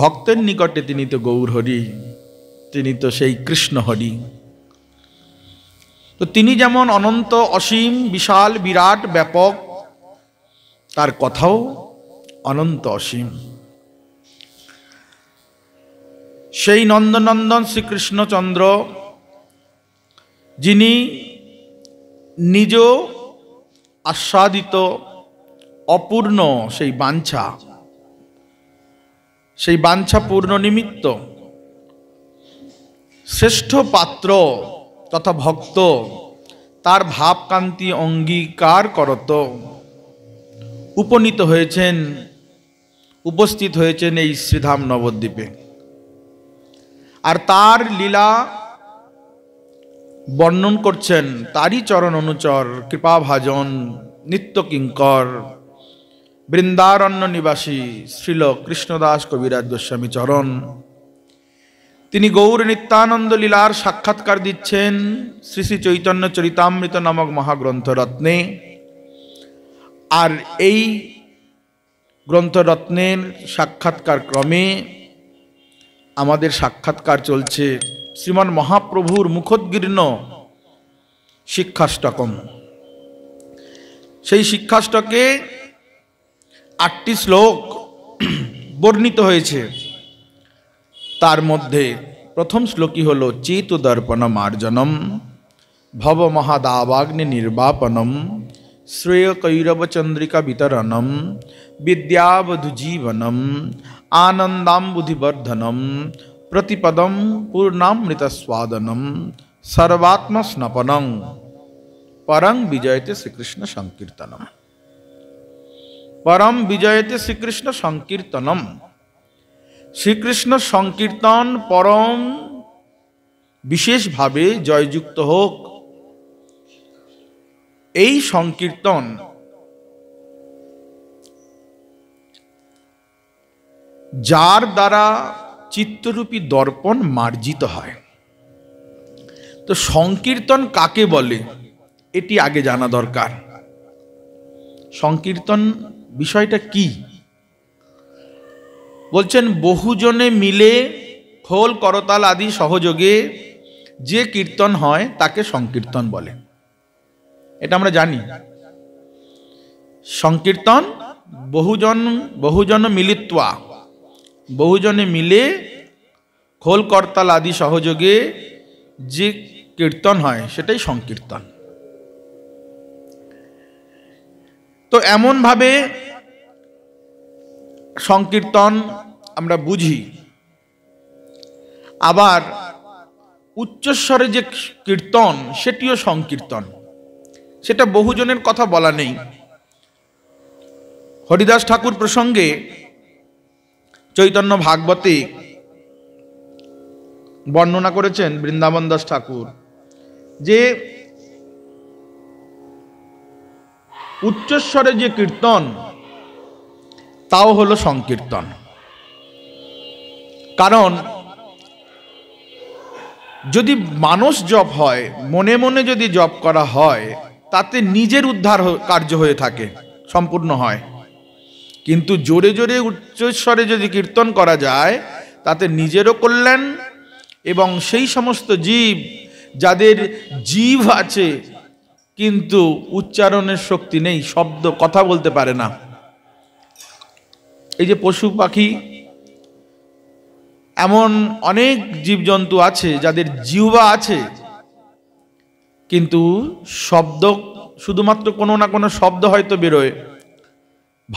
ভক্তের নিকটে তিনি তো গৌর হরি তিনি তো সেই কৃষ্ণ হরি তো তিনি যেমন অনন্ত অসীম বিশাল বিরাট ব্যাপক তার কথাও অনন্ত অসীম সেই নন্দনন্দন শ্রীকৃষ্ণচন্দ্র যিনি নিজ আস্বাদিত অপূর্ণ সেই বাঞ্ছা সেই বাঞ্ছা পূর্ণ নিমিত্ত শ্রেষ্ঠ পাত্র তথা ভক্ত তার ভাবকান্তি অঙ্গীকার করত উপনীত হয়েছেন উপস্থিত হয়েছেন এই শ্রীধাম নবদ্বীপে আর তার লীলা বর্ণন করছেন তারই চরণ অনুচর কৃপাভাজন নিত্য কিঙ্কর বৃন্দারণ্য নিবাসী শ্রীল কৃষ্ণদাস কবিরাজ গোস্বামী চরণ তিনি গৌর নিত্যানন্দ লীলার সাক্ষাৎকার দিচ্ছেন শ্রী শ্রী চৈতন্য চরিতামৃত নামক মহাগ্রন্থ রত্নে আর এই গ্রন্থরত্নের সাক্ষাৎকার ক্রমে আমাদের সাক্ষাৎকার চলছে শ্রীমান মহাপ্রভুর মুখোদ্গীর্ণ শিক্ষাষ্টকম সেই শিক্ষাষ্টকে আটটি শ্লোক বর্ণিত হয়েছে তার মধ্যে প্রথম শ্লোকই হল চিত দর্পণম আর্জনম ভব মহাদাবাগ্নি নির্বাপনম শ্রেয় কৈরবচন্দ্রিকা বিতরণম বিদ্যাবধু জীবনম আনন্দাম্বুধিবর্ধনম প্রতিপদম স্বাদনম সর্বাত্মস্নপনং পরং বিজয়তে শ্রীকৃষ্ণ সংকীর্তনম পরম বিজয়তে শ্রীকৃষ্ণ সংকীর্তনম শ্রীকৃষ্ণ সংকীর্তন পরম বিশেষভাবে জয়যুক্ত হোক এই সংকীর্তন যার দ্বারা চিত্তরূপী দর্পণ মার্জিত হয় তো সংকীর্তন কাকে বলে এটি আগে জানা দরকার সংকীর্তন বিষয়টা কি বলছেন বহুজনে মিলে খোল করতাল আদি সহযোগে যে কীর্তন হয় তাকে সংকীর্তন বলে এটা আমরা জানি সংকীর্তন বহুজন বহুজন মিলিত্বা বহুজনে মিলে খোল করতাল আদি সহযোগে যে কীর্তন হয় সেটাই সংকীর্তন তো এমনভাবে সংকীর্তন আমরা বুঝি আবার উচ্চস্বরে যে কীর্তন সেটিও সংকীর্তন সেটা বহুজনের কথা বলা নেই হরিদাস ঠাকুর প্রসঙ্গে চৈতন্য ভাগবতে বর্ণনা করেছেন বৃন্দাবন দাস ঠাকুর যে উচ্চস্বরে যে কীর্তন তাও হলো সংকীর্তন কারণ যদি মানুষ জপ হয় মনে মনে যদি জপ করা হয় তাতে নিজের উদ্ধার কার্য হয়ে থাকে সম্পূর্ণ হয় কিন্তু জোরে জোরে উচ্চস্বরে যদি কীর্তন করা যায় তাতে নিজেরও কল্যাণ এবং সেই সমস্ত জীব যাদের জীব আছে কিন্তু উচ্চারণের শক্তি নেই শব্দ কথা বলতে পারে না এই যে পশু পাখি এমন অনেক জীবজন্তু আছে যাদের জিহবা আছে কিন্তু শব্দ শুধুমাত্র কোনো না কোনো শব্দ হয়তো বেরোয়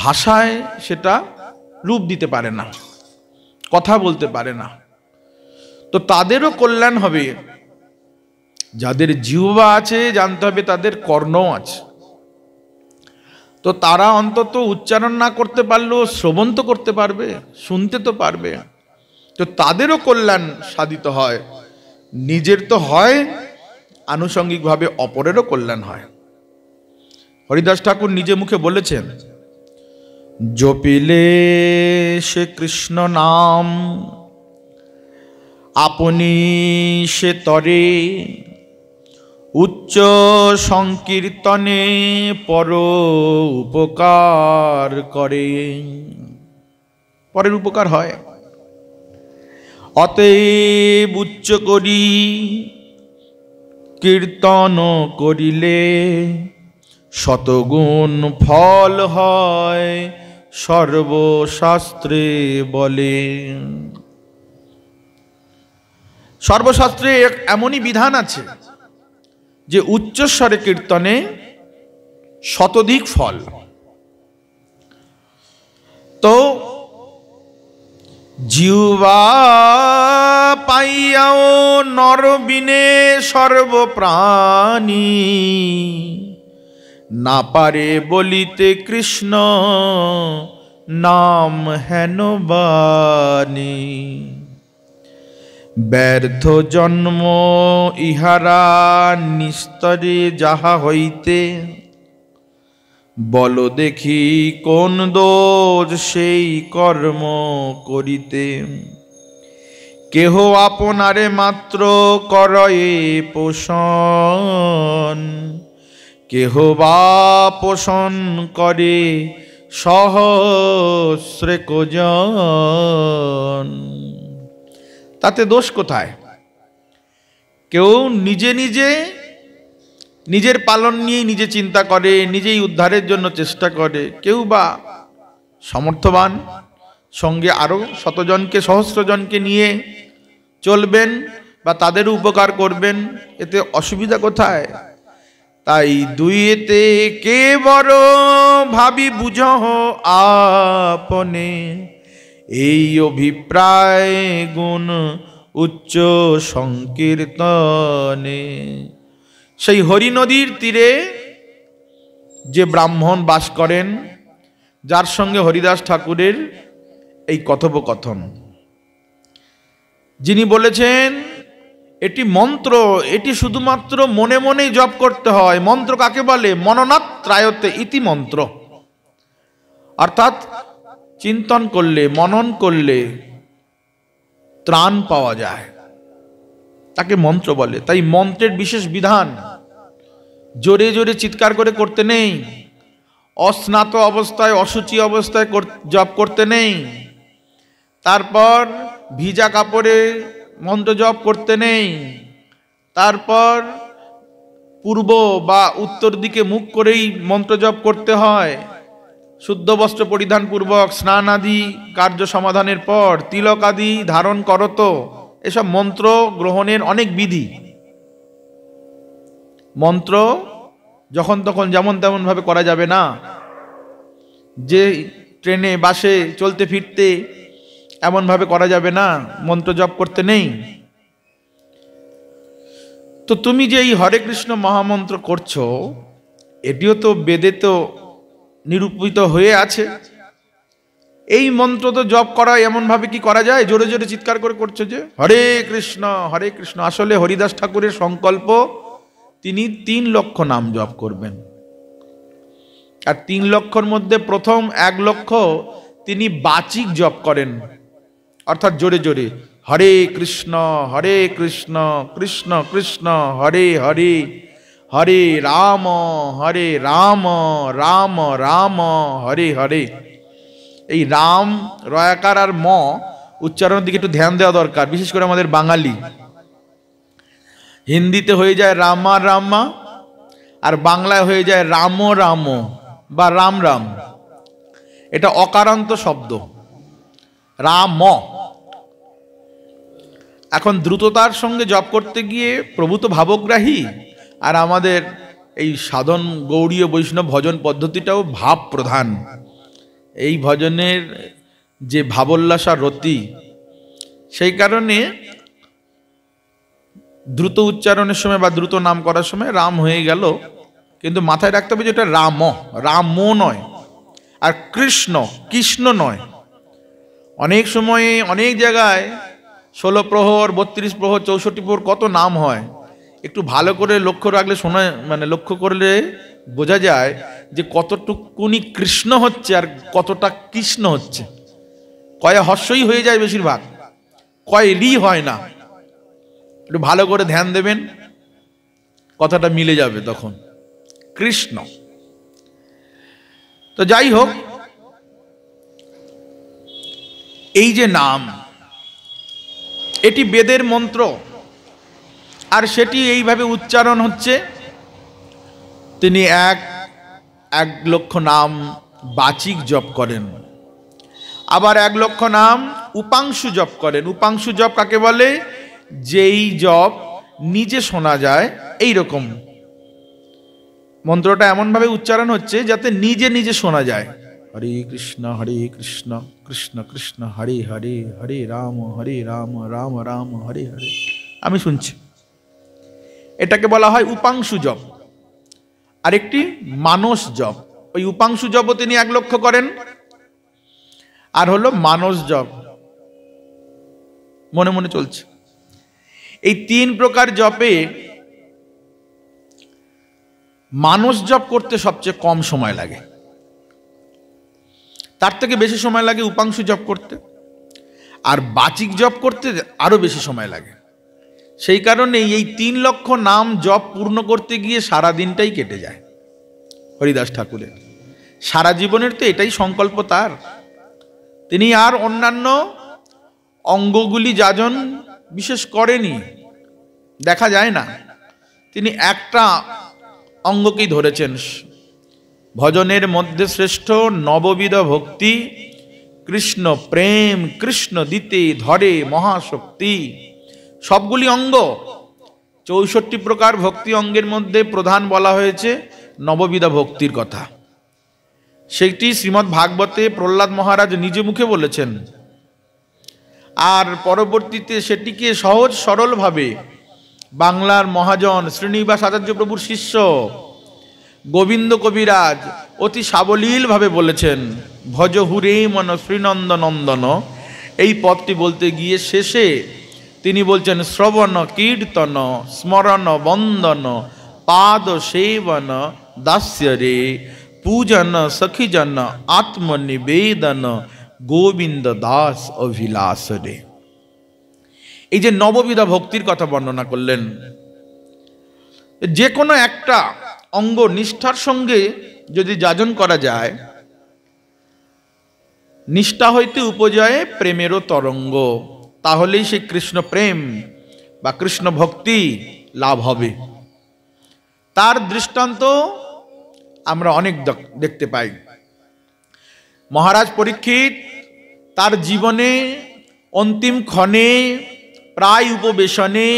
ভাষায় সেটা রূপ দিতে পারে না কথা বলতে পারে না তো তাদেরও কল্যাণ হবে যাদের জিহবা আছে জানতে হবে তাদের কর্ণ আছে তো তারা অন্তত উচ্চারণ না করতে পারলেও শ্রবণ তো করতে পারবে শুনতে তো পারবে তো তাদেরও কল্যাণ সাধিত হয় নিজের তো হয় আনুষঙ্গিকভাবে অপরেরও কল্যাণ হয় হরিদাস ঠাকুর নিজে মুখে বলেছেন জপিলে সে কৃষ্ণ নাম আপনি সে তরে উচ্চ সংকীর্তনে পর উপকার করে পরের উপকার হয় অতএব উচ্চ করি কীর্তন করিলে শতগুণ ফল হয় সর্বশাস্ত্রে বলে সর্বশাস্ত্রে এমনই বিধান আছে যে উচ্চস্বরে কীর্তনে শতধিক ফল তো জিউবা পাইয়াও নরবিনে সর্বপ্রাণী না পারে বলিতে কৃষ্ণ নাম বাণী ব্যর্থ জন্ম ইহারা নিস্তরে যাহা হইতে বল দেখি কোন দোষ সেই কর্ম করিতে কেহ আপনারে মাত্র করয়ে পোষণ কেহ বা পোষণ করে সহস্রে কোজন তাতে দোষ কোথায় কেউ নিজে নিজে নিজের পালন নিয়ে নিজে চিন্তা করে নিজেই উদ্ধারের জন্য চেষ্টা করে কেউ বা সমর্থবান সঙ্গে আরও শতজনকে সহস্রজনকে নিয়ে চলবেন বা তাদের উপকার করবেন এতে অসুবিধা কোথায় তাই দুইয়েতে কে বড় ভাবি বুঝ আপনে এই অভিপ্রায় গুণ উচ্চ সংকীর্তনে সেই হরি নদীর তীরে যে ব্রাহ্মণ বাস করেন যার সঙ্গে হরিদাস ঠাকুরের এই কথোপকথন যিনি বলেছেন এটি মন্ত্র এটি শুধুমাত্র মনে মনেই জপ করতে হয় মন্ত্র কাকে বলে মননাত্রায়তে ইতি মন্ত্র অর্থাৎ চিন্তন করলে মনন করলে ত্রাণ পাওয়া যায় তাকে মন্ত্র বলে তাই মন্ত্রের বিশেষ বিধান জোরে জোরে চিৎকার করে করতে নেই অস্নাত অবস্থায় অসুচি অবস্থায় জপ করতে নেই তারপর ভিজা কাপড়ে মন্ত্র জপ করতে নেই তারপর পূর্ব বা উত্তর দিকে মুখ করেই মন্ত্র জপ করতে হয় শুদ্ধ বস্ত্র পরিধানপূর্বক স্নান আদি কার্য সমাধানের পর তিলক আদি ধারণ করত এসব মন্ত্র গ্রহণের অনেক বিধি মন্ত্র যখন তখন যেমন তেমনভাবে করা যাবে না যে ট্রেনে বাসে চলতে ফিরতে এমনভাবে করা যাবে না মন্ত্র জপ করতে নেই তো তুমি যে এই হরে কৃষ্ণ মহামন্ত্র করছো এটিও তো বেদে তো নিরূপিত হয়ে আছে এই মন্ত্র তো জপ করা এমনভাবে কি করা যায় জোরে জোরে চিৎকার করে করছে যে হরে কৃষ্ণ হরে কৃষ্ণ আসলে হরিদাস ঠাকুরের সংকল্প তিনি তিন লক্ষ নাম জপ করবেন আর তিন লক্ষর মধ্যে প্রথম এক লক্ষ তিনি বাচিক জপ করেন অর্থাৎ জোরে জোরে হরে কৃষ্ণ হরে কৃষ্ণ কৃষ্ণ কৃষ্ণ হরে হরে হরে রাম হরে রাম রাম রাম হরে হরে এই রাম রয়াকার আর ম উচ্চারণের দিকে একটু ধ্যান দেওয়া দরকার বিশেষ করে আমাদের বাঙালি হিন্দিতে হয়ে যায় রামা রামা আর বাংলায় হয়ে যায় রাম রাম বা রাম রাম এটা অকারান্ত শব্দ রাম এখন দ্রুততার সঙ্গে জপ করতে গিয়ে প্রভূত ভাবগ্রাহী আর আমাদের এই সাধন গৌড়ীয় বৈষ্ণব ভজন পদ্ধতিটাও ভাব প্রধান এই ভজনের যে ভাবোল্লাসা রতি সেই কারণে দ্রুত উচ্চারণের সময় বা দ্রুত নাম করার সময় রাম হয়ে গেল কিন্তু মাথায় রাখতে হবে যে এটা রাম রাম নয় আর কৃষ্ণ কৃষ্ণ নয় অনেক সময়ে অনেক জায়গায় ষোলো প্রহর বত্রিশ প্রহর চৌষট্টি প্রহর কত নাম হয় একটু ভালো করে লক্ষ্য রাখলে শোনা মানে লক্ষ্য করলে বোঝা যায় যে কতটুকুনি কৃষ্ণ হচ্ছে আর কতটা কৃষ্ণ হচ্ছে কয়ে হস্যই হয়ে যায় বেশিরভাগ কয় লি হয় না একটু ভালো করে ধ্যান দেবেন কথাটা মিলে যাবে তখন কৃষ্ণ তো যাই হোক এই যে নাম এটি বেদের মন্ত্র আর সেটি এইভাবে উচ্চারণ হচ্ছে তিনি এক এক লক্ষ নাম বাচিক জপ করেন আবার এক লক্ষ নাম উপাংশু জপ করেন উপাংশু জপ কাকে বলে যেই জপ নিজে শোনা যায় এই রকম মন্ত্রটা এমনভাবে উচ্চারণ হচ্ছে যাতে নিজে নিজে শোনা যায় হরে কৃষ্ণ হরে কৃষ্ণ কৃষ্ণ কৃষ্ণ হরে হরে হরে রাম হরে রাম রাম রাম হরে হরে আমি শুনছি এটাকে বলা হয় উপাংশু জপ আরেকটি মানস জপ ওই উপাংশু জপও তিনি এক লক্ষ্য করেন আর হলো মানস জপ মনে মনে চলছে এই তিন প্রকার জপে মানস জপ করতে সবচেয়ে কম সময় লাগে তার থেকে বেশি সময় লাগে উপাংশু জপ করতে আর বাচিক জপ করতে আরও বেশি সময় লাগে সেই কারণে এই তিন লক্ষ নাম জপ পূর্ণ করতে গিয়ে সারা দিনটাই কেটে যায় হরিদাস ঠাকুরের সারা জীবনের তো এটাই সংকল্প তার তিনি আর অন্যান্য অঙ্গগুলি যাজন বিশেষ করেনি দেখা যায় না তিনি একটা অঙ্গকেই ধরেছেন ভজনের মধ্যে শ্রেষ্ঠ নববিধ ভক্তি কৃষ্ণ প্রেম কৃষ্ণ দিতে ধরে মহাশক্তি সবগুলি অঙ্গ চৌষট্টি প্রকার ভক্তি অঙ্গের মধ্যে প্রধান বলা হয়েছে নববিধা ভক্তির কথা সেটি শ্রীমদ্ ভাগবতে প্রহ্লাদ মহারাজ নিজে মুখে বলেছেন আর পরবর্তীতে সেটিকে সহজ সরলভাবে বাংলার মহাজন শ্রীনিবাস আচার্য প্রভুর শিষ্য গোবিন্দ কবিরাজ অতি সাবলীলভাবে বলেছেন ভজ হুরে মন শ্রীনন্দ নন্দন এই পদটি বলতে গিয়ে শেষে তিনি বলছেন শ্রবণ কীর্তন স্মরণ বন্দন পাদ সেবন দাস্যরে পূজন সখীজন আত্মনিবেদন গোবিন্দ দাস অভিলাষ রে এই যে নববিধা ভক্তির কথা বর্ণনা করলেন যে কোনো একটা অঙ্গ নিষ্ঠার সঙ্গে যদি যাজন করা যায় নিষ্ঠা হইতে উপজয়ে প্রেমেরও তরঙ্গ তাহলেই সেই কৃষ্ণ প্রেম বা কৃষ্ণ ভক্তি লাভ হবে তার দৃষ্টান্ত আমরা অনেক দেখতে পাই মহারাজ পরীক্ষিত তার জীবনে অন্তিম ক্ষণে প্রায় উপবেশনে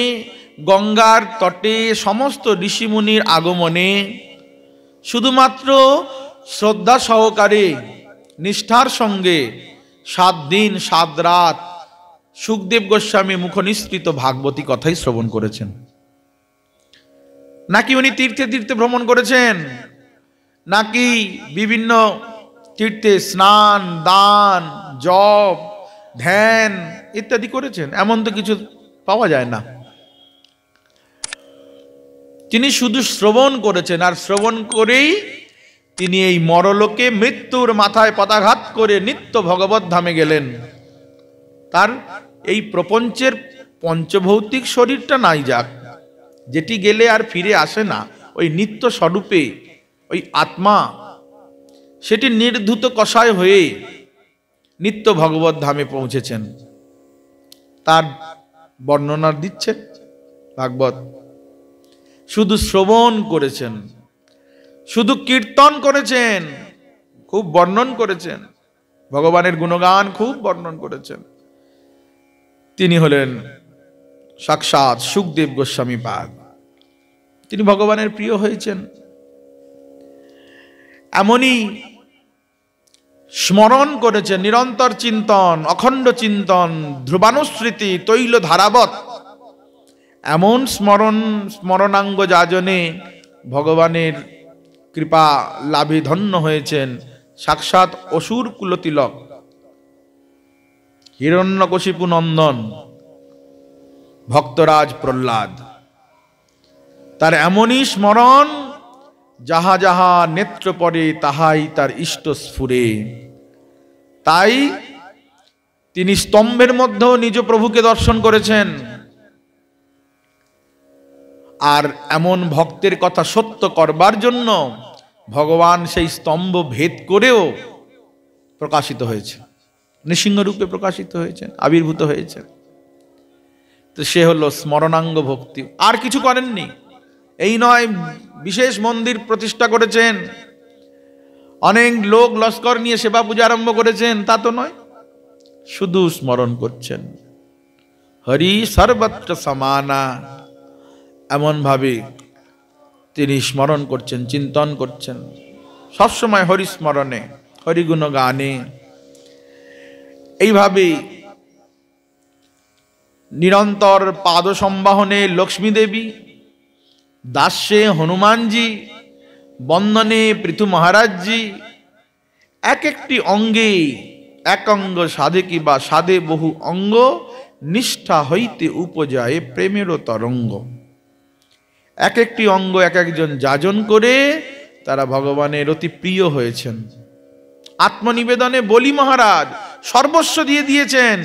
গঙ্গার তটে সমস্ত ঋষিমুনির আগমনে শুধুমাত্র শ্রদ্ধা সহকারে নিষ্ঠার সঙ্গে সাত দিন সাত রাত সুখদেব গোস্বামী মুখনিসৃত ভাগবতী কথাই শ্রবণ করেছেন নাকি উনি তীর্থে তীর্থে ভ্রমণ করেছেন নাকি বিভিন্ন তীর্থে স্নান দান জপ ধ্যান ইত্যাদি করেছেন এমন তো কিছু পাওয়া যায় না তিনি শুধু শ্রবণ করেছেন আর শ্রবণ করেই তিনি এই মরলোকে মৃত্যুর মাথায় পদাঘাত করে নিত্য ভগবত ধামে গেলেন তার এই প্রপঞ্চের পঞ্চভৌতিক শরীরটা নাই যাক যেটি গেলে আর ফিরে আসে না ওই নিত্য স্বরূপে ওই আত্মা সেটি নির্ধুত কষায় হয়ে নিত্য ভগবত ধামে পৌঁছেছেন তার বর্ণনা দিচ্ছে ভাগবত শুধু শ্রবণ করেছেন শুধু কীর্তন করেছেন খুব বর্ণন করেছেন ভগবানের গুণগান খুব বর্ণন করেছেন তিনি হলেন সাক্ষাৎ সুখদেব গোস্বামী পাদ তিনি ভগবানের প্রিয় হয়েছেন এমনই স্মরণ করেছেন নিরন্তর চিন্তন অখণ্ড চিন্তন ধ্রুবানুস্মৃতি তৈল ধারাবত এমন স্মরণ স্মরণাঙ্গ যাজনে ভগবানের কৃপা লাভে ধন্য হয়েছেন সাক্ষাৎ অসুর কুলতিলক হিরণ্যকশিপু নন্দন ভক্তরাজ প্রহ্লাদ তার এমনই স্মরণ যাহা যাহা নেত্র পরে তাহাই তার ইষ্ট স্ফুরে তাই তিনি স্তম্ভের মধ্যেও নিজ প্রভুকে দর্শন করেছেন আর এমন ভক্তের কথা সত্য করবার জন্য ভগবান সেই স্তম্ভ ভেদ করেও প্রকাশিত হয়েছে নৃসিংহরূপে প্রকাশিত হয়েছেন আবির্ভূত হয়েছেন তো সে হলো স্মরণাঙ্গ ভক্তি আর কিছু করেননি এই নয় বিশেষ মন্দির প্রতিষ্ঠা করেছেন অনেক লোক লস্কর নিয়ে সেবা পূজা আরম্ভ করেছেন তা তো নয় শুধু স্মরণ করছেন হরি সর্বত্র সমানা এমনভাবে তিনি স্মরণ করছেন চিন্তন করছেন সবসময় হরিস্মরণে হরিগুণ গানে এইভাবে নিরন্তর পাদ সম্বাহনে লক্ষ্মী দেবী হনুমানজি বন্দনে পৃথু মহারাজজি এক একটি অঙ্গে এক অঙ্গ সাধে কি বা সাধে বহু অঙ্গ নিষ্ঠা হইতে উপজায় প্রেমের তরঙ্গ এক একটি অঙ্গ এক একজন যাজন করে তারা ভগবানের অতি প্রিয় হয়েছেন আত্মনিবেদনে বলি মহারাজ সর্বস্ব দিয়ে দিয়েছেন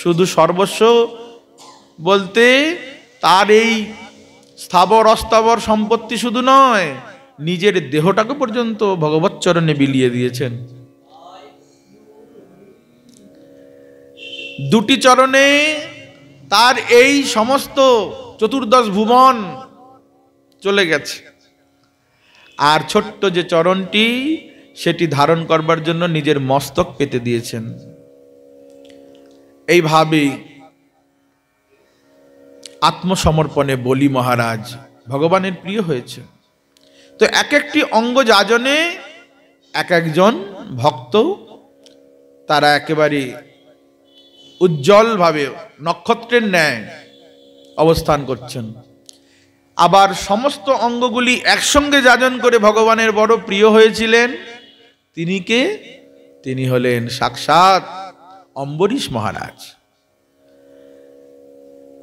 শুধু সর্বস্ব বলতে তার এই স্থাবর অস্থাবর সম্পত্তি শুধু নয় নিজের দেহটাকে পর্যন্ত ভগবত চরণে বিলিয়ে দিয়েছেন দুটি চরণে তার এই সমস্ত চতুর্দশ ভুবন চলে গেছে আর ছোট্ট যে চরণটি সেটি ধারণ করবার জন্য নিজের মস্তক পেতে দিয়েছেন এইভাবেই আত্মসমর্পণে বলি মহারাজ ভগবানের প্রিয় হয়েছে তো এক একটি অঙ্গ যাজনে এক একজন ভক্ত তারা একেবারে উজ্জ্বলভাবে নক্ষত্রের ন্যায় অবস্থান করছেন আবার সমস্ত অঙ্গগুলি একসঙ্গে যাজন করে ভগবানের বড় প্রিয় হয়েছিলেন তিনি কে তিনি হলেন সাক্ষাৎ অম্বরীশ মহারাজ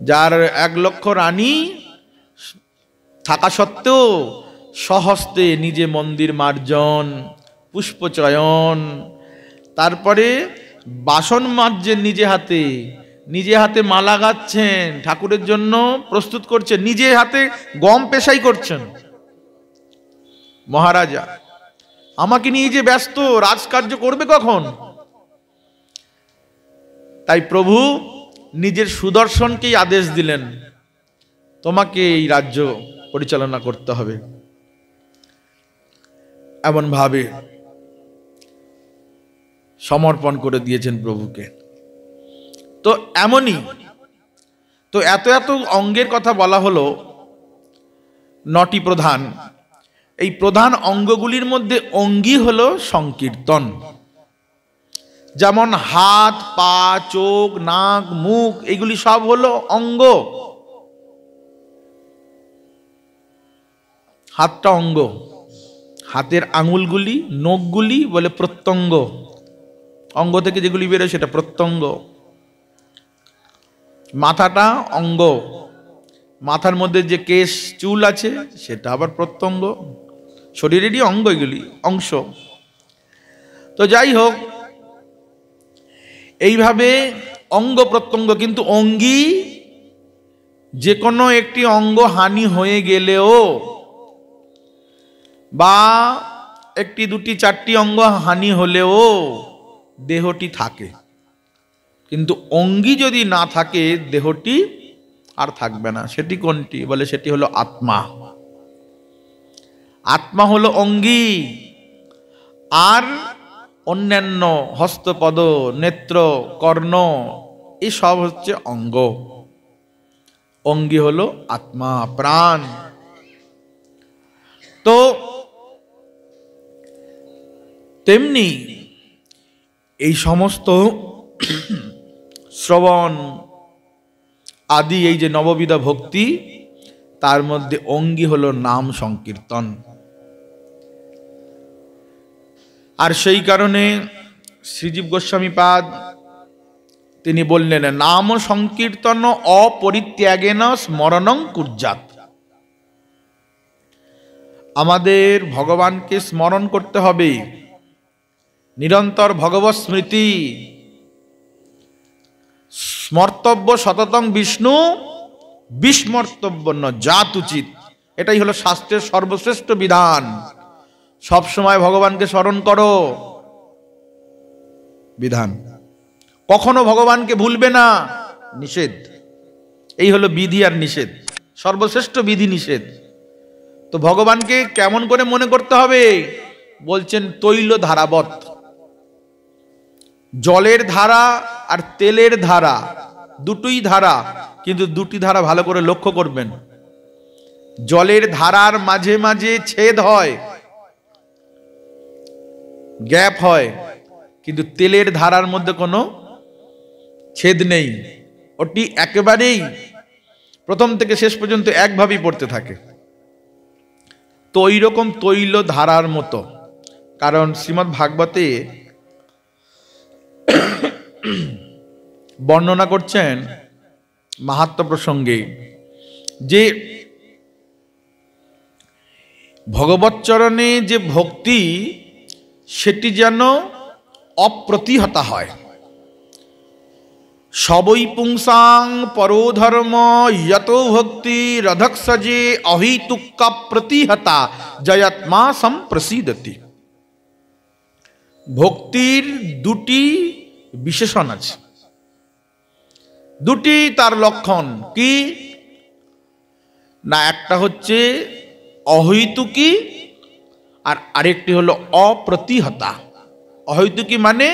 যার এক লক্ষ রানী থাকা সত্ত্বেও সহস্তে নিজে মন্দির মার্জন পুষ্পচয়ন তারপরে বাসন মার্জেন নিজে হাতে নিজে হাতে মালা গাচ্ছেন ঠাকুরের জন্য প্রস্তুত করছেন নিজে হাতে গম পেশাই করছেন মহারাজা আমাকে নিয়ে যে ব্যস্ত রাজকার্য করবে কখন তাই প্রভু নিজের সুদর্শনকেই আদেশ দিলেন তোমাকে এই রাজ্য পরিচালনা করতে হবে এমনভাবে সমর্পণ করে দিয়েছেন প্রভুকে তো এমনই তো এত এত অঙ্গের কথা বলা হলো নটি প্রধান এই প্রধান অঙ্গগুলির মধ্যে অঙ্গী হল সংকীর্তন যেমন হাত পা চোখ নাক মুখ এগুলি সব হলো অঙ্গ হাতটা অঙ্গ হাতের আঙুলগুলি নখগুলি বলে প্রত্যঙ্গ অঙ্গ থেকে যেগুলি বেরোয় সেটা প্রত্যঙ্গ মাথাটা অঙ্গ মাথার মধ্যে যে কেশ চুল আছে সেটা আবার প্রত্যঙ্গ শরীরেরই অঙ্গ এগুলি অংশ তো যাই হোক এইভাবে অঙ্গ প্রত্যঙ্গ কিন্তু অঙ্গি যে কোনো একটি অঙ্গ হানি হয়ে গেলেও বা একটি দুটি চারটি অঙ্গ হানি হলেও দেহটি থাকে কিন্তু অঙ্গি যদি না থাকে দেহটি আর থাকবে না সেটি কোনটি বলে সেটি হলো আত্মা আত্মা হলো অঙ্গী আর অন্যান্য হস্তপদ নেত্র কর্ণ এসব হচ্ছে অঙ্গ অঙ্গী হলো আত্মা প্রাণ তো তেমনি এই সমস্ত শ্রবণ আদি এই যে নববিধা ভক্তি তার মধ্যে অঙ্গী হলো নাম সংকীর্তন আর সেই কারণে শ্রীজীব গোস্বামী পাদ তিনি বললেন নাম সংকীর্তন অপরিত্যাগেন স্মরণং কুর্জাত আমাদের ভগবানকে স্মরণ করতে হবে নিরন্তর ভগবৎ স্মৃতি স্মর্তব্য সততং বিষ্ণু বিস্মর্তব্য জাত উচিত এটাই হলো শাস্ত্রের সর্বশ্রেষ্ঠ বিধান সব সময় ভগবানকে স্মরণ করো বিধান কখনো ভগবানকে ভুলবে না নিষেধ এই হলো বিধি আর নিষেধ সর্বশ্রেষ্ঠ বিধি নিষেধ তো ভগবানকে কেমন করে মনে করতে হবে বলছেন তৈল ধারাবত জলের ধারা আর তেলের ধারা দুটোই ধারা কিন্তু দুটি ধারা ভালো করে লক্ষ্য করবেন জলের ধারার মাঝে মাঝে ছেদ হয় গ্যাপ হয় কিন্তু তেলের ধারার মধ্যে কোনো ছেদ নেই ওটি একেবারেই প্রথম থেকে শেষ পর্যন্ত একভাবেই পড়তে থাকে তো ওই রকম তৈল ধারার মতো কারণ শ্রীমৎ ভাগবতে বর্ণনা করছেন মাহাত্ম প্রসঙ্গে যে ভগবত চরণে যে ভক্তি সেটি যেন অপ্রতিহত হয় সবই পুংসাং ধর্ম ইয়ত ভক্তি রধক্সজে অহিতুক্কা প্রতিহতা জয়াত্মা সম্প্রসিদতি ভক্তির দুটি বিশেষণ আছে দুটি তার লক্ষণ কি না একটা হচ্ছে অহৈতুকী আর আরেকটি হলো অপ্রতিহতা অহৈতুকি মানে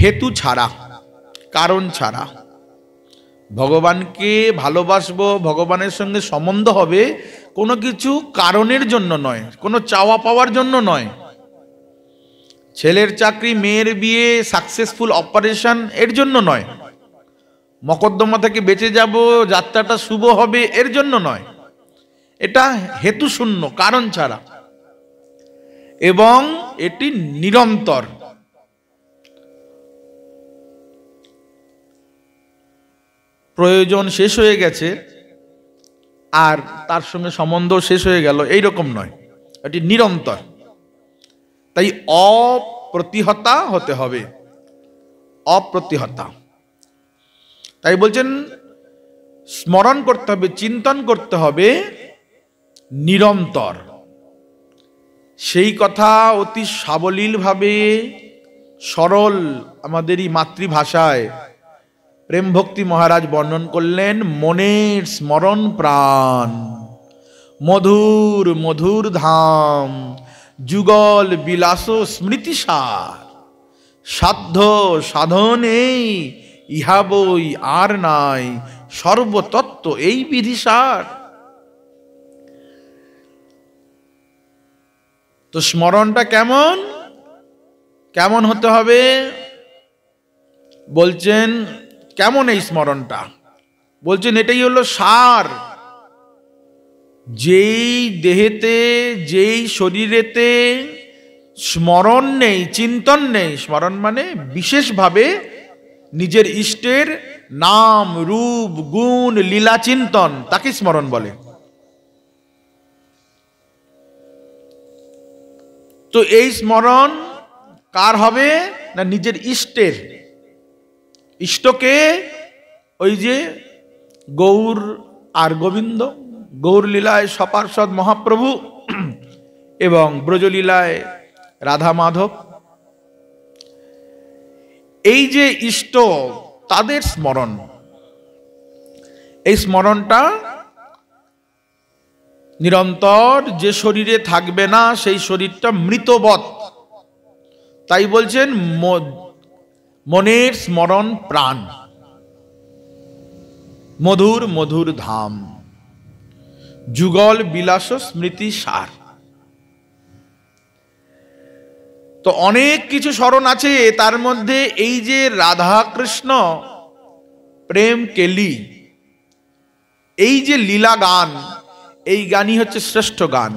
হেতু ছাড়া কারণ ছাড়া ভগবানকে ভালোবাসবো ভগবানের সঙ্গে সম্বন্ধ হবে কোনো কিছু কারণের জন্য নয় কোনো চাওয়া পাওয়ার জন্য নয় ছেলের চাকরি মেয়ের বিয়ে সাকসেসফুল অপারেশন এর জন্য নয় মকদ্দমা থেকে বেঁচে যাব যাত্রাটা শুভ হবে এর জন্য নয় এটা হেতুশূন্য কারণ ছাড়া এবং এটি নিরন্তর প্রয়োজন শেষ হয়ে গেছে আর তার সঙ্গে সম্বন্ধ শেষ হয়ে গেল এই রকম নয় এটি নিরন্তর তাই অপ্রতিহতা হতে হবে অপ্রতিহতা তাই বলছেন স্মরণ করতে হবে চিন্তন করতে হবে নিরন্তর সেই কথা অতি সাবলীলভাবে সরল আমাদেরই মাতৃভাষায় প্রেম ভক্তি মহারাজ বর্ণন করলেন মনের স্মরণ প্রাণ মধুর মধুর ধাম যুগল বিলাস স্মৃতিসার সাধ্য সাধনে এই ইহা বই আর নাই সর্বতত্ত্ব এই বিধিসার তো স্মরণটা কেমন কেমন হতে হবে বলছেন কেমন এই স্মরণটা বলছেন এটাই হলো সার যেই দেহেতে যেই শরীরেতে স্মরণ নেই চিন্তন নেই স্মরণ মানে বিশেষভাবে নিজের ইষ্টের নাম রূপ গুণ লীলা চিন্তন তাকে স্মরণ বলে তো এই স্মরণ কার হবে না নিজের ইষ্টের ইষ্টকে ওই যে গৌর আর গোবিন্দ গৌরলীলায় সপার্ষদ মহাপ্রভু এবং ব্রজলীলায় রাধা মাধব এই যে ইষ্ট তাদের স্মরণ এই স্মরণটা নিরন্তর যে শরীরে থাকবে না সেই শরীরটা মৃতবৎ তাই বলছেন মনের স্মরণ প্রাণ মধুর মধুর ধাম যুগল বিলাস স্মৃতি সার তো অনেক কিছু স্মরণ আছে তার মধ্যে এই যে রাধা কৃষ্ণ প্রেম কেলি এই যে লীলা গান এই গানই হচ্ছে শ্রেষ্ঠ গান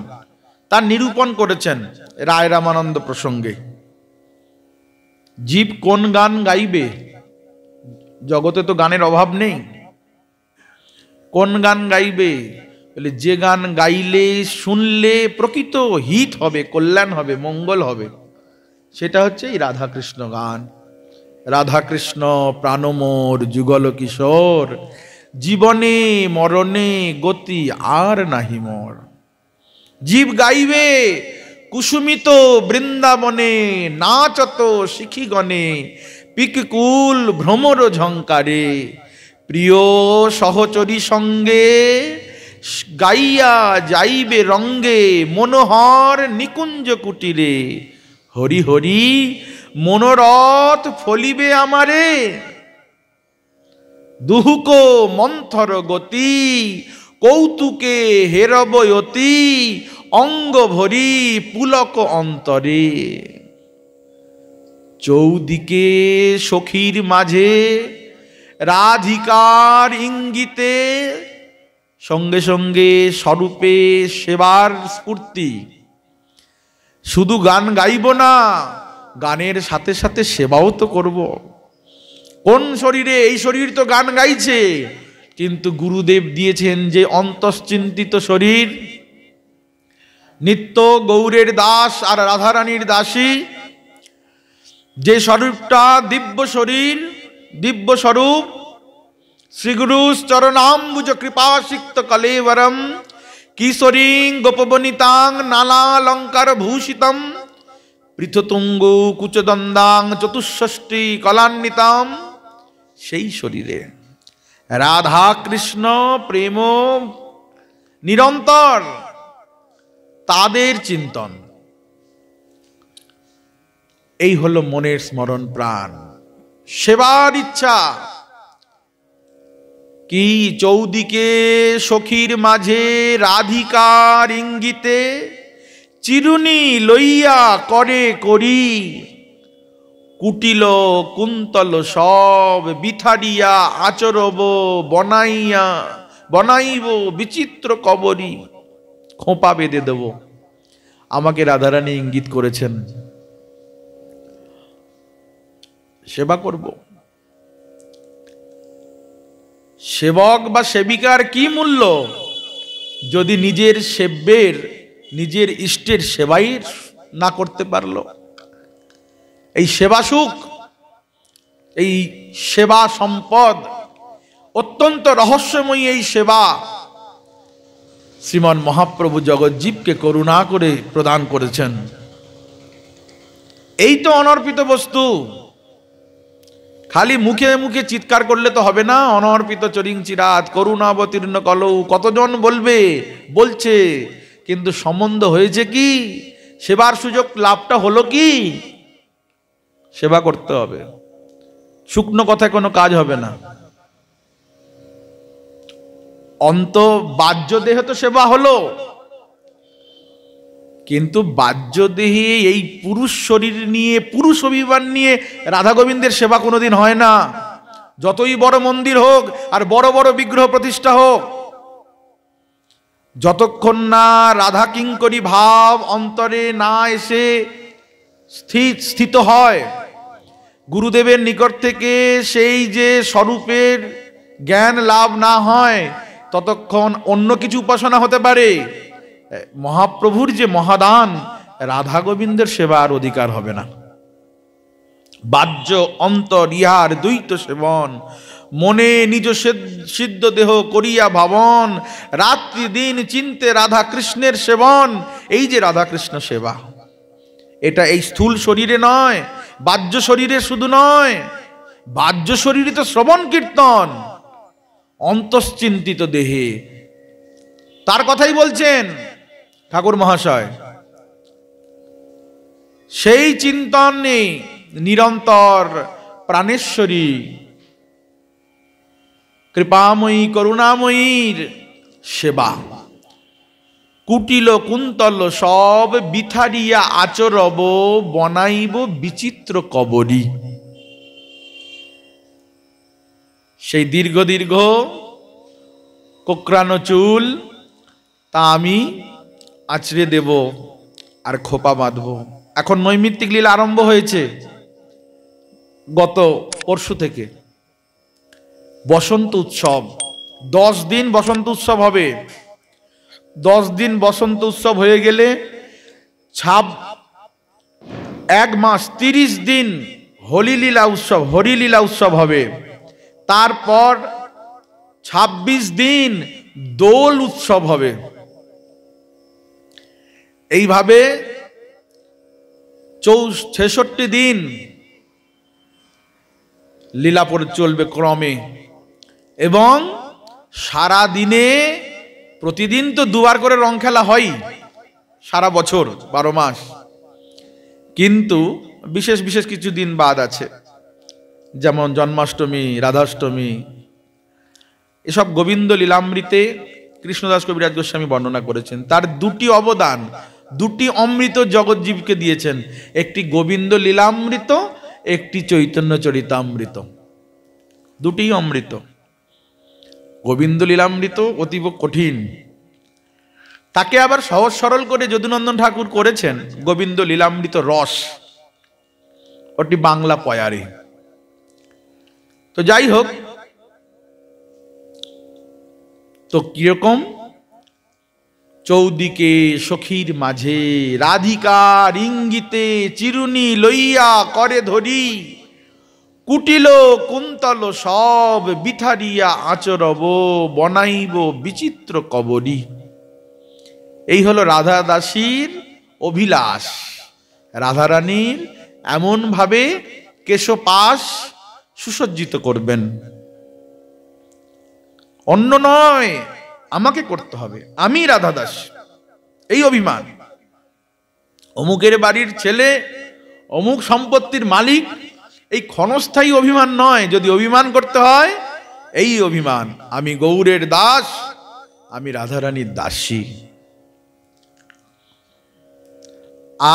তার নিরূপণ করেছেন রায় রামানন্দ প্রসঙ্গে জীব কোন গান গাইবে জগতে তো গানের অভাব নেই কোন গান গাইবে বলে যে গান গাইলে শুনলে প্রকৃত হিত হবে কল্যাণ হবে মঙ্গল হবে সেটা হচ্ছে এই রাধাকৃষ্ণ গান রাধাকৃষ্ণ প্রাণমোর যুগল কিশোর জীবনে মরণে গতি আর নাহি মর জীব গাইবে কুসুমিত বৃন্দাবনে নাচত শিখিগণে পিককুল ভ্রমর ঝঙ্কারে প্রিয় সহচরী সঙ্গে গাইয়া যাইবে রঙ্গে মনোহর নিকুঞ্জ কুটিরে হরি হরি মনোরথ ফলিবে আমারে দুহুক মন্থর গতি কৌতুকে হেরবয়তি অঙ্গ ভরি পুলক অন্তরে চৌদিকে সখীর মাঝে রাধিকার ইঙ্গিতে সঙ্গে সঙ্গে স্বরূপে সেবার স্ফূর্তি শুধু গান গাইব না গানের সাথে সাথে সেবাও তো করবো কোন শরীরে এই শরীর তো গান গাইছে কিন্তু গুরুদেব দিয়েছেন যে অন্তশ্চিন্তিত শরীর নিত্য গৌরের দাস আর রাধারানীর দাসী যে স্বরূপটা দিব্য শরীর দিব্য স্বরূপ শ্রীগুরু চরণাম্বুজ কৃপাসিক্ত কলেবরম কিশোরী গোপবনিতাং নালালঙ্কার ভূষিতম পৃথতুঙ্গ কুচদন্দাং চতুষষ্ঠী কলান্বিতাম সেই শরীরে রাধা কৃষ্ণ প্রেম নিরন্তর তাদের চিন্তন এই হলো মনের স্মরণ প্রাণ সেবার ইচ্ছা কি চৌদিকে সখীর মাঝে রাধিকার ইঙ্গিতে চিরুনি লইয়া করে করি কুটিল কুন্তল সব বিথাড়িয়া আচরব বনাইয়া বনাইব বিচিত্র কবরী খোঁপা বেঁধে দেব আমাকে রাধারানী ইঙ্গিত করেছেন সেবা করব সেবক বা সেবিকার কি মূল্য যদি নিজের সেব্যের নিজের ইষ্টের সেবাই না করতে পারলো এই সেবা সুখ এই সেবা সম্পদ অত্যন্ত রহস্যময়ী এই সেবা শ্রীমান মহাপ্রভু জগজ্জীবকে করুণা করে প্রদান করেছেন এই তো অনর্পিত বস্তু খালি মুখে মুখে চিৎকার করলে তো হবে না অনর্পিত চরিং চিরাত করুণা অবতীর্ণ কলৌ কতজন বলবে বলছে কিন্তু সম্বন্ধ হয়েছে কি সেবার সুযোগ লাভটা হলো কি সেবা করতে হবে শুকনো কথায় কোনো কাজ হবে না অন্ত বাহ্য দেহ তো সেবা হলো কিন্তু দেহে এই পুরুষ শরীর নিয়ে পুরুষ অভিমান নিয়ে রাধা গোবিন্দের সেবা কোনোদিন হয় না যতই বড় মন্দির হোক আর বড় বড় বিগ্রহ প্রতিষ্ঠা হোক যতক্ষণ না রাধা কিঙ্করি ভাব অন্তরে না এসে স্থিত হয় গুরুদেবের নিকট থেকে সেই যে স্বরূপের জ্ঞান লাভ না হয় ততক্ষণ অন্য কিছু উপাসনা হতে পারে মহাপ্রভুর যে মহাদান রাধা গোবিন্দের সেবার অধিকার হবে না বাহ্য অন্তর ইহার দ্বৈত সেবন মনে নিজ সিদ্ধ দেহ করিয়া ভাবন রাত্রি দিন চিনতে রাধা কৃষ্ণের সেবন এই যে রাধা কৃষ্ণ সেবা এটা এই স্থূল শরীরে নয় বাহ্য শরীরে শুধু নয় বাহ্য শরীরে তো শ্রবণ কীর্তন অন্তশ্চিন্তিত দেহে তার কথাই বলছেন ঠাকুর মহাশয় সেই চিন্তন নেই নিরন্তর প্রাণেশ্বরী কৃপাময়ী করুণাময়ীর সেবা কুটিল কুন্তল সব বিথারিয়া আচরব বনাইব বিচিত্র কবরী সেই দীর্ঘ দীর্ঘ কোকরানো চুল তা আমি আছড়ে দেব আর খোপা বাঁধব এখন নৈমিত্তিক লীলা আরম্ভ হয়েছে গত পরশু থেকে বসন্ত উৎসব দশ দিন বসন্ত উৎসব হবে দশ দিন বসন্ত উৎসব হয়ে গেলে ছাপ এক মাস তিরিশ দিন হলিলীলা উৎসব হরিলীলা উৎসব হবে তারপর ২৬ দিন দোল উৎসব হবে এইভাবে চৌ ছেষট্টি দিন লীলা চলবে ক্রমে এবং সারা দিনে প্রতিদিন তো দুবার করে রং খেলা হয় সারা বছর বারো মাস কিন্তু বিশেষ বিশেষ কিছু দিন বাদ আছে যেমন জন্মাষ্টমী রাধাষ্টমী এসব গোবিন্দ লীলামৃতে কৃষ্ণদাস কবিরাজ গোস্বামী বর্ণনা করেছেন তার দুটি অবদান দুটি অমৃত জগৎজীবকে দিয়েছেন একটি গোবিন্দ লীলামৃত একটি চৈতন্য চরিতামৃত দুটি অমৃত গোবিন্দ লীলামৃত অতীব কঠিন তাকে আবার সহজ সরল করে যদুনন্দন ঠাকুর করেছেন গোবিন্দ লীলামৃত রস ওটি বাংলা পয়ারে তো যাই হোক তো কিরকম চৌদিকে সখীর মাঝে রাধিকার ইঙ্গিতে চিরুনি লইয়া করে ধরি কুটিল কুন্তল সব বিথারিয়া আচরব বনাইব বিচিত্র কবরী এই হলো রাধা দাসীর অভিলাষ রাধারানীর এমনভাবে কেশপাস সুসজ্জিত করবেন অন্য নয় আমাকে করতে হবে আমি রাধা দাস এই অভিমান অমুকের বাড়ির ছেলে অমুক সম্পত্তির মালিক এই ক্ষণস্থায়ী অভিমান নয় যদি অভিমান করতে হয় এই অভিমান আমি গৌরের দাস আমি রাধারানীর দাসী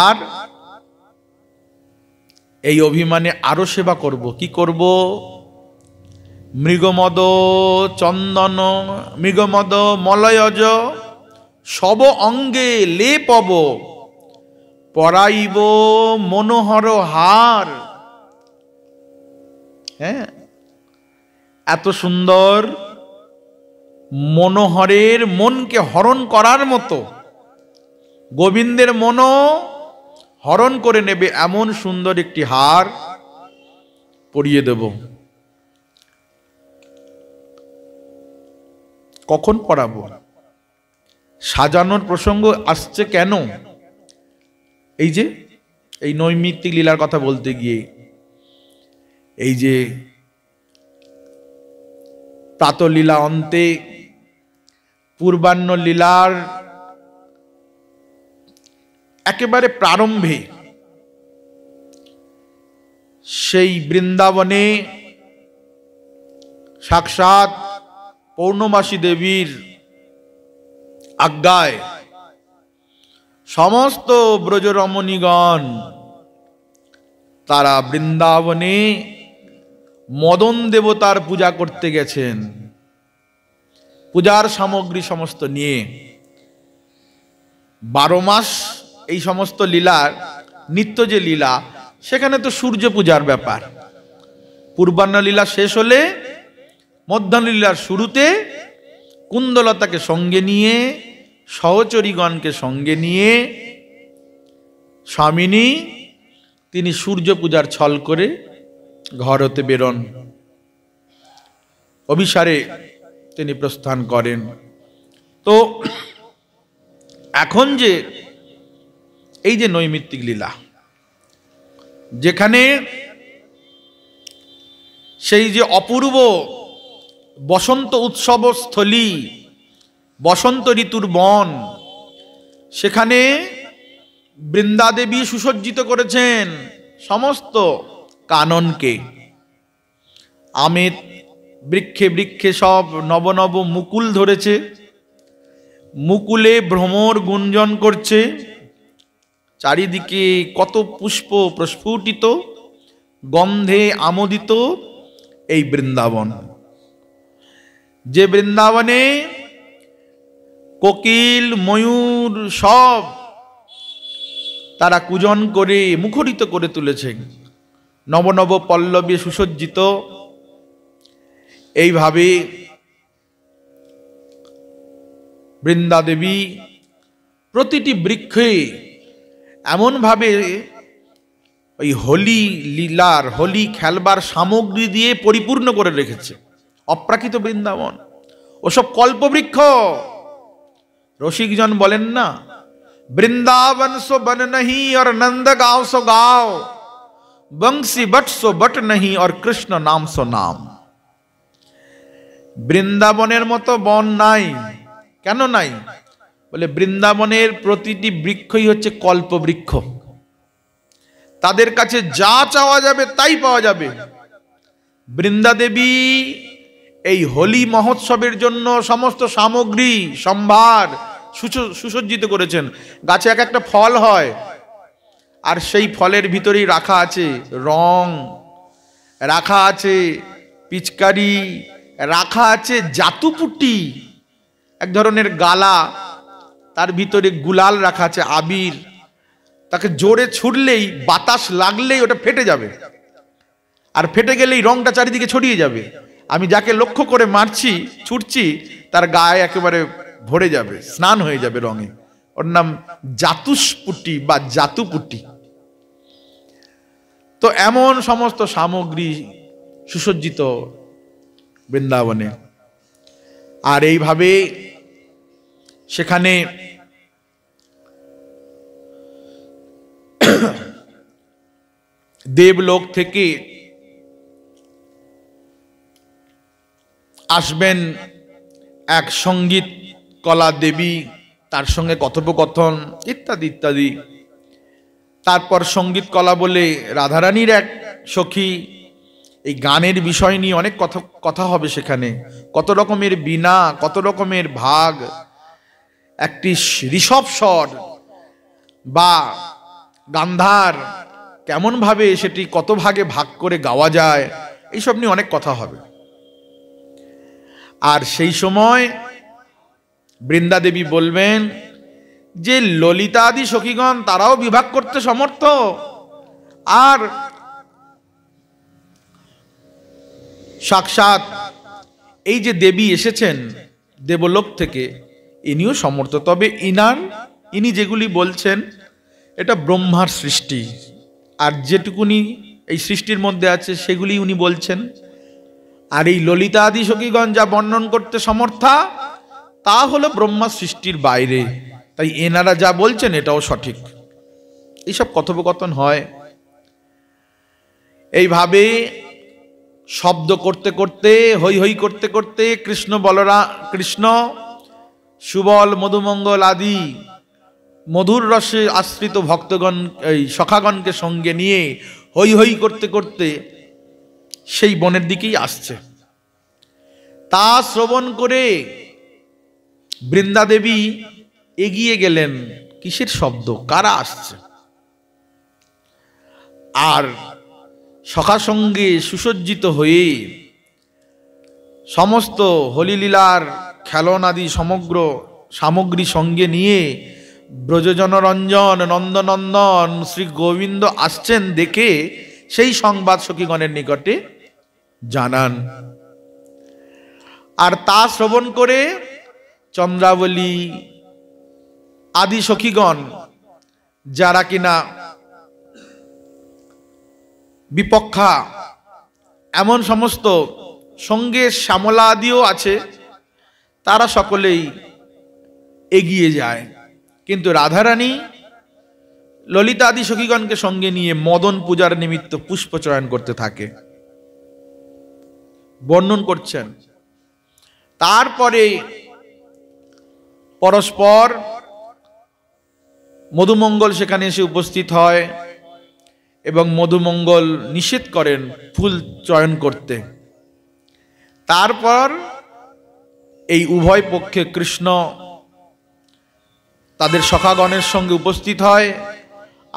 আর এই অভিমানে আরো সেবা করব কি করব মৃগমদ চন্দন মৃগমদ মলয়জ সব অঙ্গে লেপব পরাইব মনোহর হার হ্যাঁ এত সুন্দর মনোহরের মনকে হরণ করার মতো গোবিন্দের মনো হরণ করে নেবে এমন সুন্দর একটি হার পরিয়ে দেব কখন পরাবো সাজানোর প্রসঙ্গ আসছে কেন এই যে এই নৈমিত্তিক লীলার কথা বলতে গিয়ে এই যে প্রাতলীলা অন্তে পূর্বাহ্ন লীলার একেবারে প্রারম্ভে সেই বৃন্দাবনে সাক্ষাৎ পৌর্ণমাসী দেবীর আজ্ঞায় সমস্ত ব্রজরমণীগণ তারা বৃন্দাবনে মদন দেবতার পূজা করতে গেছেন পূজার সামগ্রী সমস্ত নিয়ে বারো মাস এই সমস্ত লীলার নিত্য যে লীলা সেখানে তো সূর্য পূজার ব্যাপার পূর্বাহ্ন লীলা শেষ হলে মধ্যাহ্ন লীলার শুরুতে কুন্দলতাকে সঙ্গে নিয়ে সহচরীগণকে সঙ্গে নিয়ে স্বামিনী তিনি সূর্য পূজার ছল করে ঘর হতে বেরোন অভিসারে তিনি প্রস্থান করেন তো এখন যে এই যে নৈমিত্তিক লীলা যেখানে সেই যে অপূর্ব বসন্ত উৎসবস্থলী বসন্ত ঋতুর বন সেখানে বৃন্দাদেবী সুসজ্জিত করেছেন সমস্ত কাননকে আমের বৃক্ষে বৃক্ষে সব নবনব মুকুল ধরেছে মুকুলে ভ্রমর গুঞ্জন করছে চারিদিকে কত পুষ্প প্রস্ফুটিত গন্ধে আমোদিত এই বৃন্দাবন যে বৃন্দাবনে কোকিল ময়ূর সব তারা কুজন করে মুখরিত করে তুলেছেন নবনব পল্লবে সুসজ্জিত এইভাবে বৃন্দাদেবী প্রতিটি বৃক্ষে এমনভাবে ওই হোলি লীলার হোলি খেলবার সামগ্রী দিয়ে পরিপূর্ণ করে রেখেছে অপ্রাকৃত বৃন্দাবন ওসব কল্পবৃক্ষ রসিকজন বলেন না বৃন্দাবন সো বন নহি আর নন্দ গাও সো গাঁও বংশী বট সো বট নহি আর কৃষ্ণ নাম সো নাম বৃন্দাবনের মতো বন নাই কেন নাই বলে বৃন্দাবনের প্রতিটি বৃক্ষই হচ্ছে কল্প বৃক্ষ তাদের কাছে যা চাওয়া যাবে তাই পাওয়া যাবে বৃন্দাদেবী এই হোলি মহোৎসবের জন্য সমস্ত সামগ্রী সম্ভার সুসজ্জিত করেছেন গাছে এক একটা ফল হয় আর সেই ফলের ভিতরেই রাখা আছে রং রাখা আছে পিচকারি রাখা আছে জাতুপুটি এক ধরনের গালা তার ভিতরে গুলাল রাখা আছে আবির তাকে জোরে ছুটলেই বাতাস লাগলেই ওটা ফেটে যাবে আর ফেটে গেলেই রংটা চারিদিকে ছড়িয়ে যাবে আমি যাকে লক্ষ্য করে মারছি ছুটছি তার গায়ে একেবারে ভরে যাবে স্নান হয়ে যাবে রঙে ওর নাম জাতুষ্পুটি বা জাতুপুটি তো এমন সমস্ত সামগ্রী সুসজ্জিত বৃন্দাবনে আর এইভাবে সেখানে দেবলোক থেকে আসবেন এক সঙ্গীত কলা দেবী তার সঙ্গে কথোপকথন ইত্যাদি ইত্যাদি তারপর সঙ্গীত কলা বলে রাধারানীর এক সখী এই গানের বিষয় নিয়ে অনেক কথা কথা হবে সেখানে কত রকমের বিনা কত রকমের ভাগ একটি ঋষভ স্বর বা গান্ধার কেমনভাবে সেটি কত ভাগে ভাগ করে গাওয়া যায় এইসব নিয়ে অনেক কথা হবে আর সেই সময় দেবী বলবেন যে ললিতা আদি সখীগণ তারাও বিভাগ করতে সমর্থ আর সাক্ষাৎ এই যে দেবী এসেছেন দেবলোক থেকে ইনিও সমর্থ তবে ইনার ইনি যেগুলি বলছেন এটা ব্রহ্মার সৃষ্টি আর যেটুকুনি এই সৃষ্টির মধ্যে আছে সেগুলি উনি বলছেন আর এই ললিতা আদি সখীগণ যা বর্ণন করতে সমর্থা তা হলো ব্রহ্মা সৃষ্টির বাইরে তাই এনারা যা বলছেন এটাও সঠিক এইসব কথোপকথন হয় এইভাবে শব্দ করতে করতে হৈ হৈ করতে করতে কৃষ্ণ বলরা কৃষ্ণ সুবল মধুমঙ্গল আদি মধুর রসে আশ্রিত ভক্তগণ এই সখাগণকে সঙ্গে নিয়ে হৈ হৈ করতে করতে সেই বনের দিকেই আসছে তা শ্রবণ করে বৃন্দাদেবী এগিয়ে গেলেন কিসের শব্দ কারা আসছে আর সখা সঙ্গে সুসজ্জিত হয়ে সমস্ত হলিলীলার খেলনাদি সমগ্র সামগ্রী সঙ্গে নিয়ে ব্রজজনরঞ্জন নন্দনন্দন শ্রী গোবিন্দ আসছেন দেখে সেই সংবাদ সখীগণের নিকটে জানান আর তা শ্রবণ করে চন্দ্রাবলী আদি সখীগণ যারা কিনা বিপক্ষা এমন সমস্ত সঙ্গে শ্যামলা আদিও আছে তারা সকলেই এগিয়ে যায় কিন্তু রাধারানী ললিতা আদি সখীগণকে সঙ্গে নিয়ে মদন পূজার নিমিত্ত পুষ্প চয়ন করতে থাকে বর্ণন করছেন তারপরে পরস্পর মধুমঙ্গল সেখানে এসে উপস্থিত হয় এবং মধুমঙ্গল নিষেধ করেন ফুল চয়ন করতে তারপর এই উভয় পক্ষে কৃষ্ণ তাদের সখাগণের সঙ্গে উপস্থিত হয়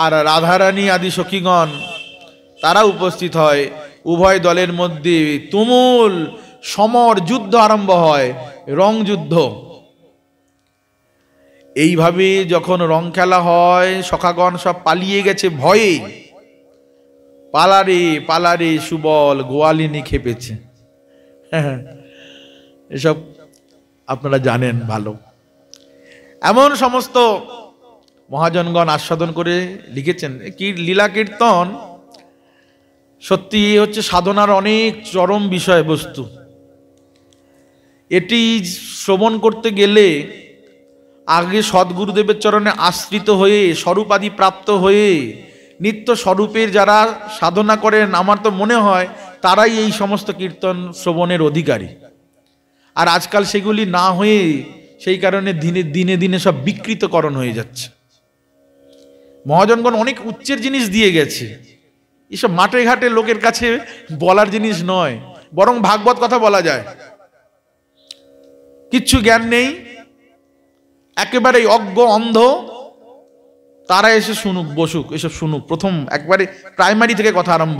আর রাধারানী আদি সখীগণ তারা উপস্থিত হয় উভয় দলের মধ্যে তুমুল সমর যুদ্ধ আরম্ভ হয় রং যুদ্ধ এইভাবে যখন রং খেলা হয় সখাগণ সব পালিয়ে গেছে ভয়ে পালারে পালারে সুবল গোয়ালিনী খেপেছে এসব আপনারা জানেন ভালো এমন সমস্ত মহাজনগণ আস্বাদন করে লিখেছেন কি লীলা কীর্তন সত্যি হচ্ছে সাধনার অনেক চরম বিষয়বস্তু এটি শ্রবণ করতে গেলে আগে সদ্গুরুদেবের চরণে আশ্রিত হয়ে স্বরূপাদি প্রাপ্ত হয়ে নিত্য স্বরূপের যারা সাধনা করেন আমার তো মনে হয় তারাই এই সমস্ত কীর্তন শ্রবণের অধিকারী আর আজকাল সেগুলি না হয়ে সেই কারণে দিনে দিনে দিনে সব বিকৃতকরণ হয়ে যাচ্ছে মহাজনগণ অনেক উচ্চের জিনিস দিয়ে গেছে এসব মাঠে ঘাটে লোকের কাছে বলার জিনিস নয় বরং ভাগবত কথা বলা যায় কিচ্ছু জ্ঞান নেই একেবারেই অজ্ঞ অন্ধ তারা এসে শুনুক বসুক এসব শুনুক প্রথম একবারে প্রাইমারি থেকে কথা আরম্ভ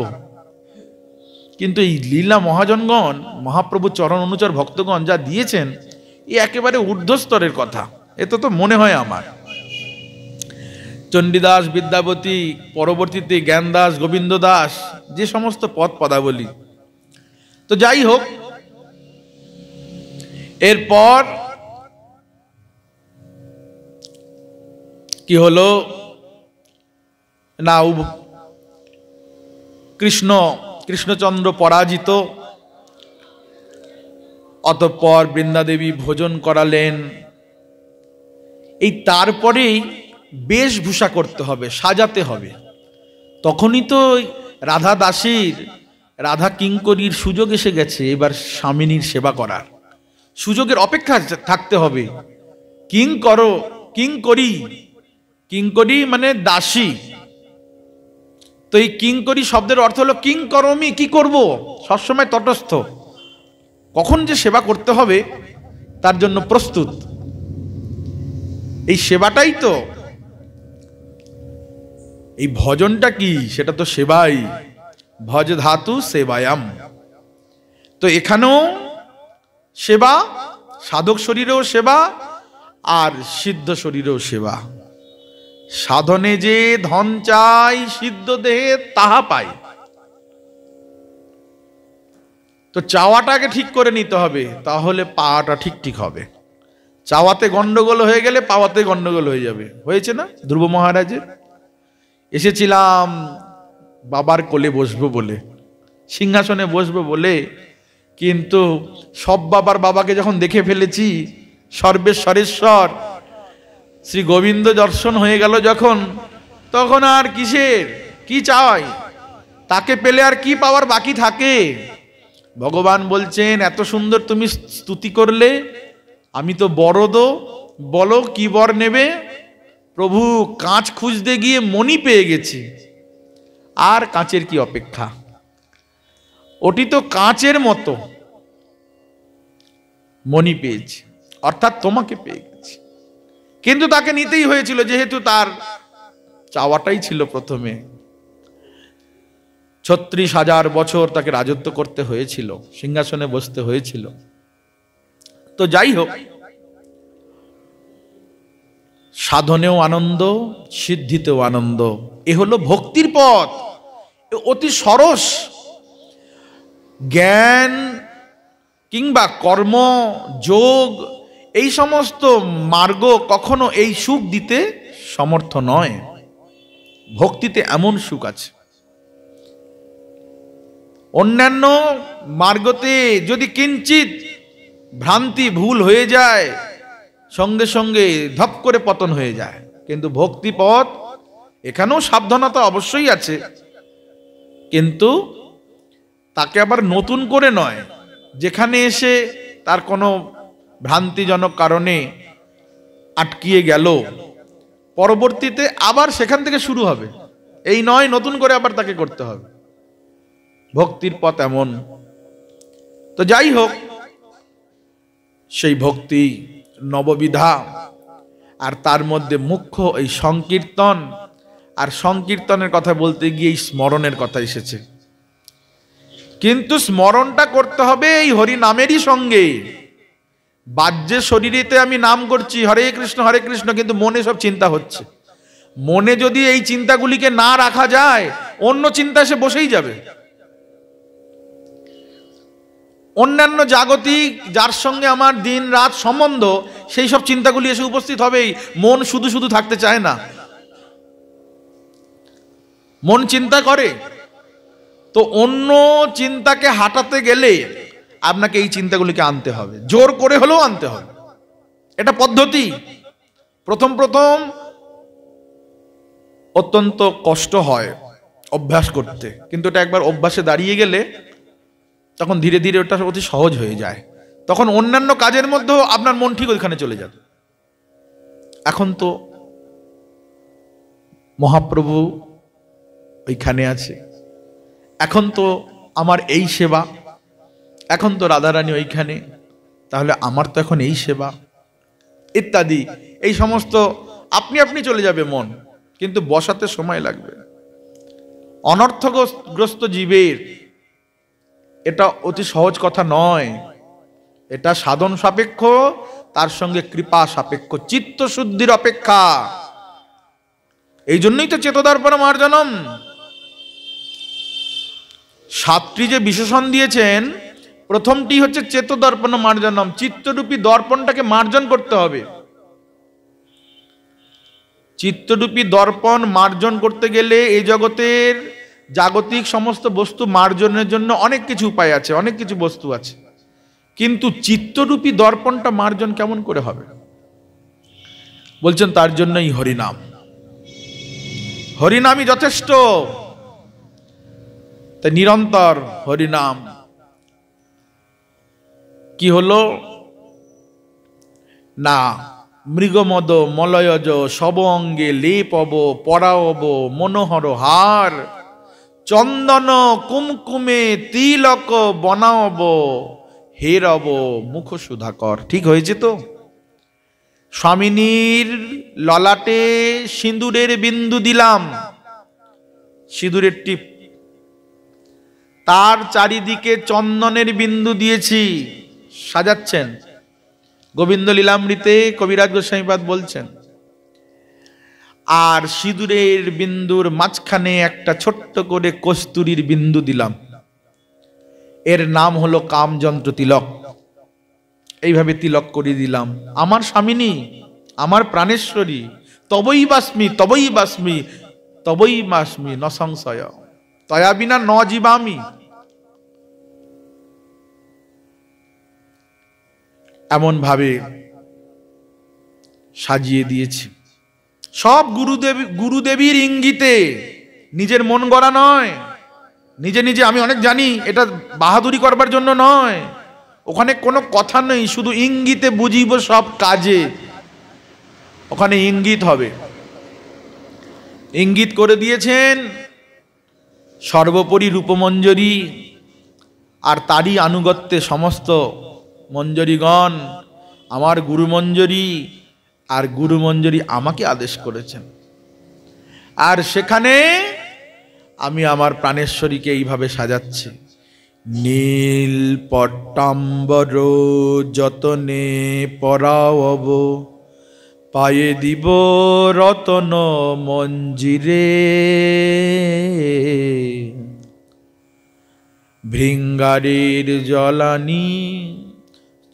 কিন্তু এই লীলা মহাজনগণ মহাপ্রভু চরণ অনুচর ভক্তগণ যা দিয়েছেন এ একেবারে ঊর্ধ্বস্তরের কথা এত তো মনে হয় আমার চণ্ডীদাস বিদ্যাপতি পরবর্তীতে জ্ঞানদাস গোবিন্দ দাস যে সমস্ত পদ পদাবলী তো যাই হোক এরপর কি হল না কৃষ্ণ কৃষ্ণচন্দ্র পরাজিত অতঃপর বৃন্দাদেবী ভোজন করালেন এই তারপরেই বেশভূষা করতে হবে সাজাতে হবে তখনই তো রাধা দাসীর রাধা কিঙ্করীর সুযোগ এসে গেছে এবার স্বামিনীর সেবা করার সুযোগের অপেক্ষা থাকতে হবে কিং করো কিং করি কিঙ্করি মানে দাসী তো এই কিঙ্করি শব্দের অর্থ হলো কিং করমি কি করব সবসময় তটস্থ কখন যে সেবা করতে হবে তার জন্য প্রস্তুত এই সেবাটাই তো এই ভজনটা কি সেটা তো সেবাই ভজ ধাতু সেবায়াম তো এখানেও সেবা সাধক শরীরেও সেবা আর সিদ্ধ শরীরেও সেবা সাধনে যে ধন চাই সিদ্ধ দেহে তাহা পাই তো চাওয়াটাকে ঠিক করে নিতে হবে তাহলে পাওয়াটা ঠিক ঠিক হবে চাওয়াতে গন্ডগোল হয়ে গেলে পাওয়াতে গন্ডগোল হয়ে যাবে হয়েছে না ধ্রুব মহারাজের এসেছিলাম বাবার কোলে বসবো বলে সিংহাসনে বসবো বলে কিন্তু সব বাবার বাবাকে যখন দেখে ফেলেছি সর্বেশ্বরেশ্বর শ্রী গোবিন্দ দর্শন হয়ে গেল যখন তখন আর কিসের কি চায় তাকে পেলে আর কি পাওয়ার বাকি থাকে ভগবান বলছেন এত সুন্দর তুমি স্তুতি করলে আমি তো বরদ বলো কি বর নেবে প্রভু কাঁচ খুঁজতে গিয়ে মনি পেয়ে গেছি আর কাঁচের কি অপেক্ষা ওটি তো কাঁচের মতো মনি পেয়েছি অর্থাৎ তোমাকে পেয়ে কিন্তু তাকে নিতেই হয়েছিল যেহেতু তার চাওয়াটাই ছিল প্রথমে ছত্রিশ হাজার বছর তাকে রাজত্ব করতে হয়েছিল সিংহাসনে বসতে হয়েছিল তো যাই হোক সাধনেও আনন্দ সিদ্ধিতেও আনন্দ এ হলো ভক্তির পথ অতি সরস জ্ঞান কিংবা কর্ম যোগ এই সমস্ত মার্গ কখনো এই সুখ দিতে সমর্থ নয় ভক্তিতে এমন সুখ আছে অন্যান্য মার্গতে যদি কিঞ্চিত ভ্রান্তি ভুল হয়ে যায় সঙ্গে সঙ্গে ধপ করে পতন হয়ে যায় কিন্তু ভক্তি পথ এখানেও সাবধানতা অবশ্যই আছে কিন্তু তাকে আবার নতুন করে নয় যেখানে এসে তার কোনো ভ্রান্তিজনক কারণে আটকিয়ে গেল পরবর্তীতে আবার সেখান থেকে শুরু হবে এই নয় নতুন করে আবার তাকে করতে হবে ভক্তির পথ এমন তো যাই হোক সেই ভক্তি নববিধা আর তার মধ্যে মুখ্য এই সংকীর্তন আর সংকীর্তনের কথা বলতে গিয়ে স্মরণের কথা এসেছে কিন্তু স্মরণটা করতে হবে এই হরি নামেরই সঙ্গে বাহ্যে শরীরেতে আমি নাম করছি হরে কৃষ্ণ হরে কৃষ্ণ কিন্তু মনে সব চিন্তা হচ্ছে মনে যদি এই চিন্তাগুলিকে না রাখা যায় অন্য চিন্তা সে বসেই যাবে অন্যান্য জাগতিক যার সঙ্গে আমার দিন রাত সম্বন্ধ সেই সব চিন্তাগুলি এসে উপস্থিত হবেই মন শুধু শুধু থাকতে চায় না মন চিন্তা করে তো অন্য চিন্তাকে হাঁটাতে গেলে আপনাকে এই চিন্তাগুলিকে আনতে হবে জোর করে হলেও আনতে হবে এটা পদ্ধতি প্রথম প্রথম অত্যন্ত কষ্ট হয় অভ্যাস করতে কিন্তু এটা একবার অভ্যাসে দাঁড়িয়ে গেলে তখন ধীরে ধীরে ওটা অতি সহজ হয়ে যায় তখন অন্যান্য কাজের মধ্যেও আপনার মন ঠিক ওইখানে চলে যাবে এখন তো মহাপ্রভু ওইখানে আছে এখন তো আমার এই সেবা এখন তো রাধারানী ওইখানে তাহলে আমার তো এখন এই সেবা ইত্যাদি এই সমস্ত আপনি আপনি চলে যাবে মন কিন্তু বসাতে সময় লাগবে অনর্থগ্রস্ত জীবের এটা অতি সহজ কথা নয় এটা সাধন সাপেক্ষ তার সঙ্গে কৃপা সাপেক্ষ চিত্ত শুদ্ধির অপেক্ষা এই জন্যই তো চেতদার্পণ মার্জনম সাতটি যে বিশেষণ দিয়েছেন প্রথমটি হচ্ছে চেত দর্পণ মার্জনম চিত্তরূপী দর্পণটাকে মার্জন করতে হবে চিত্তরূপী দর্পণ মার্জন করতে গেলে এই জগতের জাগতিক সমস্ত বস্তু মার্জনের জন্য অনেক কিছু উপায় আছে অনেক কিছু বস্তু আছে কিন্তু চিত্তরূপী দর্পণটা মার্জন কেমন করে হবে বলছেন তার জন্যই হরিনাম হরিনামই যথেষ্ট তাই নিরন্তর হরিনাম হলো না মৃগমদ মলয়জ সব অঙ্গে লেপ লেপব পরাব মনোহর হার চন্দন কুমকুমে তিলক বনাব হেরব মুখ সুধাকর ঠিক হয়েছে তো স্বামিনীর ললাটে সিঁদুরের বিন্দু দিলাম সিঁদুরের টিপ তার চারিদিকে চন্দনের বিন্দু দিয়েছি সাজাচ্ছেন গোবিন্দ লীলামৃতে কবিরাজ গোস্বামীপাদ বলছেন আর সিঁদুরের বিন্দুর মাঝখানে একটা ছোট্ট করে কস্তুরির বিন্দু দিলাম এর নাম হলো কামযন্ত্র তিলক এইভাবে তিলক করে দিলাম আমার স্বামিনী আমার প্রাণেশ্বরী তবই বাসমি তবই বাসমি তবই বাসমি নসংশয় তয়া বিনা ন জীবামি এমনভাবে সাজিয়ে দিয়েছে সব গুরুদেব গুরুদেবীর ইঙ্গিতে নিজের মন গড়া নয় নিজে নিজে আমি অনেক জানি এটা বাহাদুরি করবার জন্য নয় ওখানে কোনো কথা নেই শুধু ইঙ্গিতে বুঝিব সব কাজে ওখানে ইঙ্গিত হবে ইঙ্গিত করে দিয়েছেন সর্বোপরি রূপমঞ্জরী আর তারই আনুগত্যে সমস্ত মঞ্জরিগণ আমার গুরু মঞ্জরি আর গুরু মঞ্জরি আমাকে আদেশ করেছেন আর সেখানে আমি আমার প্রাণেশ্বরীকে এইভাবে সাজাচ্ছি নীল পট্টাম্বর যতনে পরাব পায়ে দিব রতন মঞ্জিরে ভৃঙ্গারের জলানি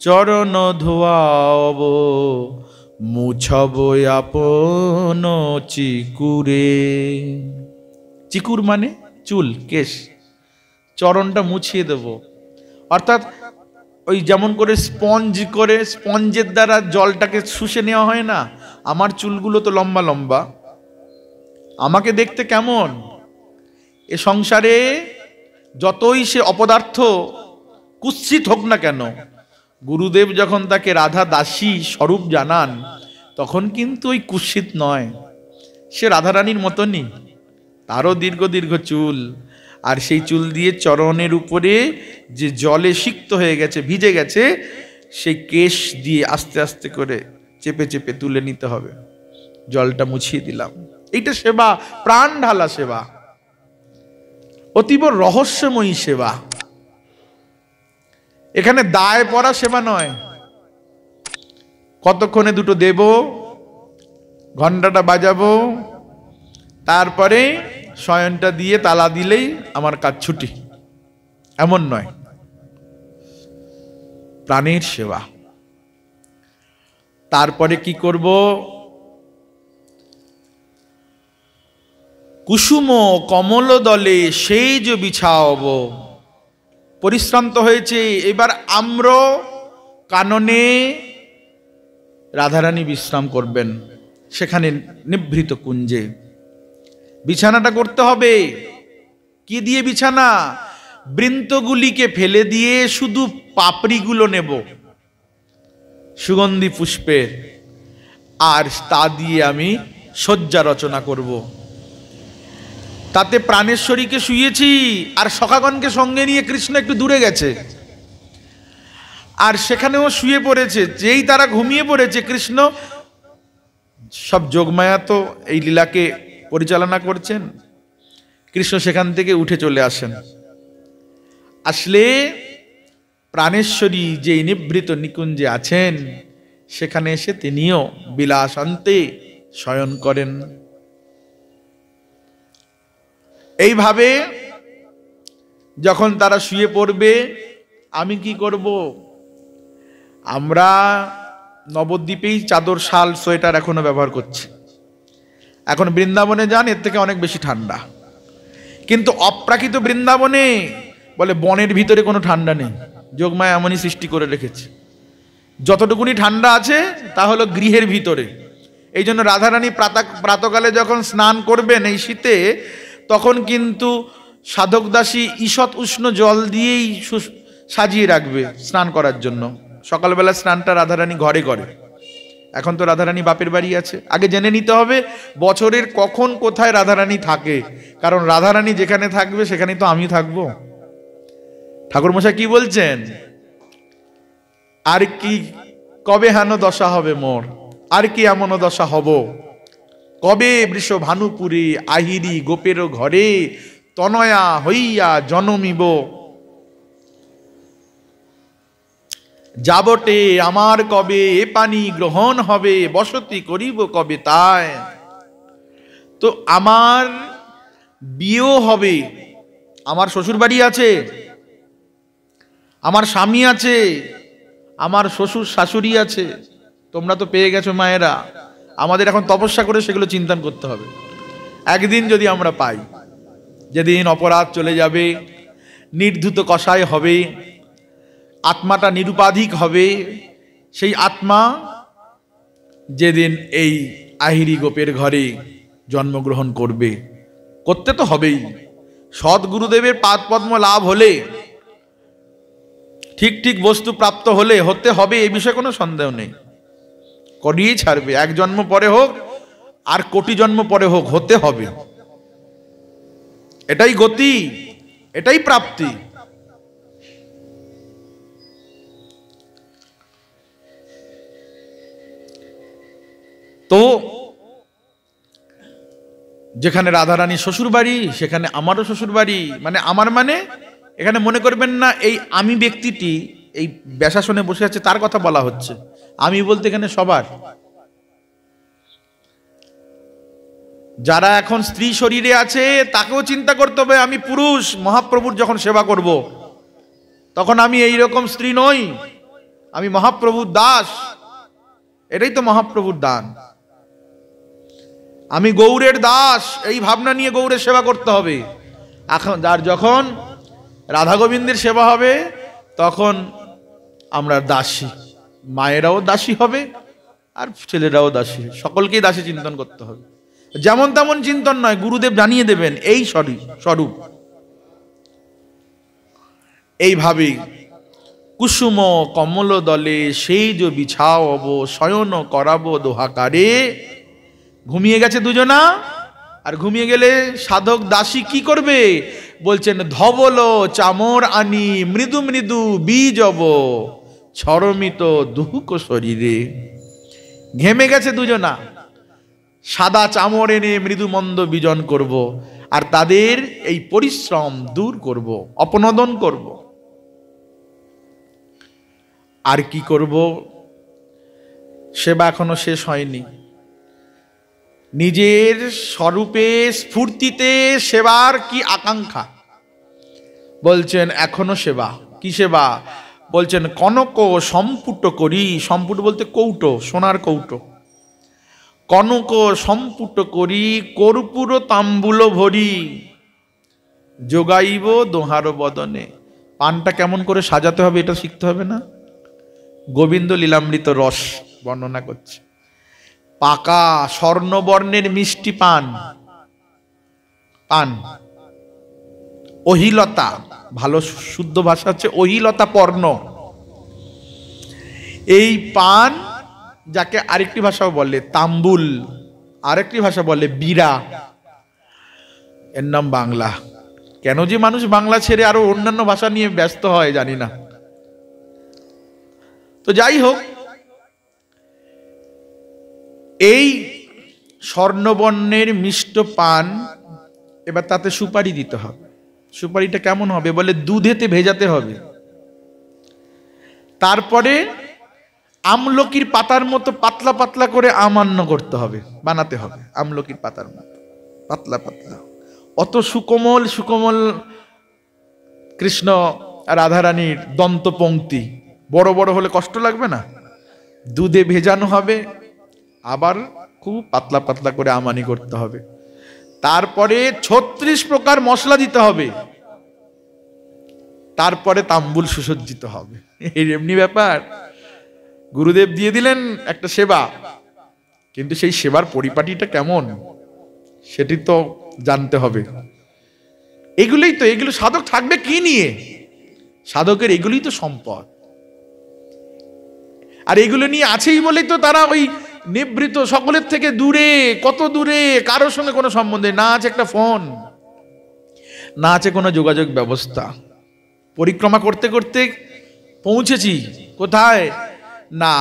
চরণ ধোয়াব মুছব আপন চিকুরে চিকুর মানে চুল কেশ চরণটা মুছিয়ে দেব অর্থাৎ ওই যেমন করে স্পঞ্জ করে স্পঞ্জের দ্বারা জলটাকে শুষে নেওয়া হয় না আমার চুলগুলো তো লম্বা লম্বা আমাকে দেখতে কেমন এ সংসারে যতই সে অপদার্থ কুৎসিত হোক না কেন গুরুদেব যখন তাকে রাধা দাসী স্বরূপ জানান তখন কিন্তু ওই কুৎসিত নয় সে রাধারানীর মতনই তারও দীর্ঘ দীর্ঘ চুল আর সেই চুল দিয়ে চরণের উপরে যে জলে সিক্ত হয়ে গেছে ভিজে গেছে সেই কেশ দিয়ে আস্তে আস্তে করে চেপে চেপে তুলে নিতে হবে জলটা মুছিয়ে দিলাম এইটা সেবা প্রাণ ঢালা সেবা অতীব রহস্যময়ী সেবা এখানে দায় পড়া সেবা নয় কতক্ষণে দুটো দেব ঘন্টাটা বাজাবো তারপরে শয়নটা দিয়ে তালা দিলেই আমার কাজ ছুটি এমন নয় প্রাণীর সেবা তারপরে কি করব কুসুম কমল দলে সেই যে বিছাওব পরিশ্রান্ত হয়েছে এবার আম্র কাননে রাধারানী বিশ্রাম করবেন সেখানে নিভৃত কুঞ্জে বিছানাটা করতে হবে কি দিয়ে বিছানা বৃন্তগুলিকে ফেলে দিয়ে শুধু পাপড়িগুলো নেব সুগন্ধি পুষ্পের আর তা দিয়ে আমি শয্যা রচনা করবো তাতে প্রাণেশ্বরীকে শুয়েছি আর সখাগণকে সঙ্গে নিয়ে কৃষ্ণ একটু দূরে গেছে আর সেখানেও শুয়ে পড়েছে যেই তারা ঘুমিয়ে পড়েছে কৃষ্ণ সব যোগমায়া তো এই লীলাকে পরিচালনা করছেন কৃষ্ণ সেখান থেকে উঠে চলে আসেন আসলে প্রাণেশ্বরী যে নিবৃত নিকুঞ্জে আছেন সেখানে এসে তিনিও বিলাসান্তে শয়ন করেন এইভাবে যখন তারা শুয়ে পড়বে আমি কি করব আমরা নবদ্বীপেই চাদর শাল সোয়েটার এখনও ব্যবহার করছি এখন বৃন্দাবনে যান এর থেকে অনেক বেশি ঠান্ডা কিন্তু অপ্রাকৃত বৃন্দাবনে বলে বনের ভিতরে কোনো ঠান্ডা নেই যোগমায় এমনই সৃষ্টি করে রেখেছে যতটুকুনি ঠান্ডা আছে তা হলো গৃহের ভিতরে এই জন্য রাধারানী প্রাতকালে যখন স্নান করবেন এই শীতে তখন কিন্তু সাধক দাসী ঈষৎ উষ্ণ জল দিয়েই সাজিয়ে রাখবে স্নান করার জন্য সকালবেলা স্নানটা রাধারানী ঘরে করে এখন তো রাধারানী বাপের বাড়ি আছে আগে জেনে নিতে হবে বছরের কখন কোথায় রাধারানী থাকে কারণ রাধারানী যেখানে থাকবে সেখানে তো আমি থাকবো ঠাকুরমশাই কি বলছেন আর কি কবে হানো দশা হবে মোর আর কি এমনও দশা হব কবে বৃষ ভানুপুরে আহিরি গোপের ঘরে তনয়া হইয়া জনমিব যাবটে আমার কবে এ পানি গ্রহণ হবে বসতি করিব কবে তাই তো আমার বিয়েও হবে আমার শ্বশুর বাড়ি আছে আমার স্বামী আছে আমার শ্বশুর শাশুড়ি আছে তোমরা তো পেয়ে গেছো মায়েরা আমাদের এখন তপস্যা করে সেগুলো চিন্তন করতে হবে একদিন যদি আমরা পাই যেদিন অপরাধ চলে যাবে নির্ধুত কষায় হবে আত্মাটা নিরুপাধিক হবে সেই আত্মা যেদিন এই আহিরি গোপের ঘরে জন্মগ্রহণ করবে করতে তো হবেই সৎ গুরুদেবের পদ্ম লাভ হলে ঠিক ঠিক বস্তু প্রাপ্ত হলে হতে হবে এ বিষয়ে কোনো সন্দেহ নেই করিয়ে ছাড়বে এক জন্ম পরে হোক আর কোটি জন্ম পরে হোক হতে হবে এটাই গতি এটাই প্রাপ্তি তো যেখানে রাধারানী শ্বশুর বাড়ি সেখানে আমারও শ্বশুর বাড়ি মানে আমার মানে এখানে মনে করবেন না এই আমি ব্যক্তিটি এই ব্যাশাসনে বসে আছে তার কথা বলা হচ্ছে আমি বলতে এখানে সবার যারা এখন স্ত্রী শরীরে আছে তাকেও চিন্তা করতে হবে আমি পুরুষ মহাপ্রভুর যখন সেবা করব। তখন আমি এই রকম স্ত্রী নই আমি মহাপ্রভুর দাস এটাই তো মহাপ্রভুর দান আমি গৌরের দাস এই ভাবনা নিয়ে গৌরের সেবা করতে হবে এখন আর যখন রাধা গোবিন্দের সেবা হবে তখন আমরা দাসী মায়েরাও দাসী হবে আর ছেলেরাও দাসী সকলকেই দাসী চিন্তন করতে হবে যেমন তেমন চিন্তন নয় গুরুদেব জানিয়ে দেবেন এই সরি স্বরূপ এইভাবেই কুসুম কমল দলে সেই যে বিছাও অব শয়ন করাব দোহাকারে ঘুমিয়ে গেছে দুজনা আর ঘুমিয়ে গেলে সাধক দাসী কি করবে বলছেন ধবল চামর আনি মৃদু মৃদু বীজব ছরমিত দুহুক শরীরে ঘেমে গেছে দুজনা সাদা চামড় এনে মৃদুমন্দ বিজন করব। আর তাদের এই পরিশ্রম দূর করব অপনদন করব আর কি করব সেবা এখনো শেষ হয়নি নিজের স্বরূপে স্ফূর্তিতে সেবার কি আকাঙ্ক্ষা বলছেন এখনো সেবা কি সেবা বলছেন কনক সম্পুট করি সম্পুট বলতে কৌটো সোনার কৌটো কনক সম্পুট করি কর্পূর তাম্বুল ভরি যোগাইব দোহার বদনে পানটা কেমন করে সাজাতে হবে এটা শিখতে হবে না গোবিন্দ লীলামৃত রস বর্ণনা করছে পাকা স্বর্ণবর্ণের মিষ্টি পান পান অহিলতা ভালো শুদ্ধ ভাষা হচ্ছে অহিলতা পর্ণ এই পান যাকে আরেকটি ভাষা বলে তাম্বুল আরেকটি ভাষা বলে বিরা এর নাম বাংলা কেন যে মানুষ বাংলা ছেড়ে আরো অন্যান্য ভাষা নিয়ে ব্যস্ত হয় জানি না তো যাই হোক এই স্বর্ণবর্ণের মিষ্ট পান এবার তাতে সুপারি দিতে হবে সুপারিটা কেমন হবে বলে দুধেতে ভেজাতে হবে তারপরে আমলকির পাতার মতো পাতলা পাতলা করে আমান্য করতে হবে বানাতে হবে আমলকির পাতার মতো পাতলা পাতলা অত সুকোমল সুকোমল কৃষ্ণ রাধারানীর দন্তপঙ্ক্তি বড় বড় হলে কষ্ট লাগবে না দুধে ভেজানো হবে আবার খুব পাতলা পাতলা করে আমানি করতে হবে তারপরে ছত্রিশ প্রকার মশলা দিতে হবে তারপরে তাম্বুল সুসজ্জিত হবে এর এমনি ব্যাপার গুরুদেব দিয়ে দিলেন একটা সেবা কিন্তু সেই সেবার পরিপাটিটা কেমন সেটি তো জানতে হবে এগুলোই তো এগুলো সাধক থাকবে কি নিয়ে সাধকের এগুলোই তো সম্পদ আর এগুলো নিয়ে আছেই বলেই তো তারা ওই নিবৃত সকলের থেকে দূরে কত দূরে কারোর সঙ্গে কোনো সম্বন্ধে না আছে একটা ফোন না আছে কোনো যোগাযোগ ব্যবস্থা পরিক্রমা করতে করতে পৌঁছেছি কোথায় না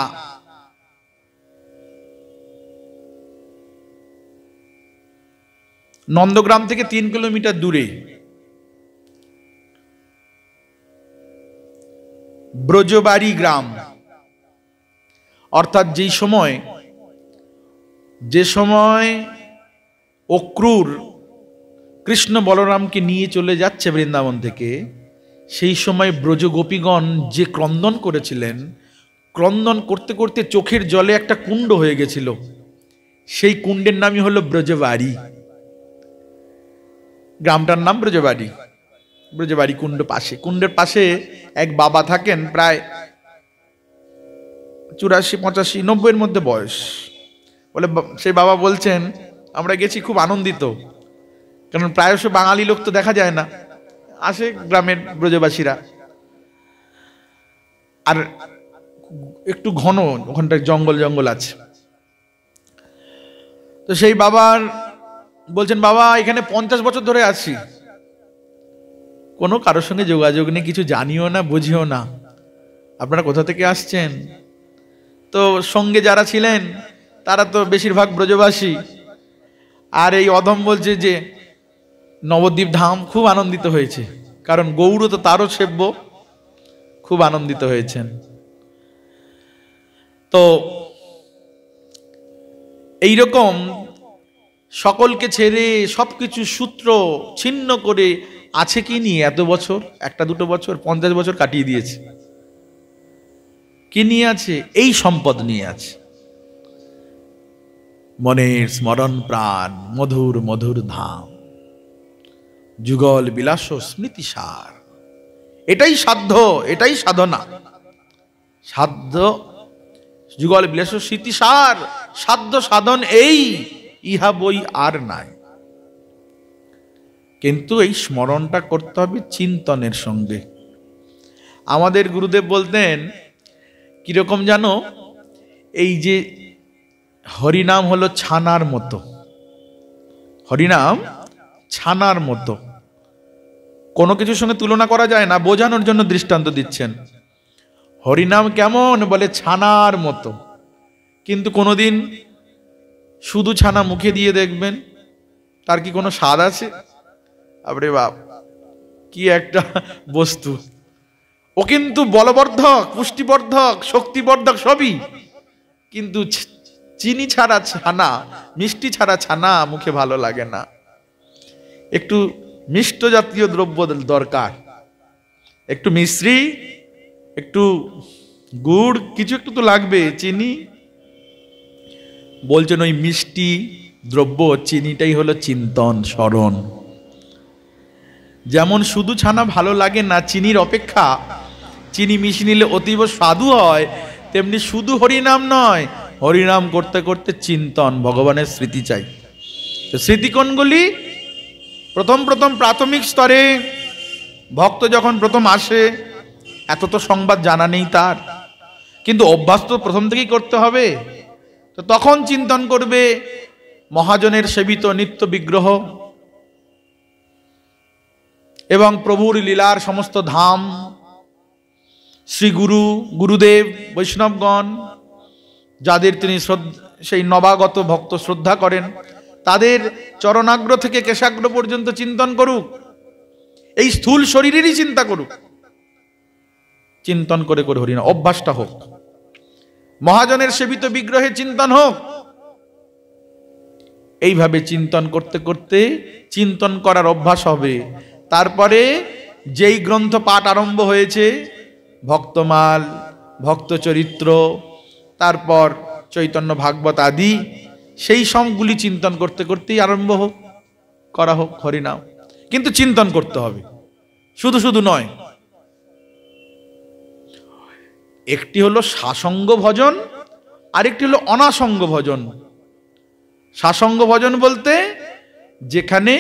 নন্দগ্রাম থেকে তিন কিলোমিটার দূরে ব্রজবাড়ি গ্রাম অর্থাৎ যেই সময় যে সময় অক্রুর কৃষ্ণ বলরামকে নিয়ে চলে যাচ্ছে বৃন্দাবন থেকে সেই সময় ব্রজ গোপীগণ যে ক্রন্দন করেছিলেন ক্রন্দন করতে করতে চোখের জলে একটা কুণ্ড হয়ে গেছিল সেই কুণ্ডের নামই হলো ব্রজবাড়ি গ্রামটার নাম ব্রজবাড়ি ব্রজবাড়ি কুণ্ড পাশে কুণ্ডের পাশে এক বাবা থাকেন প্রায় চুরাশি পঁচাশি নব্বইয়ের মধ্যে বয়স বলে সেই বাবা বলছেন আমরা গেছি খুব আনন্দিত কারণ প্রায়শ বাঙালি লোক তো দেখা যায় না আসে গ্রামের ব্রজবাসীরা আর একটু ঘন ওখানটা জঙ্গল জঙ্গল আছে তো সেই বাবার বলছেন বাবা এখানে পঞ্চাশ বছর ধরে আছি কোনো কারোর সঙ্গে যোগাযোগ নেই কিছু জানিও না বুঝিও না আপনারা কোথা থেকে আসছেন তো সঙ্গে যারা ছিলেন তারা তো বেশিরভাগ ব্রজবাসী আর এই অধম বলছে যে নবদ্বীপ ধাম খুব আনন্দিত হয়েছে কারণ গৌর তো তারও সেব্য খুব আনন্দিত হয়েছেন তো এইরকম সকলকে ছেড়ে সব কিছু সূত্র ছিন্ন করে আছে কি নিয়ে এত বছর একটা দুটো বছর পঞ্চাশ বছর কাটিয়ে দিয়েছে কি নিয়ে আছে এই সম্পদ নিয়ে আছে মনের স্মরণ প্রাণ মধুর মধুর ধাম যুগল বিলাস স্মৃতিসার এটাই সাধ্য এটাই সাধনা সাধ্য যুগল বিলাস স্মৃতিসার সাধ্য সাধন এই ইহা বই আর নাই কিন্তু এই স্মরণটা করতে হবে চিন্তনের সঙ্গে আমাদের গুরুদেব বলতেন কীরকম জানো এই যে হরিনাম হলো ছানার মতো হরিনাম ছানার মতো কোনো কিছুর সঙ্গে তুলনা করা যায় না বোঝানোর জন্য দৃষ্টান্ত দিচ্ছেন হরিনাম কেমন বলে ছানার মতো কিন্তু কোনোদিন শুধু ছানা মুখে দিয়ে দেখবেন তার কি কোনো স্বাদ আছে আপরে বাপ কি একটা বস্তু ও কিন্তু বলবর্ধক পুষ্টিবর্ধক শক্তিবর্ধক সবই কিন্তু চিনি ছাড়া ছানা মিষ্টি ছাড়া ছানা মুখে ভালো লাগে না একটু মিষ্ট জাতীয় দ্রব্য দরকার একটু মিশ্রি একটু গুড় কিছু একটু তো লাগবে চিনি বলছেন ওই মিষ্টি দ্রব্য চিনিটাই হলো চিন্তন স্মরণ যেমন শুধু ছানা ভালো লাগে না চিনির অপেক্ষা চিনি মিশিয়ে নিলে অতীব স্বাদু হয় তেমনি শুধু হরিনাম নয় হরিনাম করতে করতে চিন্তন ভগবানের স্মৃতি চাই স্মৃতি কোনগুলি প্রথম প্রথম প্রাথমিক স্তরে ভক্ত যখন প্রথম আসে এত তো সংবাদ জানা নেই তার কিন্তু অভ্যাস তো প্রথম থেকেই করতে হবে তো তখন চিন্তন করবে মহাজনের সেবিত নিত্য বিগ্রহ এবং প্রভুর লীলার সমস্ত ধাম শ্রী গুরু গুরুদেব বৈষ্ণবগণ যাদের তিনি সেই নবাগত ভক্ত শ্রদ্ধা করেন তাদের চরণাগ্র থেকে কেশাগ্র পর্যন্ত চিন্তন করুক এই স্থূল শরীরেরই চিন্তা করুক চিন্তন করে করে হরিনা অভ্যাসটা হোক মহাজনের সেবিত বিগ্রহে চিন্তন হোক এইভাবে চিন্তন করতে করতে চিন্তন করার অভ্যাস হবে তারপরে যেই গ্রন্থ পাঠ আরম্ভ হয়েছে ভক্তমাল ভক্ত চরিত্র তারপর চৈতন্য ভাগবত আদি সেই সবগুলি চিন্তন করতে করতেই আরম্ভ হোক করা হোক হরিনাম কিন্তু চিন্তন করতে হবে শুধু শুধু নয় একটি হলো সাসঙ্গ ভজন আর একটি হলো অনাসঙ্গ ভজন সাসঙ্গ ভজন বলতে যেখানে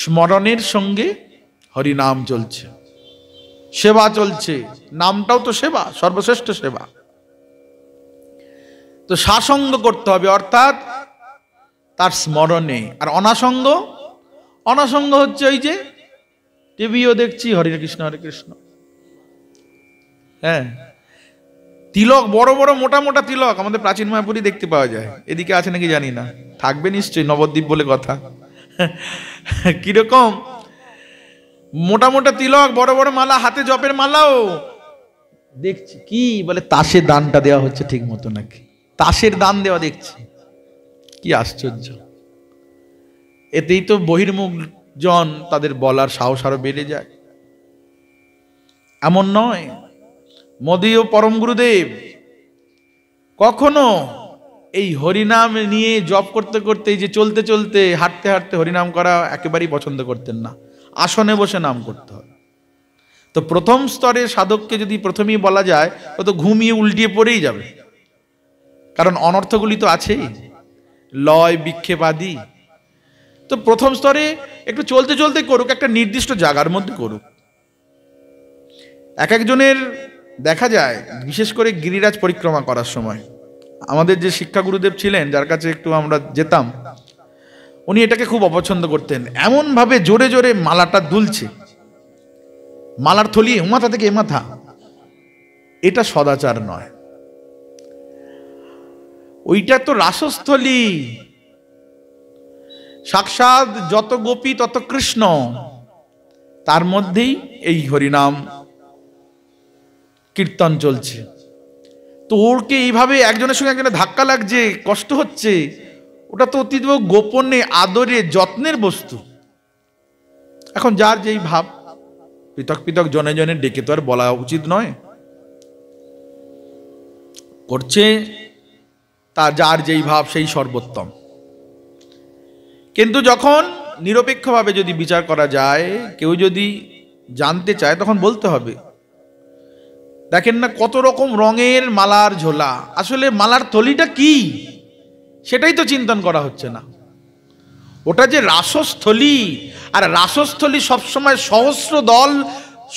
স্মরণের সঙ্গে হরিনাম চলছে সেবা চলছে নামটাও তো সেবা সর্বশ্রেষ্ঠ সেবা তো সাসঙ্গ করতে হবে অর্থাৎ তার স্মরণে আর অনাসঙ্গ অনাসঙ্গ হচ্ছে ওই যে টিভিও দেখছি হরে কৃষ্ণ হরে কৃষ্ণ হ্যাঁ তিলক বড় বড় মোটা মোটা তিলক আমাদের প্রাচীন মায়াপুরি দেখতে পাওয়া যায় এদিকে আছে নাকি জানি না থাকবে নিশ্চয়ই নবদ্বীপ বলে কথা কিরকম মোটা মোটা তিলক বড় বড় মালা হাতে জপের মালাও দেখছি কি বলে তাসে দানটা দেওয়া হচ্ছে ঠিক মতো নাকি তাসের দান দেওয়া দেখছি কি আশ্চর্য এতেই তো বহির্মুখ জন তাদের বলার সাহস আরো বেড়ে যায় এমন নয় মোদী ও পরম গুরুদেব কখনো এই হরিনাম নিয়ে জব করতে করতে যে চলতে চলতে হাঁটতে হাঁটতে হরিনাম করা একেবারেই পছন্দ করতেন না আসনে বসে নাম করতে হয় তো প্রথম স্তরে সাধককে যদি প্রথমেই বলা যায় ও তো ঘুমিয়ে উল্টিয়ে পড়েই যাবে কারণ অনর্থগুলি তো আছেই লয় বিক্ষেপ আদি তো প্রথম স্তরে একটু চলতে চলতে করুক একটা নির্দিষ্ট জায়গার মধ্যে করুক এক একজনের দেখা যায় বিশেষ করে গিরিরাজ পরিক্রমা করার সময় আমাদের যে শিক্ষা গুরুদেব ছিলেন যার কাছে একটু আমরা যেতাম উনি এটাকে খুব অপছন্দ করতেন এমনভাবে জোরে জোরে মালাটা দুলছে মালার থলি মাথা থেকে এ মাথা এটা সদাচার নয় ওইটা তো রাসস্থলী সাক্ষাৎ যত গোপী তত কৃষ্ণ তার মধ্যেই এই হরিনাম কীর্তন চলছে তো ওরকে এইভাবে একজনের সঙ্গে একজনের ধাক্কা লাগছে কষ্ট হচ্ছে ওটা তো অতীত গোপনে আদরে যত্নের বস্তু এখন যার যেই ভাব পৃথক পৃথক জনে জনে ডেকে তো আর বলা উচিত নয় করছে তার যার যেই ভাব সেই সর্বোত্তম কিন্তু যখন নিরপেক্ষভাবে যদি বিচার করা যায় কেউ যদি জানতে চায় তখন বলতে হবে দেখেন না কত রকম রঙের মালার ঝোলা আসলে মালার থলিটা কি সেটাই তো চিন্তন করা হচ্ছে না ওটা যে রাসস্থলী আর রাসস্থলী সবসময় সহস্র দল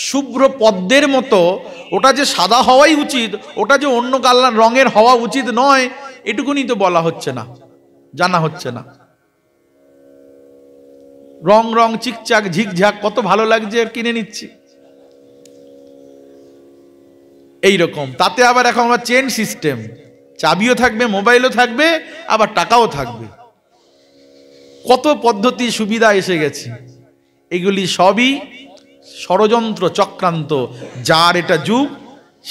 শুভ্র পদ্মের মতো ওটা যে সাদা হওয়াই উচিত ওটা যে অন্য কাল্লার রঙের হওয়া উচিত নয় এটুকুনি তো বলা হচ্ছে না জানা হচ্ছে না রং রং চিকচাক ঝিকঝাক কত ভালো লাগছে আর কিনে নিচ্ছি এই রকম তাতে আবার এখন আমার চেন সিস্টেম চাবিও থাকবে মোবাইলও থাকবে আবার টাকাও থাকবে কত পদ্ধতি সুবিধা এসে গেছে এগুলি সবই ষড়যন্ত্র চক্রান্ত যার এটা যুগ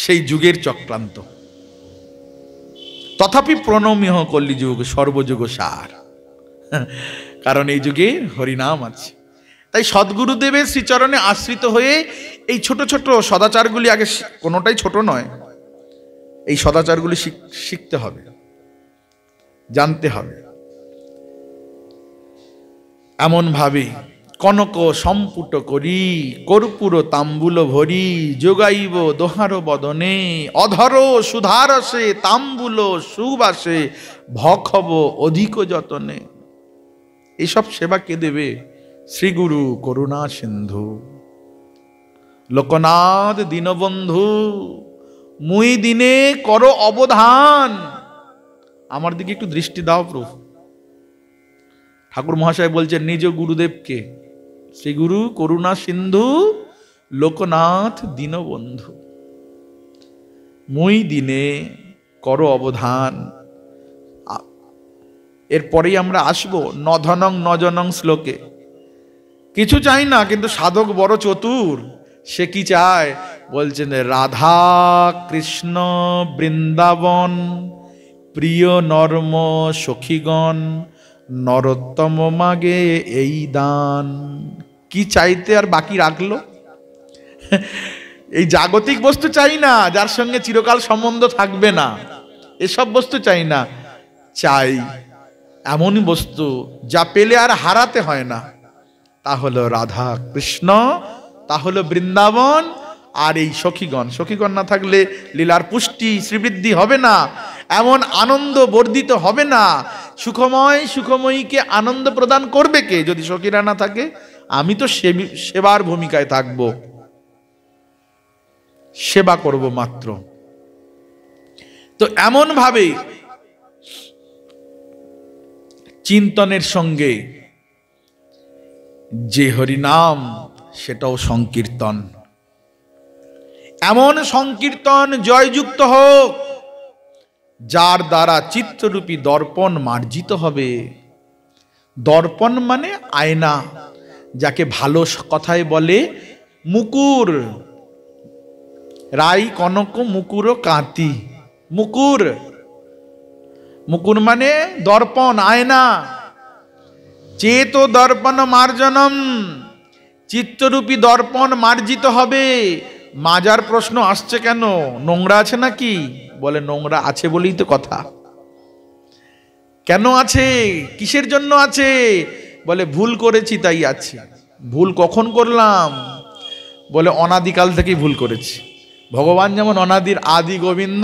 সেই যুগের চক্রান্ত তথাপি প্রণমিহ কল্লি যুগ সর্বযুগ সার কারণ এই যুগে হরিনাম আছে তাই সদ্গুরুদেবের শ্রীচরণে আশ্রিত হয়ে এই ছোট ছোট সদাচারগুলি আগে কোনোটাই ছোট নয় এই সদাচারগুলি শিখতে হবে জানতে হবে এমনভাবেই কনক সম্পুট করি কর্পূর তাম্বুল ভরি যোগাইব দোহার বদনে অধর সুধারসে তাম্বুল সুবাসে ভক্ষব অধিক যতনে এসব সেবা কে দেবে শ্রীগুরু করুণা সিন্ধু লোকনাথ দীনবন্ধু মুই দিনে করো অবধান আমার দিকে একটু দৃষ্টি দাও প্রভু ঠাকুর মহাশয় বলছেন নিজ গুরুদেবকে গুরু করুণা সিন্ধু লোকনাথ দীনবন্ধু মুই দিনে কর অবধান এরপরেই আমরা আসব নধনং নজনং শ্লোকে কিছু চাই না কিন্তু সাধক বড় চতুর সে কি চায় বলছেন রাধা কৃষ্ণ বৃন্দাবন প্রিয় নর্ম সখীগণ নরোত্তম মাগে এই দান কি চাইতে আর বাকি রাখলো এই জাগতিক বস্তু চাই না যার সঙ্গে চিরকাল সম্বন্ধ থাকবে না এসব বস্তু চাই না চাই এমনই বস্তু যা পেলে আর হারাতে হয় না তা হলো রাধা কৃষ্ণ তা হলো বৃন্দাবন আর এই সখীগণ সখীগণ না থাকলে লীলার পুষ্টি শ্রীবৃদ্ধি হবে না এমন আনন্দ বর্ধিত হবে না সুখময় সুখময়ীকে আনন্দ প্রদান করবে কে যদি সখীরা না থাকে আমি তো সেবার ভূমিকায় থাকব সেবা করব মাত্র তো ভাবে চিন্তনের সঙ্গে যে হরিনাম সেটাও সংকীর্তন এমন সংকীর্তন জয়যুক্ত হোক যার দ্বারা চিত্ররূপী দর্পণ মার্জিত হবে দর্পণ মানে আয়না যাকে ভালো কথায় বলে মুকুর রাই কনক মুকুর কাঁতি মুকুর মুকুর মানে দর্পণ আয়না চেত দর্পণ মার্জনম চিত্ররূপী দর্পণ মার্জিত হবে মাজার প্রশ্ন আসছে কেন নোংরা আছে নাকি বলে নোংরা আছে বলেই তো কথা কেন আছে কিসের জন্য আছে বলে ভুল করেছি তাই আছে ভুল কখন করলাম বলে অনাদিকাল থেকেই ভুল করেছি ভগবান যেমন অনাদির আদি গোবিন্দ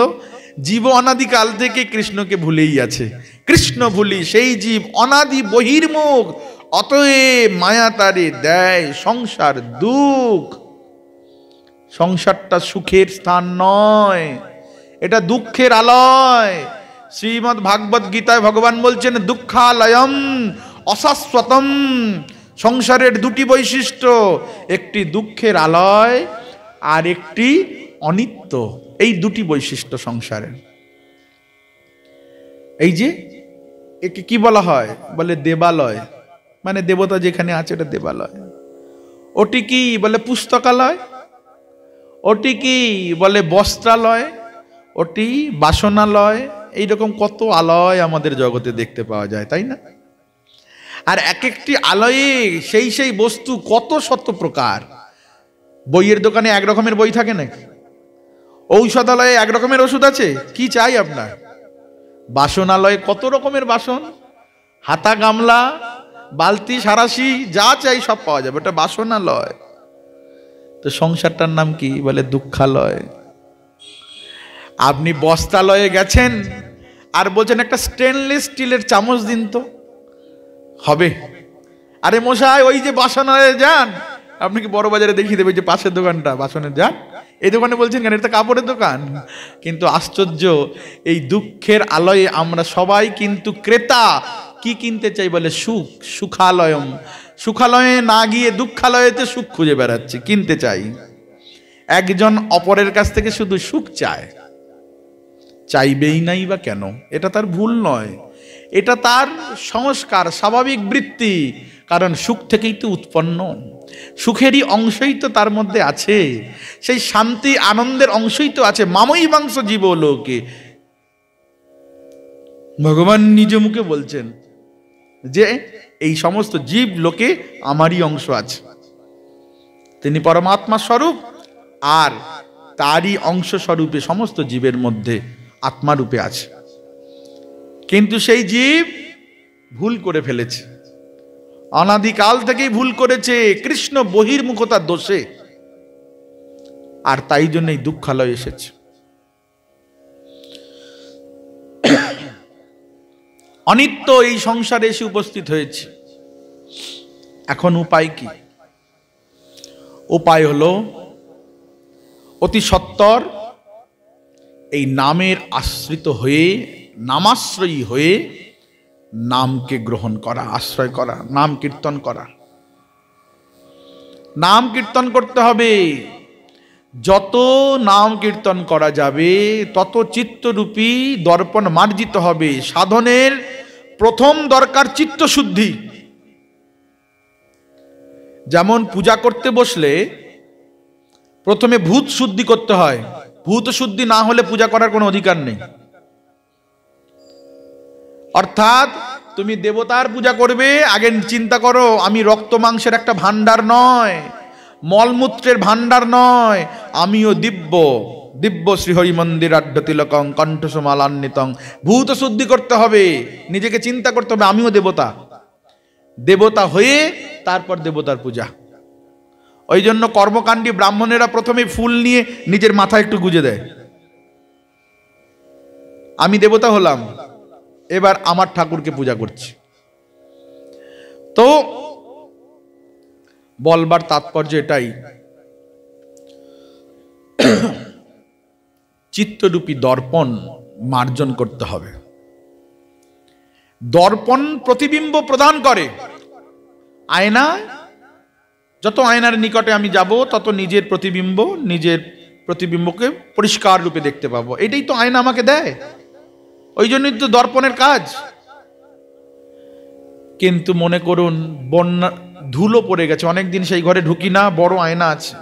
জীব অনাদিকাল থেকে কৃষ্ণকে ভুলেই আছে কৃষ্ণ ভুলি সেই জীব অনাদি বহির্মুখ অতএব মায়া তারে দেয় সংসার দুঃখ সংসারটা সুখের স্থান নয় এটা দুঃখের আলয় শ্রীমদ ভাগবত গীতায় ভগবান বলছেন দুঃখালয়ম অশাশ্বতম সংসারের দুটি বৈশিষ্ট্য একটি দুঃখের আলয় আর একটি অনিত্য এই দুটি বৈশিষ্ট্য সংসারের এই যে একে কি বলা হয় বলে দেবালয় মানে দেবতা যেখানে আছে এটা দেবালয় ওটি কি বলে পুস্তকালয় ওটি কি বলে বস্ত্রালয় ওটি বাসনালয় এইরকম কত আলয় আমাদের জগতে দেখতে পাওয়া যায় তাই না আর এক একটি আলয়ে সেই সেই বস্তু কত শত প্রকার বইয়ের দোকানে এক রকমের বই থাকে নাকি ঔষধালয়ে এক রকমের ওষুধ আছে কি চাই আপনার বাসনালয়ে কত রকমের বাসন হাতা গামলা বালতি সারাশি যা চাই সব পাওয়া যাবে ওটা বাসনালয় তো সংসারটার নাম কি বলে দুঃখালয় আপনি বস্তালয়ে গেছেন আর বলছেন একটা স্টেনলেস স্টিলের চামচ দিন তো হবে আরে মশাই ওই যে বাসনায় যান আপনি কি বড় বাজারে দেখিয়ে দেবে যে পাশের দোকানটা বাসনের যান এই দোকানে বলছেন কেন এটা কাপড়ের দোকান কিন্তু আশ্চর্য এই দুঃখের আলয়ে আমরা সবাই কিন্তু ক্রেতা কি কিনতে চাই বলে সুখ সুখালয়ম সুখালয়ে না গিয়ে দুঃখালয়েতে সুখ খুঁজে বেড়াচ্ছে কিনতে চাই একজন অপরের কাছ থেকে শুধু সুখ চায় চাইবেই নাই বা কেন এটা তার ভুল নয় এটা তার সংস্কার স্বাভাবিক বৃত্তি কারণ সুখ থেকেই তো উৎপন্ন সুখেরই অংশই তো তার মধ্যে আছে সেই শান্তি আনন্দের অংশই তো আছে মামই মাংস জীব লোকে ভগবান নিজ মুখে বলছেন যে এই সমস্ত জীব লোকে আমারই অংশ আছে তিনি পরমাত্মা স্বরূপ আর তারই অংশ স্বরূপে সমস্ত জীবের মধ্যে আত্মারূপে আছে কিন্তু সেই জীব ভুল করে ফেলেছে অনাদিকাল থেকেই ভুল করেছে কৃষ্ণ বহির্মুখতার দোষে আর তাই জন্যই দুঃখালয় এসেছে অনিত্য এই সংসারে এসে উপস্থিত হয়েছে এখন উপায় কি উপায় হল অতি সত্তর এই নামের আশ্রিত হয়ে নামাশ্রয়ী হয়ে নামকে গ্রহণ করা আশ্রয় করা নাম কীর্তন করা নাম কীর্তন করতে হবে যত নাম কীর্তন করা যাবে তত চিত্তরূপী দর্পণ মার্জিত হবে সাধনের প্রথম দরকার চিত্তশুদ্ধি যেমন পূজা করতে বসলে প্রথমে ভূত শুদ্ধি করতে হয় ভূত শুদ্ধি না হলে পূজা করার কোনো অধিকার নেই অর্থাৎ তুমি দেবতার পূজা করবে আগে চিন্তা করো আমি রক্ত মাংসের একটা ভাণ্ডার নয় মলমূত্রের ভাণ্ডার নয় আমিও দিব্য দিব্য শ্রীহরি মন্দির আড্ড তিলকং কণ্ঠসমালান্বিতং ভূত শুদ্ধি করতে হবে নিজেকে চিন্তা করতে হবে আমিও দেবতা দেবতা হয়ে তারপর দেবতার পূজা ওই জন্য কর্মকাণ্ডী ব্রাহ্মণেরা প্রথমে ফুল নিয়ে নিজের মাথা একটু গুজে দেয় আমি দেবতা হলাম এবার আমার ঠাকুরকে পূজা করছি তো বলবার তাৎপর্য এটাই চিত্তরূপী দর্পণ মার্জন করতে হবে দর্পণ প্রতিবিম্ব প্রদান করে আয়না যত আয়নার নিকটে আমি যাব তত নিজের প্রতিবিম্ব নিজের প্রতিবিম্বকে পরিষ্কার রূপে দেখতে পাবো এটাই তো আয়না আমাকে দেয় ওই জন্যই তো দর্পণের কাজ কিন্তু মনে করুন বন্যা ধুলো পড়ে গেছে অনেকদিন সেই ঘরে ঢুকি না বড় আয়না আছে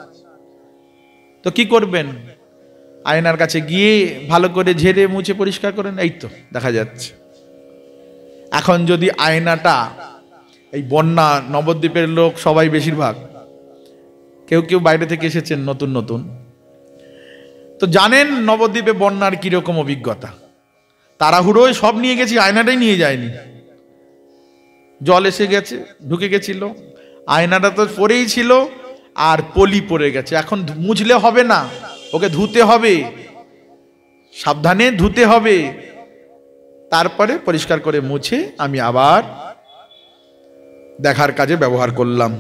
তো কি করবেন আয়নার কাছে গিয়ে ভালো করে ঝেড়ে মুছে পরিষ্কার করেন এই তো দেখা যাচ্ছে এখন যদি আয়নাটা এই বন্যা নবদ্বীপের লোক সবাই বেশিরভাগ কেউ কেউ বাইরে থেকে এসেছেন নতুন নতুন তো জানেন নবদ্বীপে বন্যার কীরকম অভিজ্ঞতা তাড়াহুড়োয় সব নিয়ে গেছি আয়নাটাই নিয়ে যায়নি জল এসে গেছে ঢুকে গেছিল আয়নাটা তো পরেই ছিল আর পলি পড়ে গেছে এখন মুছলে হবে না ওকে ধুতে হবে সাবধানে ধুতে হবে তারপরে পরিষ্কার করে মুছে আমি আবার দেখার কাজে ব্যবহার করলাম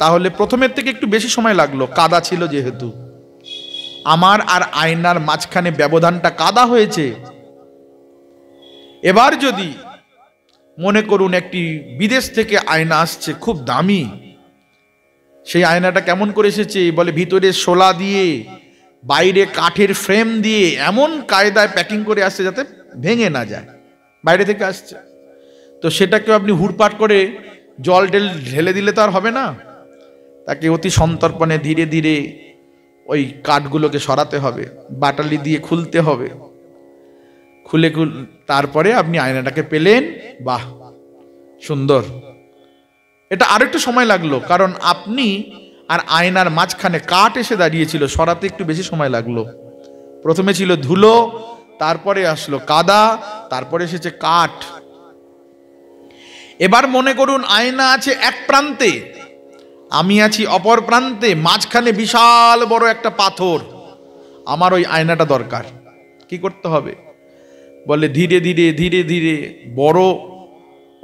তাহলে প্রথমের থেকে একটু বেশি সময় লাগলো কাদা ছিল যেহেতু আমার আর আয়নার মাঝখানে ব্যবধানটা কাদা হয়েছে এবার যদি মনে করুন একটি বিদেশ থেকে আয়না আসছে খুব দামি সেই আয়নাটা কেমন করে এসেছে বলে ভিতরে শোলা দিয়ে বাইরে কাঠের ফ্রেম দিয়ে এমন কায়দায় প্যাকিং করে আসছে যাতে ভেঙে না যায় বাইরে থেকে আসছে তো সেটাকেও আপনি হুড়পাট করে জল ঢেল ঢেলে দিলে তো আর হবে না তাকে অতি সন্তর্পণে ধীরে ধীরে ওই কাঠগুলোকে সরাতে হবে বাটালি দিয়ে খুলতে হবে খুলে খুল তারপরে আপনি আয়নাটাকে পেলেন বাহ সুন্দর এটা আরেকটু সময় লাগলো কারণ আপনি আর আয়নার মাঝখানে কাঠ এসে দাঁড়িয়েছিল সরাতে একটু বেশি সময় লাগলো প্রথমে ছিল ধুলো তারপরে আসলো কাদা তারপরে এসেছে কাঠ এবার মনে করুন আয়না আছে এক প্রান্তে আমি আছি অপর প্রান্তে মাঝখানে বিশাল বড় একটা পাথর আমার ওই আয়নাটা দরকার কি করতে হবে বলে ধীরে ধীরে ধীরে ধীরে বড়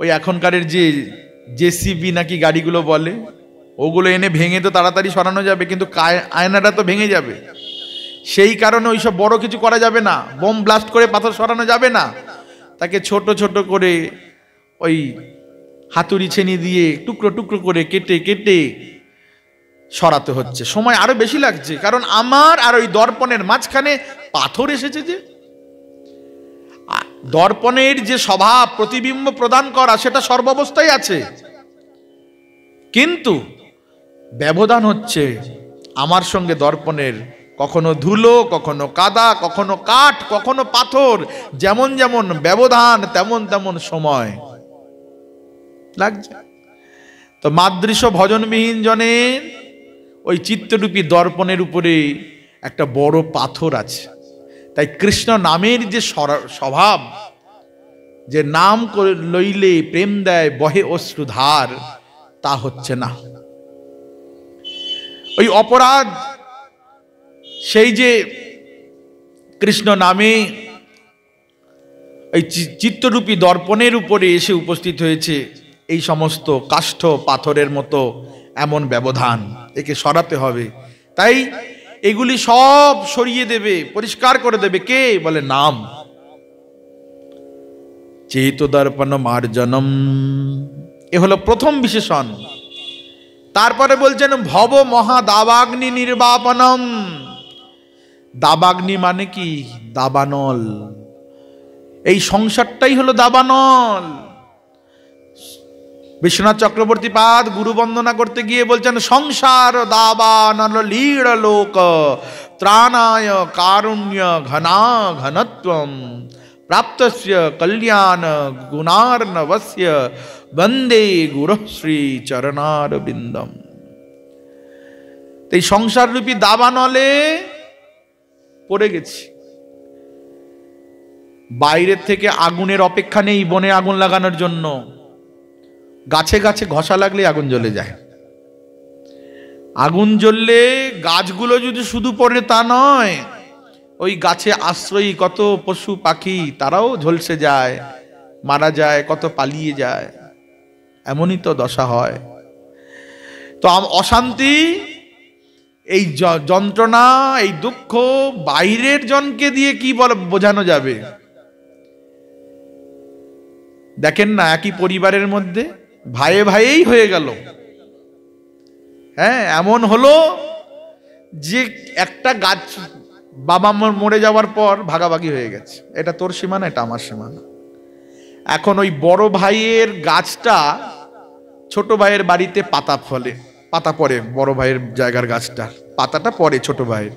ওই এখনকারের যে জেসিবি নাকি গাড়িগুলো বলে ওগুলো এনে ভেঙে তো তাড়াতাড়ি সরানো যাবে কিন্তু আয়নাটা তো ভেঙে যাবে সেই কারণে ওইসব বড় কিছু করা যাবে না বোম ব্লাস্ট করে পাথর সরানো যাবে না তাকে ছোট ছোট করে ওই হাতুড়ি ছেনি দিয়ে টুকরো টুকরো করে কেটে কেটে সরাতে হচ্ছে সময় আরও বেশি লাগছে কারণ আমার আর ওই দর্পণের মাঝখানে পাথর এসেছে যে দর্পণের যে স্বভাব প্রতিবিম্ব প্রদান করা সেটা সর্বাবস্থায় আছে কিন্তু ব্যবধান হচ্ছে আমার সঙ্গে দর্পণের কখনো ধুলো কখনো কাদা কখনো কাঠ কখনো পাথর যেমন যেমন ব্যবধান তেমন তেমন সময় লাগছে তো মাদৃশ্য ভজনবিহীন জনের ওই চিত্ররূপী দর্পণের উপরে একটা বড় পাথর আছে তাই কৃষ্ণ নামের যে স্বভাব যে নাম লইলে প্রেম দেয় বহে অশ্রুধার তা হচ্ছে না ওই অপরাধ সেই যে কৃষ্ণ নামে এই চিত্তরূপী দর্পণের উপরে এসে উপস্থিত হয়েছে এই সমস্ত কাষ্ঠ পাথরের মতো এমন ব্যবধান একে সরাতে হবে তাই এগুলি সব সরিয়ে দেবে পরিষ্কার করে দেবে কে বলে নাম দর্পণ মার্জনম এ হলো প্রথম বিশেষণ তারপরে বলছেন ভব মহা দাবাগ্নি নির্বাপনম দাবাগ্নি মানে কি দাবানল এই সংসারটাই হলো দাবানল বিশ্বনাথ চক্রবর্তী পাদ গুরু বন্দনা করতে গিয়ে বলছেন সংসার দাবানল লীড় লোক ত্রাণায় কারুণ্য ঘনা ঘনত্বম প্রাপ্তস্য কল্যাণ নবস্য বন্দে গুরশ্রী চরণার বৃন্দম এই সংসাররূপী দাবানলে পড়ে গেছি বাইরের থেকে আগুনের অপেক্ষা নেই বনে আগুন লাগানোর জন্য গাছে গাছে ঘষা লাগলে আগুন জ্বলে যায় আগুন জ্বললে গাছগুলো যদি শুধু পড়ে তা নয় ওই গাছে আশ্রয়ী কত পশু পাখি তারাও ঝলসে যায় মারা যায় কত পালিয়ে যায় এমনই তো দশা হয় তো অশান্তি এই যন্ত্রণা এই দুঃখ বাইরের জনকে দিয়ে কি বল বোঝানো যাবে দেখেন না একই পরিবারের মধ্যে ভাইয়ে ভাইয়েই হয়ে গেল হ্যাঁ এমন হলো যে একটা গাছ বাবা মরে যাওয়ার পর ভাগাভাগি হয়ে গেছে এটা তোর সীমানা এটা আমার সীমানা এখন ওই বড় ভাইয়ের গাছটা ছোট ভাইয়ের বাড়িতে পাতা ফলে পাতা পড়ে বড় ভাইয়ের জায়গার গাছটা পাতাটা পড়ে ছোট ভাইয়ের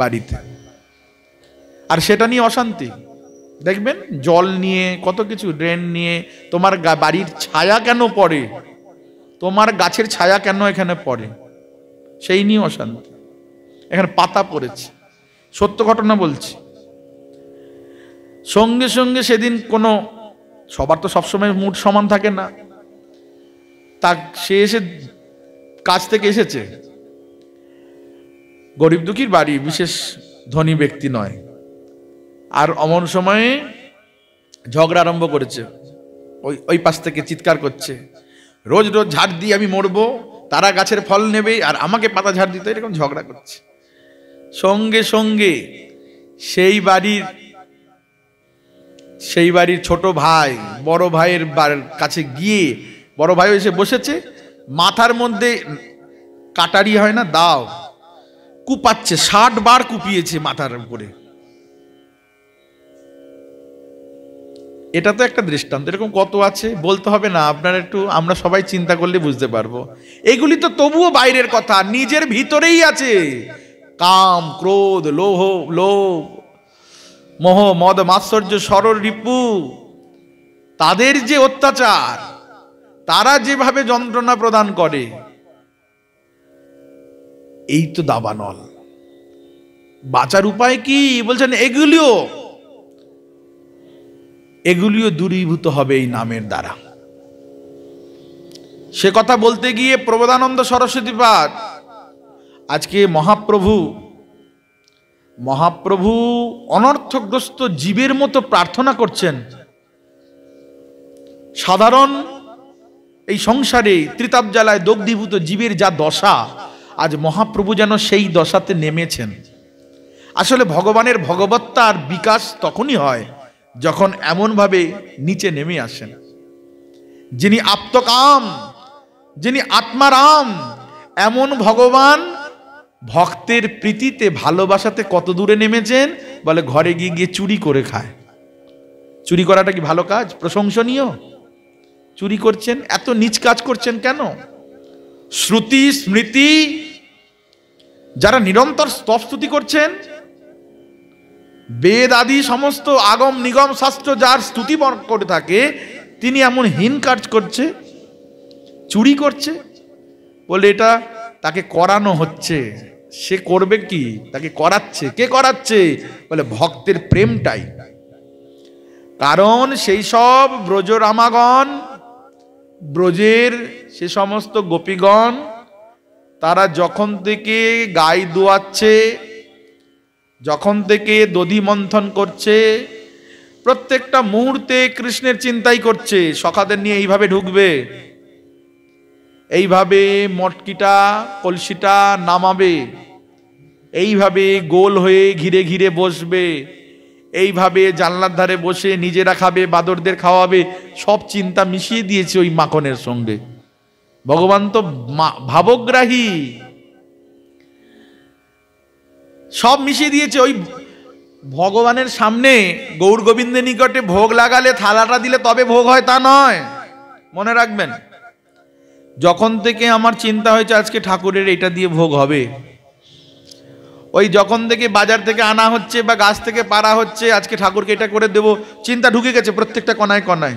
বাড়িতে আর সেটা নিয়ে অশান্তি দেখবেন জল নিয়ে কত কিছু ড্রেন নিয়ে তোমার বাড়ির ছায়া কেন পড়ে তোমার গাছের ছায়া কেন এখানে পড়ে সেই নিয়ে অশান্তি এখানে পাতা পড়েছে সত্য ঘটনা বলছি সঙ্গে সঙ্গে সেদিন কোনো সবার তো সবসময় মুড সমান থাকে না তা সে এসে কাজ থেকে এসেছে গরিব দুঃখীর বাড়ি বিশেষ ধনী ব্যক্তি নয় আর অমন সময়ে ঝগড়া আরম্ভ করেছে ওই ওই পাশ থেকে চিৎকার করছে রোজ রোজ ঝাড় দিয়ে আমি মরবো তারা গাছের ফল নেবে আর আমাকে পাতা ঝাড় দিতে এরকম ঝগড়া করছে সঙ্গে সঙ্গে সেই বাড়ির সেই বাড়ির ছোট ভাই বড় ভাইয়ের কাছে গিয়ে বড় ভাই এসে বসেছে মাথার মধ্যে কাটারি হয় না দাও কুপাচ্ছে ষাট বার কুপিয়েছে মাথার উপরে এটা তো একটা দৃষ্টান্ত এরকম কত আছে বলতে হবে না আপনার একটু আমরা সবাই চিন্তা করলে বুঝতে পারবো এগুলি তো তবুও বাইরের কথা নিজের ভিতরেই আছে কাম ক্রোধ লোহ লোভ মোহ মদ মাৎসর্য সরল রিপু তাদের যে অত্যাচার তারা যেভাবে যন্ত্রণা প্রদান করে এই তো দাবানল বাঁচার উপায় কি বলছেন এগুলিও এগুলিও দূরীভূত হবে এই নামের দ্বারা সে কথা বলতে গিয়ে প্রবোধানন্দ সরস্বতী পাঠ আজকে মহাপ্রভু মহাপ্রভু অনর্থগ্রস্ত জীবের মতো প্রার্থনা করছেন সাধারণ এই সংসারে ত্রিতাপ জ্বালায় দগ্ধীভূত জীবের যা দশা আজ মহাপ্রভু যেন সেই দশাতে নেমেছেন আসলে ভগবানের ভগবত্তার বিকাশ তখনই হয় যখন এমনভাবে নিচে নেমে আসেন যিনি আত্মকাম যিনি আত্মারাম এমন ভগবান ভক্তের প্রীতিতে ভালোবাসাতে কত দূরে নেমেছেন বলে ঘরে গিয়ে গিয়ে চুরি করে খায় চুরি করাটা কি ভালো কাজ প্রশংসনীয় চুরি করছেন এত নিচ কাজ করছেন কেন শ্রুতি স্মৃতি যারা নিরন্তর স্তব স্তুতি করছেন বেদ আদি সমস্ত আগম নিগম শাস্ত্র যার স্তুতি করে থাকে তিনি এমন হীন কাজ করছে চুরি করছে বলে এটা তাকে করানো হচ্ছে সে করবে কি তাকে করাচ্ছে কে করাচ্ছে বলে ভক্তের প্রেমটাই কারণ সেই সব ব্রজরামাগণ ব্রজের সে সমস্ত গোপীগণ তারা যখন থেকে গাই দোয়াচ্ছে যখন থেকে দধি মন্থন করছে প্রত্যেকটা মুহূর্তে কৃষ্ণের চিন্তাই করছে সখাদের নিয়ে এইভাবে ঢুকবে এইভাবে মটকিটা কলসিটা নামাবে এইভাবে গোল হয়ে ঘিরে ঘিরে বসবে এইভাবে জানলার ধারে বসে নিজেরা খাবে বাদরদের খাওয়াবে সব চিন্তা মিশিয়ে দিয়েছে ওই মাখনের সঙ্গে ভগবান তো ভাবগ্রাহী সব মিশিয়ে দিয়েছে ওই ভগবানের সামনে গৌর গোবিন্দের নিকটে ভোগ লাগালে থালাটা দিলে তবে ভোগ হয় তা নয় মনে রাখবেন যখন থেকে আমার চিন্তা হয়েছে আজকে ঠাকুরের এটা দিয়ে ভোগ হবে ওই যখন থেকে বাজার থেকে আনা হচ্ছে বা গাছ থেকে পাড়া হচ্ছে আজকে ঠাকুরকে এটা করে দেব চিন্তা ঢুকে গেছে প্রত্যেকটা কনায় কণায়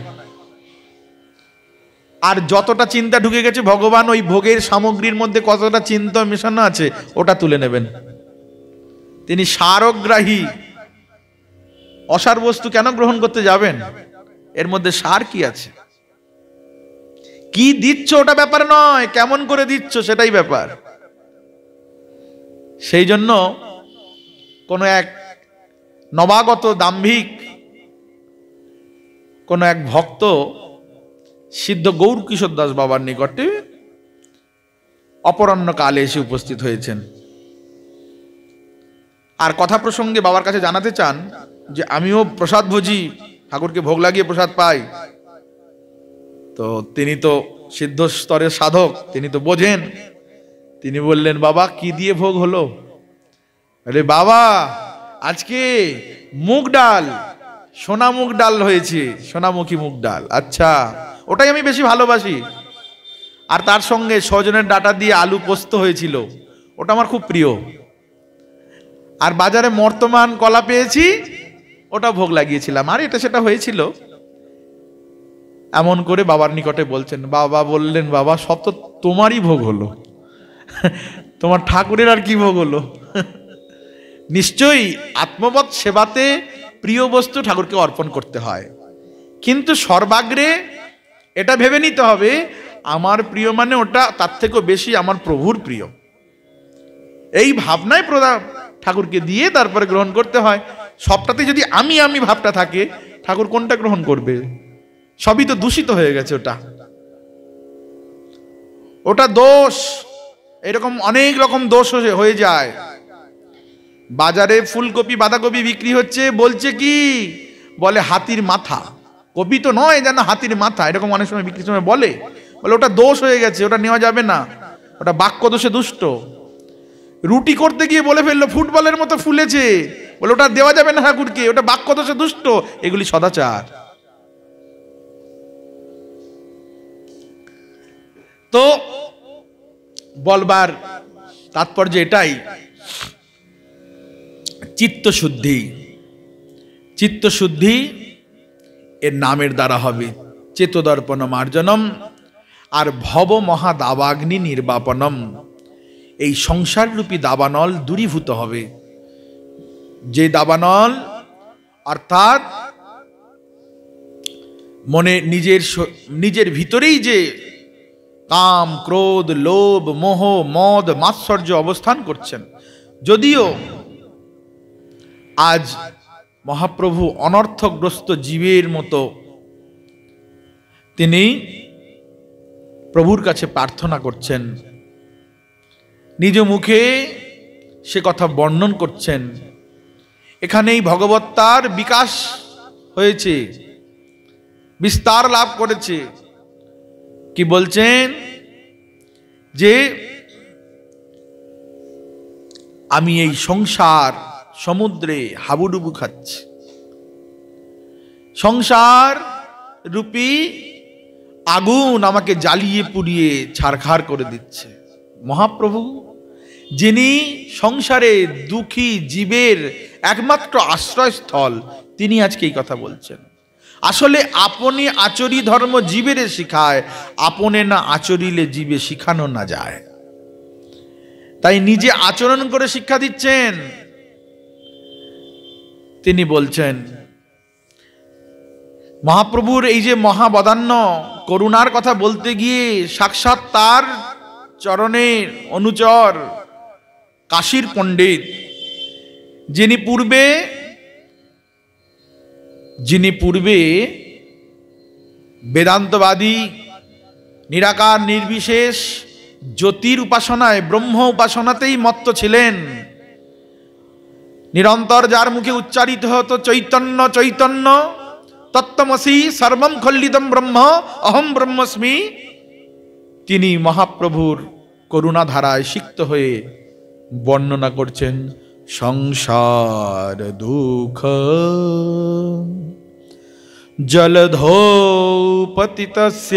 আর যতটা চিন্তা ঢুকে গেছে ভগবান ওই ভোগের সামগ্রীর মধ্যে কতটা চিন্তা মেশানো আছে ওটা তুলে নেবেন তিনি সারগ্রাহী অসার বস্তু কেন গ্রহণ করতে যাবেন এর মধ্যে সার কি আছে কি দিচ্ছ ওটা ব্যাপার নয় কেমন করে দিচ্ছ সেটাই ব্যাপার সেই জন্য কোনো এক নবাগত দাম্ভিক কোনো এক ভক্ত সিদ্ধ গৌর কিশোর দাস বাবার নিকটে কালে এসে উপস্থিত হয়েছেন আর কথা প্রসঙ্গে বাবার কাছে জানাতে চান যে আমিও প্রসাদ ভোজি ঠাকুরকে ভোগ লাগিয়ে প্রসাদ পাই তো তিনি তো সিদ্ধ স্তরের সাধক তিনি তো বোঝেন তিনি বললেন বাবা কি দিয়ে ভোগ হলো আরে বাবা আজকে মুগ ডাল সোনামুখ ডাল হয়েছে সোনামুখী মুগ ডাল আচ্ছা ওটাই আমি বেশি ভালোবাসি আর তার সঙ্গে সজনের ডাটা দিয়ে আলু পোস্ত হয়েছিল ওটা আমার খুব প্রিয় আর বাজারে মর্তমান কলা পেয়েছি ওটা ভোগ লাগিয়েছিলাম আর এটা সেটা হয়েছিল এমন করে বাবার নিকটে বলছেন বাবা বললেন বাবা সব তো তোমারই ভোগ হলো তোমার ঠাকুরের আর কি ভোগ হলো নিশ্চয়ই আত্মবৎ সেবাতে প্রিয় বস্তু ঠাকুরকে অর্পণ করতে হয় কিন্তু সর্বাগ্রে এটা ভেবে নিতে হবে আমার প্রিয় মানে ওটা তার থেকেও বেশি আমার প্রভুর প্রিয় এই ভাবনায় প্রধান ঠাকুরকে দিয়ে তারপরে গ্রহণ করতে হয় সবটাতে যদি আমি আমি ভাবটা থাকে ঠাকুর কোনটা গ্রহণ করবে সবই তো দূষিত হয়ে গেছে ওটা ওটা দোষ এরকম অনেক রকম দোষ হয়ে যায় বাজারে ফুলকপি বাঁধাকপি বিক্রি হচ্ছে বলছে কি বলে হাতির মাথা কপি তো নয় যেন হাতির মাথা এরকম অনেক সময় বিক্রির সময় বলে বলে ওটা দোষ হয়ে গেছে ওটা নেওয়া যাবে না ওটা বাক্য দোষে দুষ্ট রুটি করতে গিয়ে বলে ফেললো ফুটবলের মতো ফুলেছে বলে ওটা দেওয়া যাবে না ঠাকুরকে ওটা বাক্য দোষে দুষ্ট এগুলি সদাচার তো বলবার তাৎপর্য এটাই চিত্তশুদ্ধি চিত্তশুদ্ধি এর নামের দ্বারা হবে চেতদর্পণ মার্জনম আর ভব মহাদাবাগ্নি নির্বাপনম এই সংসাররূপী দাবানল দূরীভূত হবে যে দাবানল অর্থাৎ মনে নিজের নিজের ভিতরেই যে কাম ক্রোধ লোভ মোহ মদ মাৎসর্য অবস্থান করছেন যদিও আজ মহাপ্রভু অনর্থগ্রস্ত জীবের মতো তিনি প্রভুর কাছে প্রার্থনা করছেন নিজ মুখে সে কথা বর্ণন করছেন এখানেই ভগবত্তার বিকাশ হয়েছে বিস্তার লাভ করেছে কি বলছেন যে আমি এই সংসার সমুদ্রে হাবুডুবু খাচ্ছি সংসার রূপী আগুন আমাকে জ্বালিয়ে পুড়িয়ে ছারখার করে দিচ্ছে মহাপ্রভু যিনি সংসারে দুঃখী জীবের একমাত্র আশ্রয়স্থল তিনি আজকে এই কথা বলছেন আসলে আপনি আচরি ধর্ম জীবের শিখায় আপনে না আচরিলে জীবে শিখানো না যায় তাই নিজে আচরণ করে শিক্ষা দিচ্ছেন তিনি বলছেন মহাপ্রভুর এই যে মহাবদান্য করুণার কথা বলতে গিয়ে সাক্ষাৎ তার চরণের অনুচর কাশীর পণ্ডিত যিনি পূর্বে যিনি পূর্বে বেদান্তবাদী নিরাকার নির্বিশেষ জ্যোতির উপাসনায় ব্রহ্ম উপাসনাতেই মত্ত ছিলেন নিরন্তর যার মুখে উচ্চারিত হতো চৈতন্য চৈতন্য তত্ত্বমসি সর্বম খল্লিতম ব্রহ্ম অহম ব্রহ্মস্মি তিনি মহাপ্রভুর করুণাধারায় সিক্ত হয়ে বর্ণনা করছেন সংসার দুঃখ জলধো পতিতস্য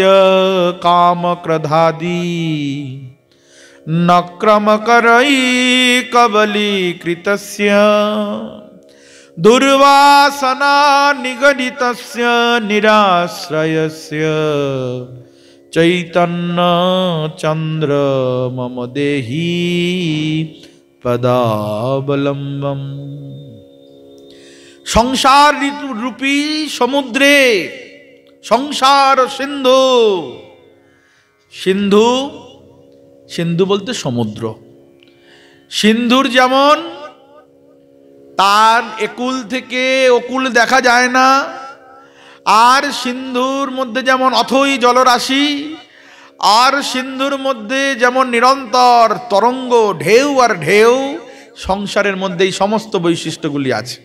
কামক্রধাদি কবলি কৃত দুর্বাসনা নিগণিতস্য নিরাশ্রয়স্য চৈতন্য চন্দ্র মম দেহি পদাবলম্বম সংসার রূপী সমুদ্রে সংসার সিন্ধু সিন্ধু সিন্ধু বলতে সমুদ্র সিন্ধুর যেমন তার একুল থেকে অকুল দেখা যায় না আর সিন্ধুর মধ্যে যেমন অথই জলরাশি আর সিন্ধুর মধ্যে যেমন নিরন্তর তরঙ্গ ঢেউ আর ঢেউ সংসারের মধ্যে এই সমস্ত বৈশিষ্ট্যগুলি আছে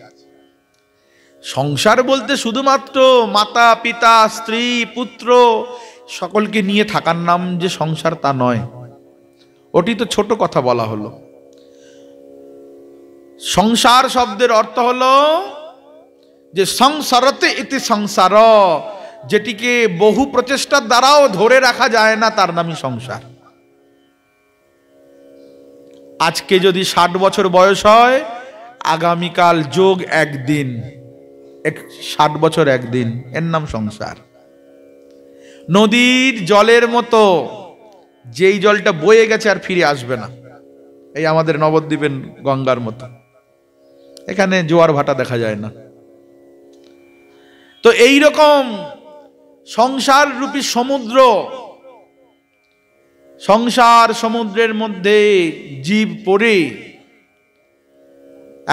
সংসার বলতে শুধুমাত্র মাতা পিতা স্ত্রী পুত্র সকলকে নিয়ে থাকার নাম যে সংসার তা নয় ওটি তো ছোট কথা বলা হলো সংসার শব্দের অর্থ হলো যে সংসারতে এতে সংসার যেটিকে বহু প্রচেষ্টার দ্বারাও ধরে রাখা যায় না তার নামই সংসার আজকে যদি ষাট বছর বয়স হয় আগামীকাল যোগ একদিন এক ষাট বছর একদিন এর নাম সংসার নদীর জলের মতো যেই জলটা বয়ে গেছে আর ফিরে আসবে না এই আমাদের নবদ্বীপের গঙ্গার মতো এখানে জোয়ার ভাটা দেখা যায় না তো এই রকম সংসার রূপী সমুদ্র সংসার সমুদ্রের মধ্যে জীব পড়ে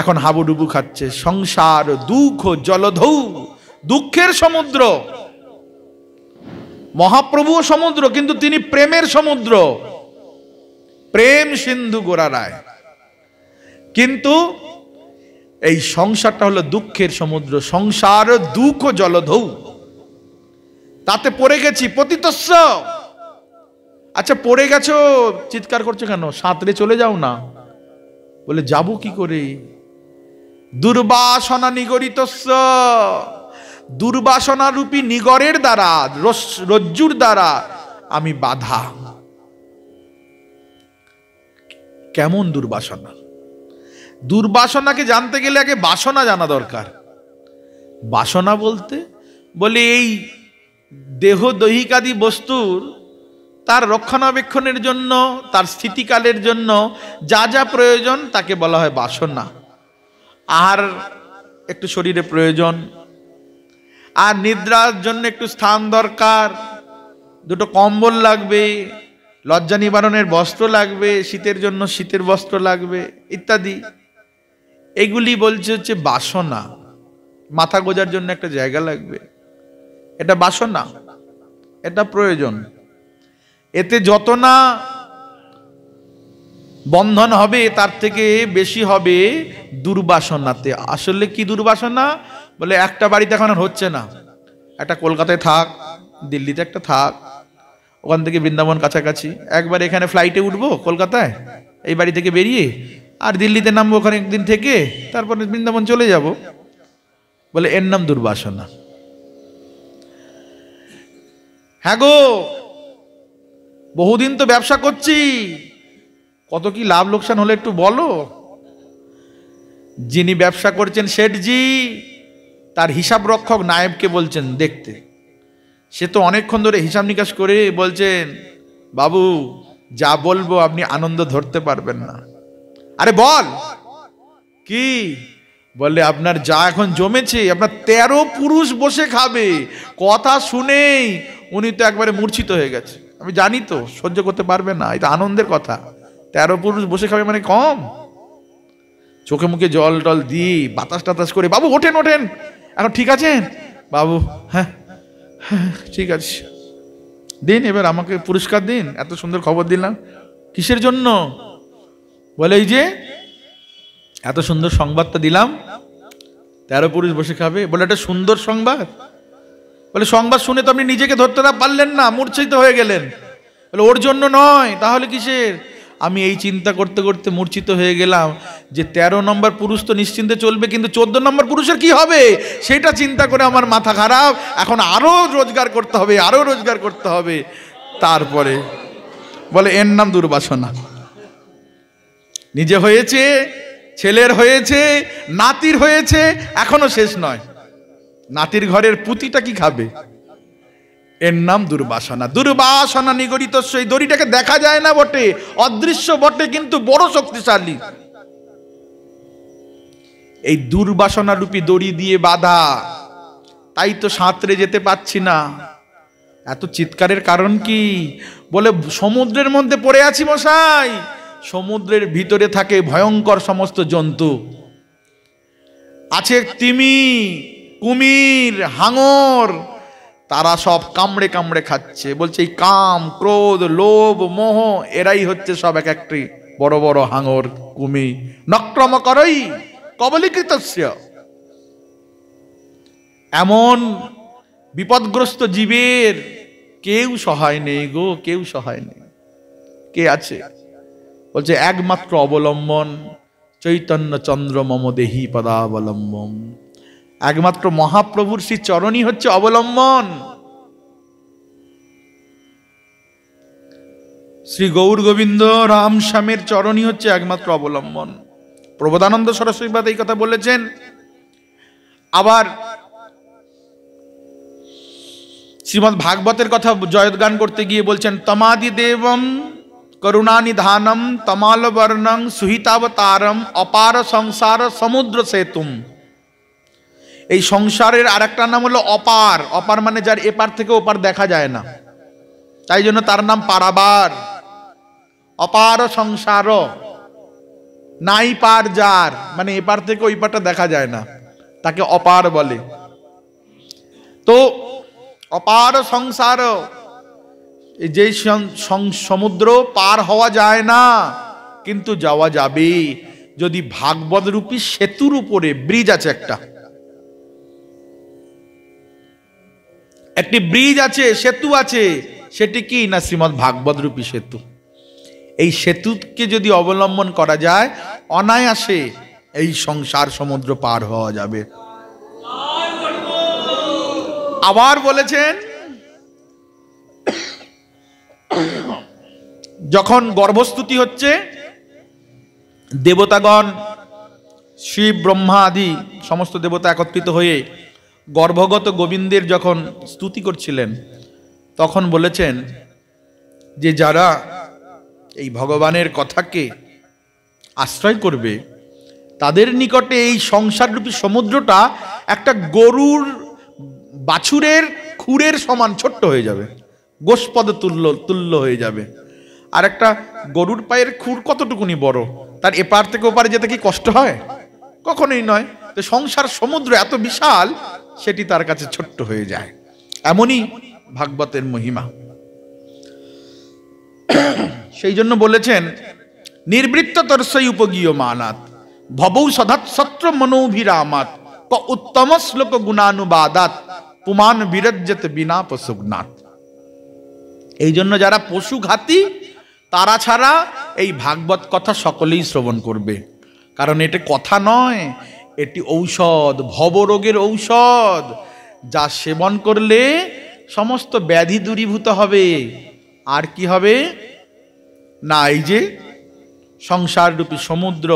এখন হাবুডুবু খাচ্ছে সংসার দুঃখ জলধৌ দুঃখের সমুদ্র মহাপ্রভু সমুদ্র কিন্তু তিনি প্রেমের সমুদ্র প্রেম সিন্ধু গোড়া রায় কিন্তু এই সংসারটা হলো দুঃখের সমুদ্র সংসার দুঃখ জলধৌ তাতে পড়ে গেছি পতিতস্য আচ্ছা পড়ে গেছো চিৎকার করছো কেন সাঁতরে চলে যাও না বলে যাব কি করে দুর্বাসনা নিগরিতস্য দুর্বাসনারূপী নিগরের দ্বারা রজ্জুর দ্বারা আমি বাধা কেমন দুর্বাসনা দুর্বাসনাকে জানতে গেলে আগে বাসনা জানা দরকার বাসনা বলতে বলে এই দেহ দৈহিকাদি বস্তুর তার রক্ষণাবেক্ষণের জন্য তার স্থিতিকালের জন্য যা যা প্রয়োজন তাকে বলা হয় বাসনা আর একটু শরীরে প্রয়োজন আর নিদ্রার জন্য একটু স্থান দরকার দুটো কম্বল লাগবে লজ্জা নিবারণের বস্ত্র লাগবে শীতের জন্য শীতের বস্ত্র লাগবে ইত্যাদি এগুলি বলছে হচ্ছে বাসনা মাথা গোজার জন্য একটা জায়গা লাগবে এটা বাসনা এটা প্রয়োজন এতে যত না বন্ধন হবে তার থেকে বেশি হবে দুর্বাসনাতে আসলে কি দুর্বাসনা বলে একটা বাড়িতে এখন হচ্ছে না একটা কলকাতায় থাক দিল্লিতে একটা থাক ওখান থেকে বৃন্দাবন কাছাকাছি একবার এখানে ফ্লাইটে উঠবো কলকাতায় এই বাড়ি থেকে বেরিয়ে আর দিল্লিতে নামবো ওখানে একদিন থেকে তারপরে বৃন্দাবন চলে যাব বলে এর নাম দুর্বাসনা হ্যাঁ গো বহুদিন তো ব্যবসা করছি কত কি লাভ লোকসান হলে একটু বলো যিনি ব্যবসা করছেন শেঠজি তার হিসাব রক্ষক নায়েবকে বলছেন দেখতে সে তো অনেকক্ষণ ধরে হিসাব নিকাশ করে বলছেন বাবু যা বলবো আপনি আনন্দ ধরতে পারবেন না আরে বল কি বলে আপনার যা এখন জমেছে আপনার তেরো পুরুষ বসে খাবে কথা শুনেই উনি তো একবারে মূর্ছিত হয়ে গেছে আমি জানি তো সহ্য করতে পারবে না এটা আনন্দের কথা তেরো পুরুষ বসে খাবে মানে কম চোখে মুখে জল টল দি বাতাস টাতাস করে বাবু ওঠেন ওঠেন এখন ঠিক আছেন বাবু হ্যাঁ, হ্যাঁ ঠিক আছে দিন এবার আমাকে পুরস্কার দিন এত সুন্দর খবর দিলাম কিসের জন্য বলে এই যে এত সুন্দর সংবাদটা দিলাম তেরো পুরুষ বসে খাবে বলে এটা সুন্দর সংবাদ বলে সংবাদ শুনে তো আপনি নিজেকে ধরতে না পারলেন না মূর্ছিত হয়ে গেলেন বলে ওর জন্য নয় তাহলে কিসের আমি এই চিন্তা করতে করতে মূর্ছিত হয়ে গেলাম যে ১৩ নম্বর পুরুষ তো নিশ্চিন্তে চলবে কিন্তু চোদ্দ নম্বর পুরুষের কি হবে সেটা চিন্তা করে আমার মাথা খারাপ এখন আরও রোজগার করতে হবে আরও রোজগার করতে হবে তারপরে বলে এর নাম দুর্বাসনা নিজে হয়েছে ছেলের হয়েছে নাতির হয়েছে এখনো শেষ নয় নাতির ঘরের পুঁতিটা কি খাবে এর নাম দুর্বাসনা দুর্বাসনা নিগরিত সেই দড়িটাকে দেখা যায় না বটে অদৃশ্য বটে কিন্তু বড় শক্তিশালী এই দুর্বাসনা রূপী দড়ি দিয়ে বাধা তাই তো সাঁতরে যেতে পারছি না এত চিৎকারের কারণ কি বলে সমুদ্রের মধ্যে পড়ে আছি মশাই সমুদ্রের ভিতরে থাকে ভয়ঙ্কর সমস্ত জন্তু আছে তিমি কুমির হাঙর তারা সব কামড়ে কামড়ে খাচ্ছে বলছে এই কাম ক্রোধ লোভ মোহ এরাই হচ্ছে সব এক একটি বড় বড় হাঙর কুমি নক্রম করই কবলীকৃত এমন বিপদগ্রস্ত জীবের কেউ সহায় নেই গো কেউ সহায় নেই কে আছে বলছে একমাত্র অবলম্বন চৈতন্য চন্দ্র মম দেহি পদাবলম্বন একমাত্র মহাপ্রভুর শ্রী চরণই হচ্ছে অবলম্বন শ্রী গৌর গোবিন্দ রাম শ্যামের চরণই হচ্ছে একমাত্র অবলম্বন প্রবোধানন্দ সরস্বতীবাদ এই কথা বলেছেন আবার শ্রীমদ ভাগবতের কথা জয়গান করতে গিয়ে বলছেন তমাদি দেবম করুণানিধানম তমালবর্ণং সুহিতাবতারম অপার সংসার সমুদ্র সেতুম এই সংসারের আর একটা নাম হলো অপার অপার মানে যার এপার থেকে ওপার দেখা যায় না তাই জন্য তার নাম পারাবার অপার সংসার নাই পার যার মানে এপার থেকে ওই পারটা দেখা যায় না তাকে অপার বলে তো অপার সংসার যেই সমুদ্র পার হওয়া যায় না কিন্তু যাওয়া যাবে যদি ভাগবত রূপী সেতুর উপরে ব্রিজ আছে একটা একটি ব্রিজ আছে সেতু আছে সেটি কি না শ্রীমদ ভাগবত রূপী সেতু এই সেতুকে যদি অবলম্বন করা যায় অনায়াসে এই সংসার সমুদ্র পার হওয়া যাবে আবার বলেছেন যখন গর্ভস্তুতি হচ্ছে দেবতাগণ শিব ব্রহ্মা আদি সমস্ত দেবতা একত্রিত হয়ে গর্ভগত গোবিন্দের যখন স্তুতি করছিলেন তখন বলেছেন যে যারা এই ভগবানের কথাকে আশ্রয় করবে তাদের নিকটে এই সংসাররূপী সমুদ্রটা একটা গরুর বাছুরের খুরের সমান ছোট্ট হয়ে যাবে গোষ্পদ তুল্য তুল্য হয়ে যাবে আর একটা গরুর পায়ের খুর কতটুকুনি বড় তার এপার থেকে ওপারে যেতে কি কষ্ট হয় কখনোই নয় তো সংসার সমুদ্র এত বিশাল সেটি তার কাছে ছোট্ট হয়ে যায় এমনই ভাগবতের মহিমা সেই জন্য বলেছেন নির্বৃত্ত তরসই উপগীয় মানাত ভবৌ সদাৎসত্র মনোভিরামাত উত্তম শ্লোক গুণানুবাদাত পুমান বিরজ্জত বিনা পশুগ্নাথ এই জন্য যারা পশুঘাতী তারা ছাড়া এই ভাগবত কথা সকলেই শ্রবণ করবে কারণ এটি কথা নয় এটি ঔষধ ভবরোগের ঔষধ যা সেবন করলে সমস্ত ব্যাধি দূরীভূত হবে আর কি হবে না এই যে সংসাররূপী সমুদ্র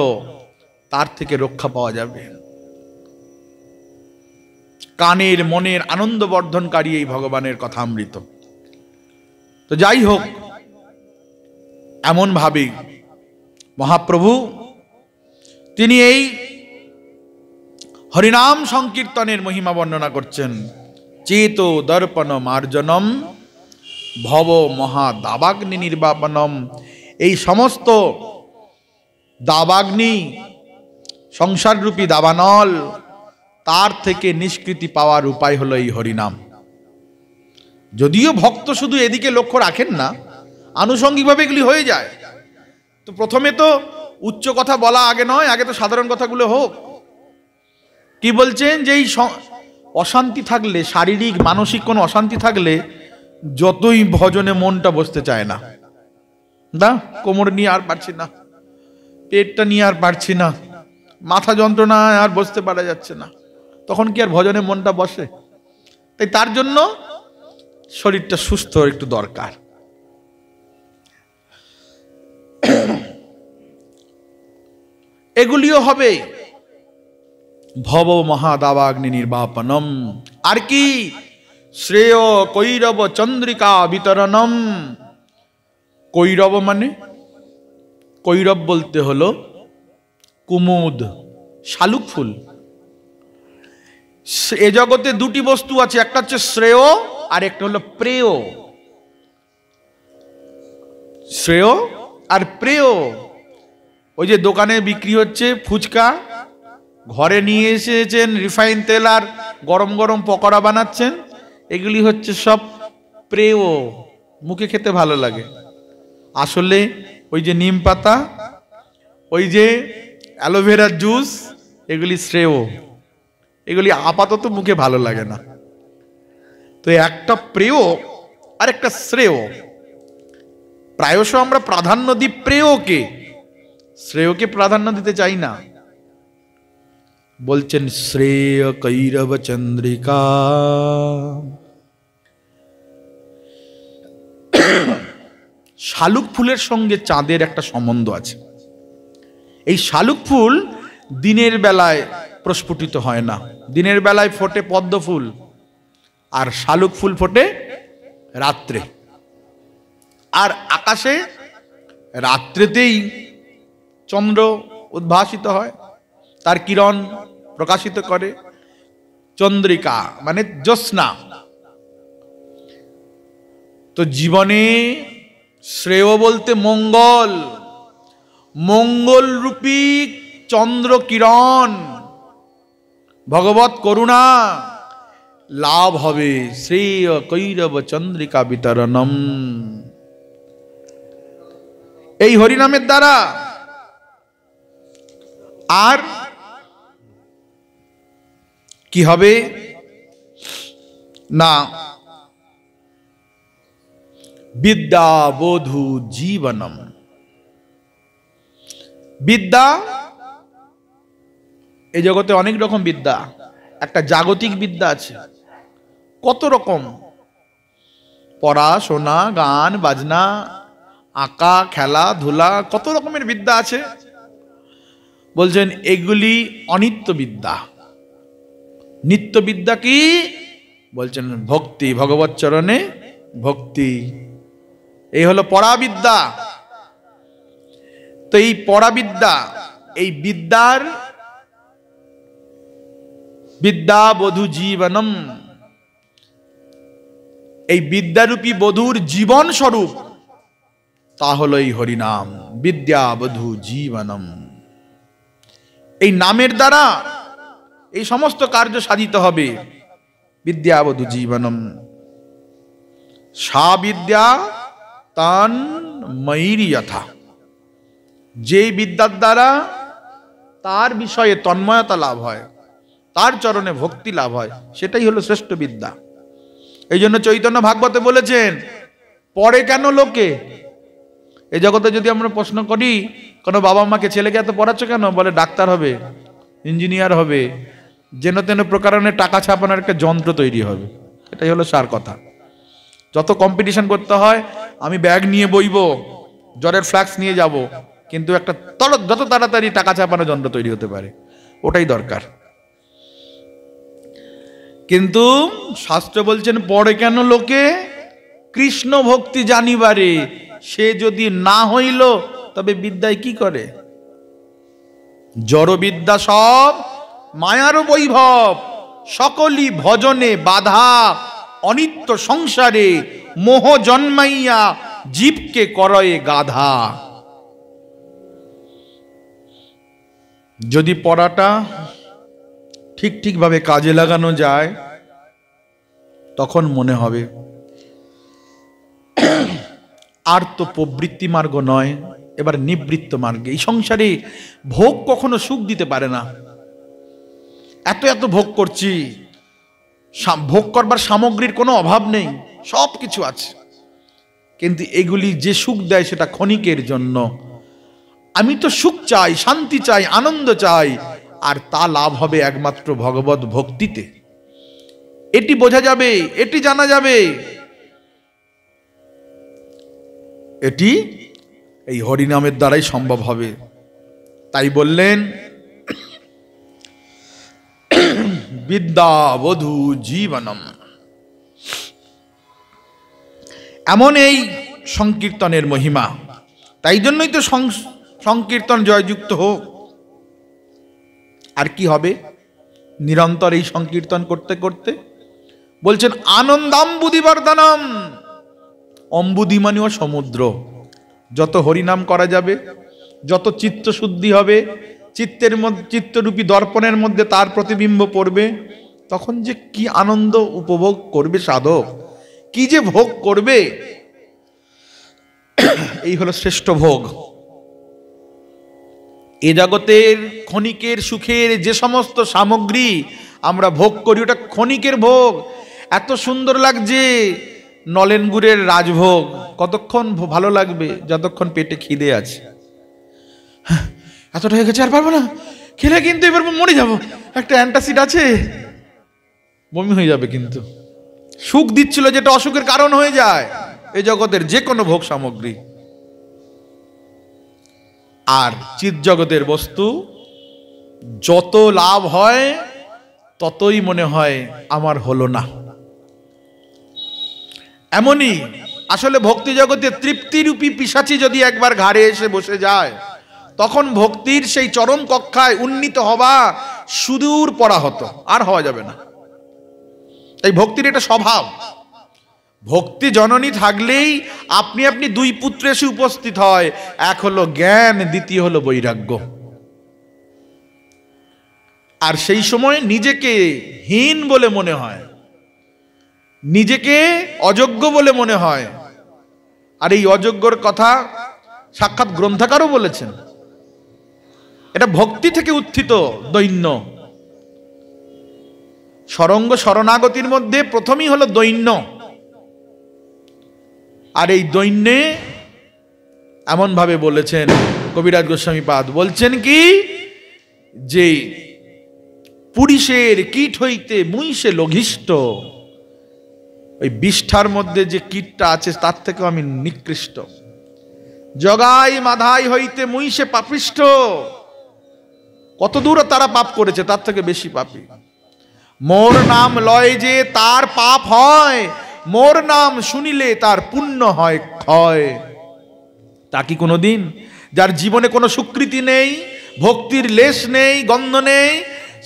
তার থেকে রক্ষা পাওয়া যাবে কানের মনের আনন্দ বর্ধনকারী এই ভগবানের কথা অমৃত তো যাই হোক ভাবে মহাপ্রভু তিনি এই হরিনাম সংকীর্তনের মহিমা বর্ণনা করছেন চেত দর্পণ মার্জনম ভব মহা দাবাগ্নি নির্বাপনম এই সমস্ত দাবাগ্নি সংসাররূপী দাবানল তার থেকে নিষ্কৃতি পাওয়ার উপায় হলো এই হরিনাম যদিও ভক্ত শুধু এদিকে লক্ষ্য রাখেন না আনুষঙ্গিকভাবে এগুলি হয়ে যায় তো প্রথমে তো উচ্চ কথা বলা আগে নয় আগে তো সাধারণ কথাগুলো হোক কি বলছেন যে এই অশান্তি থাকলে শারীরিক মানসিক কোনো অশান্তি থাকলে যতই ভজনে মনটা বসতে চায় না না কোমর নিয়ে আর পারছি না পেটটা নিয়ে আর পারছি না মাথা যন্ত্রণায় আর বসতে পারা যাচ্ছে না তখন কি আর ভজনে মনটা বসে তাই তার জন্য শরীরটা সুস্থ একটু দরকার এগুলিও হবে ভব মহাদাবাগ্নি নির্বাপনম আর কি শ্রেয় কৈরব চন্দ্রিকা বিতরণম কৈরব মানে কৈরব বলতে হলো কুমুদ শালুক ফুল এ জগতে দুটি বস্তু আছে একটা হচ্ছে শ্রেয় আর একটা হলো প্রেয় শ্রেয় আর প্রেয় ওই যে দোকানে বিক্রি হচ্ছে ফুচকা ঘরে নিয়ে এসেছেন রিফাইন তেল আর গরম গরম পকোড়া বানাচ্ছেন এগুলি হচ্ছে সব প্রেয় মুখে খেতে ভালো লাগে আসলে ওই যে নিম পাতা ওই যে অ্যালোভেরার জুস এগুলি শ্রেয় এগুলি আপাতত মুখে ভালো লাগে না তো একটা প্রেয় আর একটা শ্রেয় প্রায়শ আমরা প্রাধান্য দিই প্রেয়কে শ্রেয়কে প্রাধান্য দিতে চাই না বলছেন শ্রেয় কৈরব চন্দ্রিকা শালুক ফুলের সঙ্গে চাঁদের একটা সম্বন্ধ আছে এই শালুক ফুল দিনের বেলায় প্রস্ফুটিত হয় না দিনের বেলায় ফোটে পদ্ম ফুল আর শালুক ফুল ফোটে রাত্রে আর আকাশে রাত্রেতেই চন্দ্র উদ্ভাসিত হয় তার কিরণ প্রকাশিত করে চন্দ্রিকা মানে জ্যোৎস্না তো জীবনে শ্রেয় বলতে মঙ্গল মঙ্গলরূপী চন্দ্র কিরণ ভগবত করুণা লাভ হবে শ্রেয় কৈরব চন্দ্রিকা বিতরণম এই হরিনামের দ্বারা আর কি হবে না বিদ্যা বধু জীবনম বিদ্যা এই জগতে অনেক রকম বিদ্যা একটা জাগতিক বিদ্যা আছে কত রকম পড়াশোনা গান বাজনা আঁকা খেলা ধুলা কত রকমের বিদ্যা আছে বলছেন এগুলি অনিত্য বিদ্যা নিত্য বিদ্যা কি বলছেন ভক্তি ভগবত চরণে ভক্তি এই হলো পরাবিদ্যা তো এই পরাবিদ্যা এই বিদ্যার বিদ্যা বধু জীবনম এই বিদ্যারূপী বধূর জীবন স্বরূপ তা হলই এই হরিনাম বিদ্যাবধূ জীবনম এই নামের দ্বারা এই সমস্ত কার্য সাধিত হবে বিদ্যাবধু জীবনম সা বিদ্যা তান ময়ীর যথা যে বিদ্যার দ্বারা তার বিষয়ে তন্ময়তা লাভ হয় তার চরণে ভক্তি লাভ হয় সেটাই হলো শ্রেষ্ঠ বিদ্যা এই জন্য চৈতন্য ভাগবতে বলেছেন পড়ে কেন লোকে এ জগতে যদি আমরা প্রশ্ন করি কোনো বাবা মাকে ছেলেকে এত পড়াচ্ছ কেন বলে ডাক্তার হবে ইঞ্জিনিয়ার হবে যেন তেন প্রকারণে টাকা ছাপানোর একটা যন্ত্র তৈরি হবে এটাই হলো সার কথা যত কম্পিটিশন করতে হয় আমি ব্যাগ নিয়ে বইব জ্বরের ফ্ল্যাক্স নিয়ে যাব কিন্তু একটা তর যত তাড়াতাড়ি টাকা ছাপানো যন্ত্র তৈরি হতে পারে ওটাই দরকার কিন্তু শাস্ত্র বলছেন পরে কেন লোকে কৃষ্ণ ভক্তি জানিবারে সে যদি না হইল তবে বিদ্যায় কি করে জড়বিদ্যা সব মায়ার বৈভব সকলই ভজনে বাধা অনিত্য সংসারে মোহ জন্মাইয়া জীবকে করয়ে গাধা যদি পড়াটা ঠিক ঠিকভাবে কাজে লাগানো যায় তখন মনে হবে আর তো প্রবৃত্তি মার্গ নয় এবার নিবৃত্ত মার্গে এই সংসারে ভোগ কখনো সুখ দিতে পারে না এত এত ভোগ করছি ভোগ করবার সামগ্রীর কোনো অভাব নেই সব কিছু আছে কিন্তু এগুলি যে সুখ দেয় সেটা ক্ষণিকের জন্য আমি তো সুখ চাই শান্তি চাই আনন্দ চাই আর তা লাভ হবে একমাত্র ভগবত ভক্তিতে এটি বোঝা যাবে এটি জানা যাবে এটি এই হরিনামের দ্বারাই সম্ভব হবে তাই বললেন বিদ্যাবধু জীবনম এমন এই সংকীর্তনের মহিমা তাই জন্যই তো সংকীর্তন জয়যুক্ত হোক আর কি হবে নিরন্তর এই সংকীর্তন করতে করতে বলছেন আনন্দাম্বুদি বর্ধনম অম্বুদি মানেও সমুদ্র যত হরিনাম করা যাবে যত চিত্ত শুদ্ধি হবে চিত্তের মধ্যে চিত্তরূপী দর্পণের মধ্যে তার প্রতিবিম্ব পড়বে তখন যে কি আনন্দ উপভোগ করবে সাধক কি যে ভোগ করবে এই হলো শ্রেষ্ঠ ভোগ এ জগতের ক্ষণিকের সুখের যে সমস্ত সামগ্রী আমরা ভোগ করি ওটা ক্ষণিকের ভোগ এত সুন্দর লাগছে নলেনগুড়ের রাজভোগ কতক্ষণ ভালো লাগবে যতক্ষণ পেটে খিদে আছে হ্যাঁ, এতটা হয়ে গেছে আর পারবো না খেলে কিন্তু এবার মরে যাব একটা অ্যান্টাসিড আছে বমি হয়ে যাবে কিন্তু সুখ দিচ্ছিল যেটা অসুখের কারণ হয়ে যায় এ জগতের যে কোনো ভোগ সামগ্রী আর চিৎজগতের বস্তু যত লাভ হয় ততই মনে হয় আমার হলো না এমনই আসলে ভক্তি জগতে তৃপ্তিরূপী পিসাচি যদি একবার ঘাড়ে এসে বসে যায় তখন ভক্তির সেই চরম কক্ষায় উন্নীত হওয়া সুদূর পড়া হতো আর হওয়া যাবে না এই ভক্তির এটা স্বভাব ভক্তি জননী থাকলেই আপনি আপনি দুই পুত্র এসে উপস্থিত হয় এক হলো জ্ঞান দ্বিতীয় হলো বৈরাগ্য আর সেই সময় নিজেকে হীন বলে মনে হয় নিজেকে অযোগ্য বলে মনে হয় আর এই অযোগ্যর কথা সাক্ষাৎ গ্রন্থাকারও বলেছেন এটা ভক্তি থেকে উত্থিত দৈন্য সরঙ্গ শরণাগতির মধ্যে প্রথমেই হলো দৈন্য আর এই দৈন্যে এমনভাবে বলেছেন কবিরাজ গোস্বামী পাদ বলছেন কি যে পুরুষের কীট হইতে মুই লঘিষ্ট ওই বিষ্ঠার মধ্যে যে কীটটা আছে তার থেকেও আমি নিকৃষ্ট জগাই মাধাই হইতে মুই সে পাপিষ্ট কত দূর তারা পাপ করেছে তার থেকে বেশি পাপি মোর নাম লয় যে তার পাপ হয় মোর নাম শুনিলে তার পুণ্য হয় ক্ষয় তা কি কোনো দিন যার জীবনে কোনো স্বীকৃতি নেই ভক্তির লেশ নেই গন্ধ নেই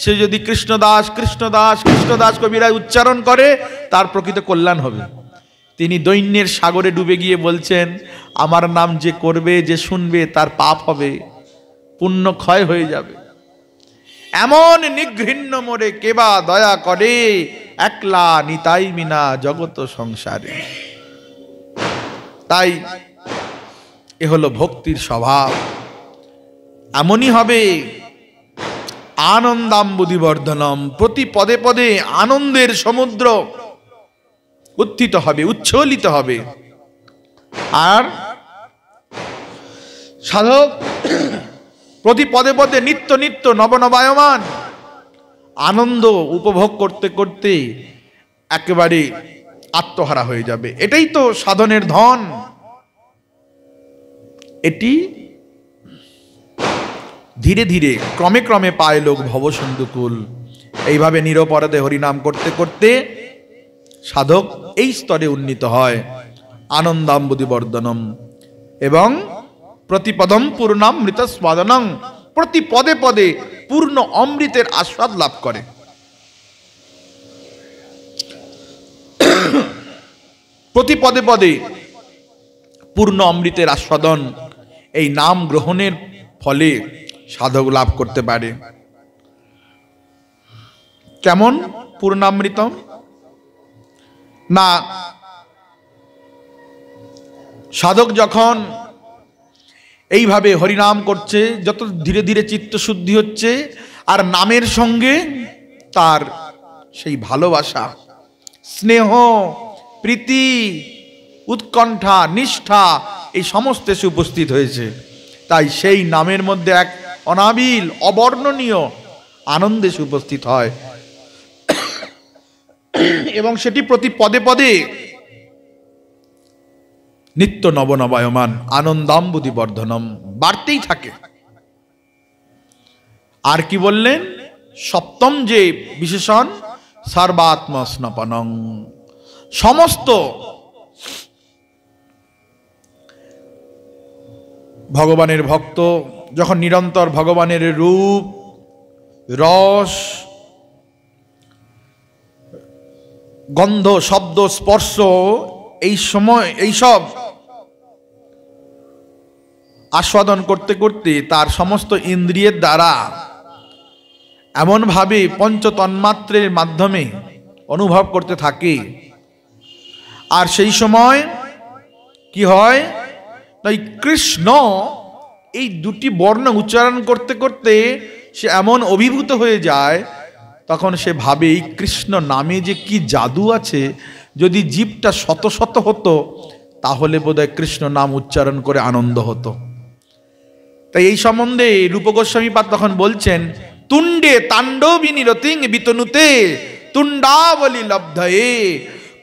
সে যদি কৃষ্ণদাস কৃষ্ণদাস কৃষ্ণদাস কবিরায় উচ্চারণ করে তার প্রকৃত কল্যাণ হবে তিনি দৈন্যের সাগরে ডুবে গিয়ে বলছেন আমার নাম যে করবে যে শুনবে তার পাপ হবে পুণ্য ক্ষয় হয়ে যাবে এমন নিঘৃণ্য মোরে কেবা দয়া করে একলা নিতাই মিনা জগত সংসারে তাই এ হলো ভক্তির স্বভাব এমনই হবে আনন্দাম্বুদিবর্ধনম প্রতি পদে পদে আনন্দের সমুদ্র উত্থিত হবে উচ্ছলিত হবে আর সাধক প্রতি পদে পদে নিত্য নিত্য নবনবায়মান আনন্দ উপভোগ করতে করতে একেবারে আত্মহারা হয়ে যাবে এটাই তো সাধনের ধন এটি ধীরে ধীরে ক্রমে ক্রমে পায় লোক ভবসন্ধুকুল এইভাবে নিরপরাধে হরিনাম করতে করতে সাধক এই স্তরে উন্নীত হয় আনন্দাম্বুদি বর্ধনম এবং প্রতিপদম পূর্ণামৃত স্বাদনং প্রতি পদে পদে পূর্ণ অমৃতের আস্বাদ লাভ করে প্রতি পদে পদে পূর্ণ অমৃতের আস্বাদন এই নাম গ্রহণের ফলে সাধক লাভ করতে পারে কেমন পূর্ণামৃত না সাধক যখন এইভাবে হরিনাম করছে যত ধীরে ধীরে চিত্তশুদ্ধি হচ্ছে আর নামের সঙ্গে তার সেই ভালোবাসা স্নেহ প্রীতি উৎকণ্ঠা নিষ্ঠা এই সমস্ত এসে উপস্থিত হয়েছে তাই সেই নামের মধ্যে এক অনাবিল অবর্ণনীয় আনন্দে উপস্থিত হয় এবং সেটি প্রতি পদে পদে নিত্য নবনবায়মান আনন্দাম্বুদি বর্ধনম বাড়তেই থাকে আর কি বললেন সপ্তম যে বিশেষণ সর্বাত্ম স্নপনং সমস্ত ভগবানের ভক্ত যখন নিরন্তর ভগবানের রূপ রস গন্ধ শব্দ স্পর্শ এই সময় এইসব আস্বাদন করতে করতে তার সমস্ত ইন্দ্রিয়ের দ্বারা এমনভাবে পঞ্চতন্মাত্রের মাধ্যমে অনুভব করতে থাকে আর সেই সময় কি হয় তাই কৃষ্ণ এই দুটি বর্ণ উচ্চারণ করতে করতে সে এমন অভিভূত হয়ে যায় তখন সে ভাবে এই কৃষ্ণ নামে যে কি জাদু আছে যদি জীবটা শত শত হতো তাহলে বোধহয় কৃষ্ণ নাম উচ্চারণ করে আনন্দ হতো তাই এই সম্বন্ধে রূপগোস্বামী পাদ তখন বলছেন তুণ্ডে তাণ্ডবী নিরতিং বিতনুতে তুণ্ডাবলী লব্ধয়ে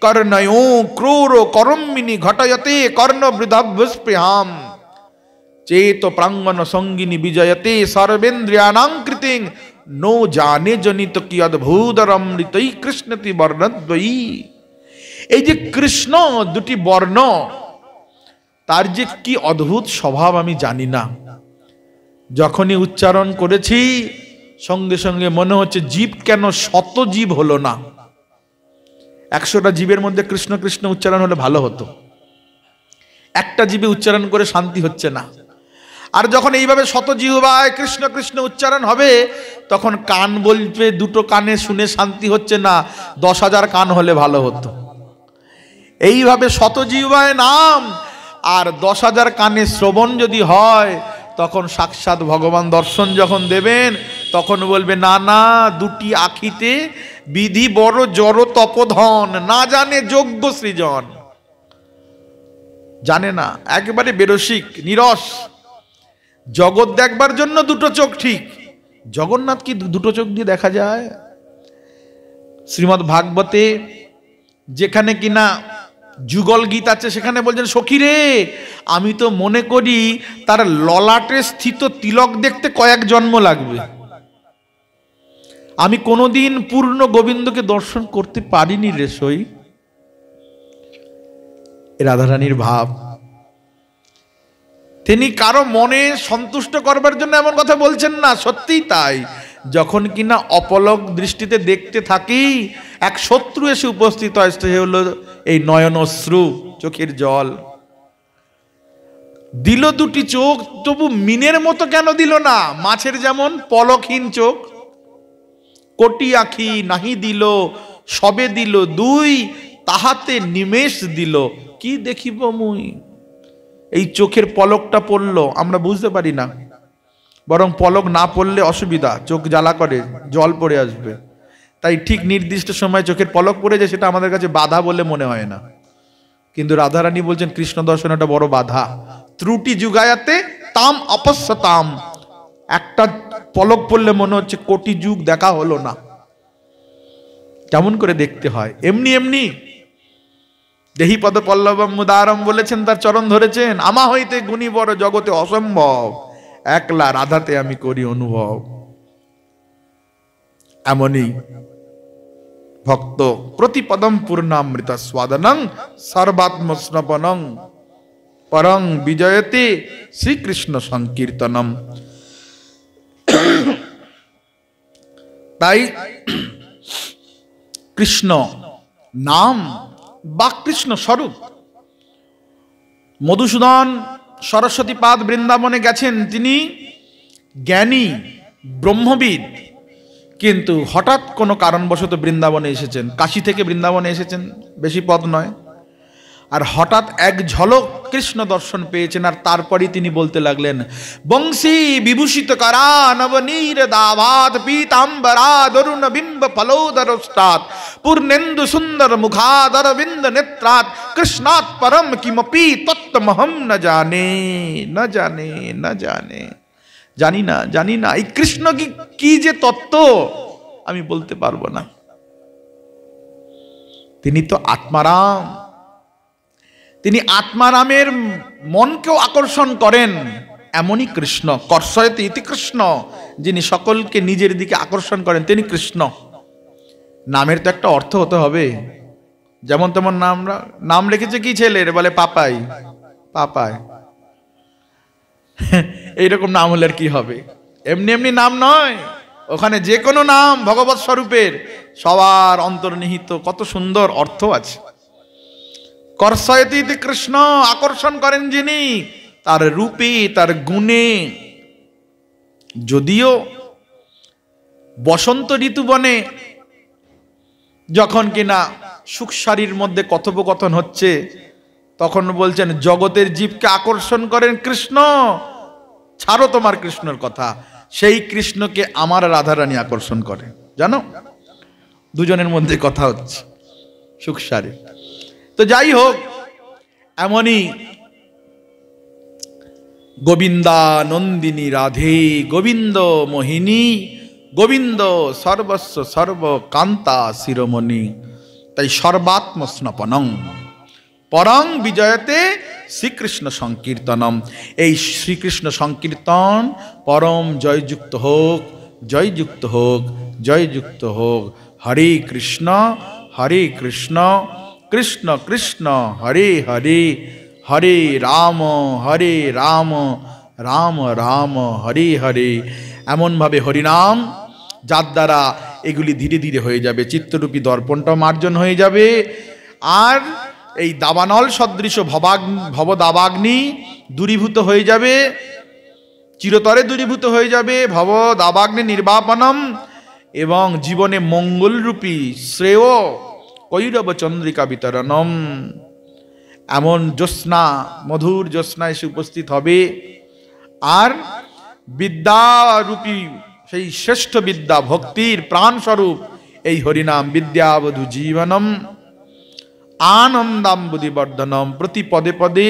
কর্ণয় ক্রোর করম্বিনী ঘটয়তে কর্ণ বৃধাভ্যস্পৃহাম চেত প্রাঙ্গন সঙ্গিনী বিজয়তে সর্বেন্দ্রিয়ানাং নো জানে জনিত কি অদ্ভুতরমৃতই কৃষ্ণতি বর্ণদ্বয়ী এই যে কৃষ্ণ দুটি বর্ণ তার যে কি অদ্ভুত স্বভাব আমি জানি না যখনই উচ্চারণ করেছি সঙ্গে সঙ্গে মনে হচ্ছে জীব কেন শত জীব হলো না একশোটা জীবের মধ্যে কৃষ্ণ কৃষ্ণ উচ্চারণ হলে ভালো হতো একটা জীবে উচ্চারণ করে শান্তি হচ্ছে না আর যখন এইভাবে শত জীব জিহবায় কৃষ্ণ কৃষ্ণ উচ্চারণ হবে তখন কান বলবে দুটো কানে শুনে শান্তি হচ্ছে না দশ হাজার কান হলে ভালো হতো এইভাবে শত জীবায় নাম আর দশ হাজার কানে শ্রবণ যদি হয় তখন সাক্ষাৎ ভগবান দর্শন যখন দেবেন তখন বলবে না না দুটি আখিতে বিধি বড় জড় তপধন না জানে যোগ্য সৃজন জানে না একেবারে বেরসিক নিরস জগৎ দেখবার জন্য দুটো চোখ ঠিক জগন্নাথ কি দুটো চোখ দিয়ে দেখা যায় শ্রীমদ্ ভাগবতে যেখানে কিনা যুগল গীত আছে সেখানে বলছেন রে আমি তো মনে করি তার ললাটে স্থিত তিলক দেখতে কয়েক জন্ম লাগবে আমি কোনোদিন পূর্ণ গোবিন্দকে দর্শন করতে পারিনি রে সই রাধারানীর ভাব তিনি কারো মনে সন্তুষ্ট করবার জন্য এমন কথা বলছেন না সত্যিই তাই যখন কিনা অপলক দৃষ্টিতে দেখতে থাকি এক শত্রু এসে উপস্থিত হয় সে হলো এই নয়ন অশ্রু চোখের জল দিল দুটি চোখ তবু মিনের মতো কেন দিল না মাছের যেমন পলকহীন চোখ কোটি আখি নাহি দিল সবে দিল দুই তাহাতে নিমেষ দিল কি দেখিব মুই এই চোখের পলকটা পড়ল আমরা বুঝতে পারি না বরং পলক না পড়লে অসুবিধা চোখ জ্বালা করে জল পড়ে আসবে তাই ঠিক নির্দিষ্ট সময় চোখের পলক পড়ে যায় সেটা আমাদের কাছে বাধা বলে মনে হয় না কিন্তু রাধারানী বলছেন কৃষ্ণ দর্শন একটা বড় বাধা ত্রুটি যুগায়াতে তাম অপস্য তাম একটা পলক পড়লে মনে হচ্ছে কোটি যুগ দেখা হলো না কেমন করে দেখতে হয় এমনি এমনি দেহি পদ পল্লবম বলেছেন তার চরণ ধরেছেন আমা হইতে গুণী বড় জগতে অসম্ভব একলা রাধাতে আমি করি অনুভব এমনই ভক্ত প্রতিপদম পূর্ণামৃত স্বাদনং সর্বাত্মস্নপনং পরং বিজয়তে শ্রীকৃষ্ণ সংকীর্তনম তাই কৃষ্ণ নাম বা কৃষ্ণ স্বরূপ মধুসূদন সরস্বতীপাদ বৃন্দাবনে গেছেন তিনি জ্ঞানী ব্রহ্মবিদ কিন্তু হঠাৎ কোনো কারণবশত বৃন্দাবনে এসেছেন কাশি থেকে বৃন্দাবনে এসেছেন বেশি পথ নয় আর হঠাৎ এক ঝলক কৃষ্ণ দর্শন পেয়েছেন আর তারপরই তিনি বলতে লাগলেন বংশী বিভূষিত করা নবনীর দাভাত পীতাম্বরা দরুণ বিম্ব ফলোদরষ্টাত পূর্ণেন্দু সুন্দর মুখাদ বিন্দ নেত্রাত কৃষ্ণাৎ পরম কিমপি তত্ত্বমহম না জানে না জানে না জানে জানি না জানি না এই কৃষ্ণ কি কি যে তত্ত্ব আমি বলতে পারবো না তিনি তো আত্মারাম তিনি আত্মারামের মনকেও আকর্ষণ করেন এমনই কৃষ্ণ কর্ষয়তে ইতি কৃষ্ণ যিনি সকলকে নিজের দিকে আকর্ষণ করেন তিনি কৃষ্ণ নামের তো একটা অর্থ হতে হবে যেমন তেমন নাম নাম রেখেছে কি ছেলের বলে পাপাই পাপায় এইরকম নাম হলে কি হবে এমনি এমনি নাম নয় ওখানে যে কোনো নাম ভগবত স্বরূপের সবার অন্তর্নিহিত কত সুন্দর অর্থ আছে করসয়তীতি কৃষ্ণ আকর্ষণ করেন যিনি তার রূপে তার গুণে যদিও বসন্ত ঋতু বনে যখন কিনা সুখসারির মধ্যে কথোপকথন হচ্ছে তখন বলছেন জগতের জীবকে আকর্ষণ করেন কৃষ্ণ ছাড়ো তোমার কৃষ্ণের কথা সেই কৃষ্ণকে আমার রাধারানী আকর্ষণ করে জানো দুজনের মধ্যে কথা হচ্ছে সুখসারে তো যাই হোক এমনই গোবিন্দা নন্দিনী রাধে গোবিন্দ মোহিনী গোবিন্দ সর্বস্ব সর্বকান্তা শিরোমণি তাই সর্বাত্মস্নপনং পরং বিজয়তে শ্রীকৃষ্ণ সংকীর্তনম এই শ্রীকৃষ্ণ সংকীর্তন পরম জয়যুক্ত হোক জয়যুক্ত হোক জয়যুক্ত হোক হরে কৃষ্ণ হরে কৃষ্ণ কৃষ্ণ কৃষ্ণ হরে হরে হরে রাম হরে রাম রাম রাম হরে হরে এমনভাবে হরিনাম যার দ্বারা এগুলি ধীরে ধীরে হয়ে যাবে চিত্তরূপী দর্পণটাও মার্জন হয়ে যাবে আর এই দাবানল সদৃশ ভবাগ ভবদাবাগ্নি দূরীভূত হয়ে যাবে চিরতরে দূরীভূত হয়ে যাবে ভবদাবাগ্নি নির্বাপনম এবং জীবনে মঙ্গলরূপী শ্রেয় কৈরব চন্দ্রিকা বিতরণম এমন জ্যোৎস্না মধুর জ্যোৎস্না এসে উপস্থিত হবে আর বিদ্যারূপী সেই শ্রেষ্ঠ বিদ্যা ভক্তির প্রাণস্বরূপ এই হরিনাম বিদ্যাবধু জীবনম আনন্দাম্বুদি বর্ধনম প্রতি পদে পদে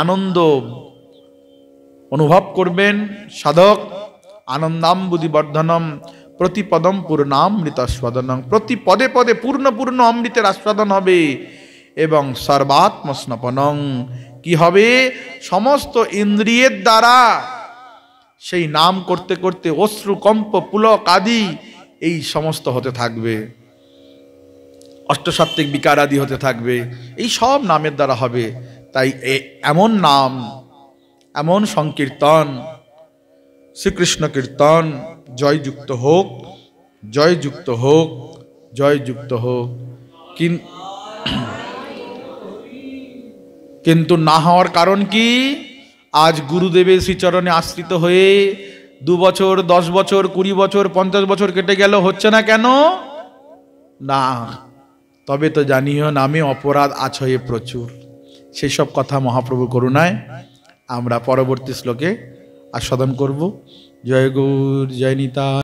আনন্দ অনুভব করবেন সাধক আনন্দাম্বুদি বর্ধনম প্রতি পদম অমৃত আস্বাদনম প্রতি পদে পদে পূর্ণ পূর্ণ অমৃতের আস্বাদন হবে এবং সর্বাত্মস্নপনং কি হবে সমস্ত ইন্দ্রিয়ের দ্বারা সেই নাম করতে করতে অশ্রুকম্প পুলক আদি এই সমস্ত হতে থাকবে অষ্টসাত্ত্বিক বিকার আদি হতে থাকবে এই সব নামের দ্বারা হবে তাই এমন নাম এমন সংকীর্তন শ্রীকৃষ্ণ কীর্তন জয়যুক্ত হোক জয়যুক্ত হোক জয়যুক্ত হোক কিন্তু না হওয়ার কারণ কি আজ গুরুদেবের শ্রীচরণে আশ্রিত হয়ে দু বছর দশ বছর কুড়ি বছর পঞ্চাশ বছর কেটে গেল হচ্ছে না কেন না তবে তো জানিও নামে অপরাধ আছয়ে প্রচুর সেই সব কথা মহাপ্রভু করুণায় আমরা পরবর্তী শ্লোকে আস্বাদন করব জয় গৌর জয় নিতা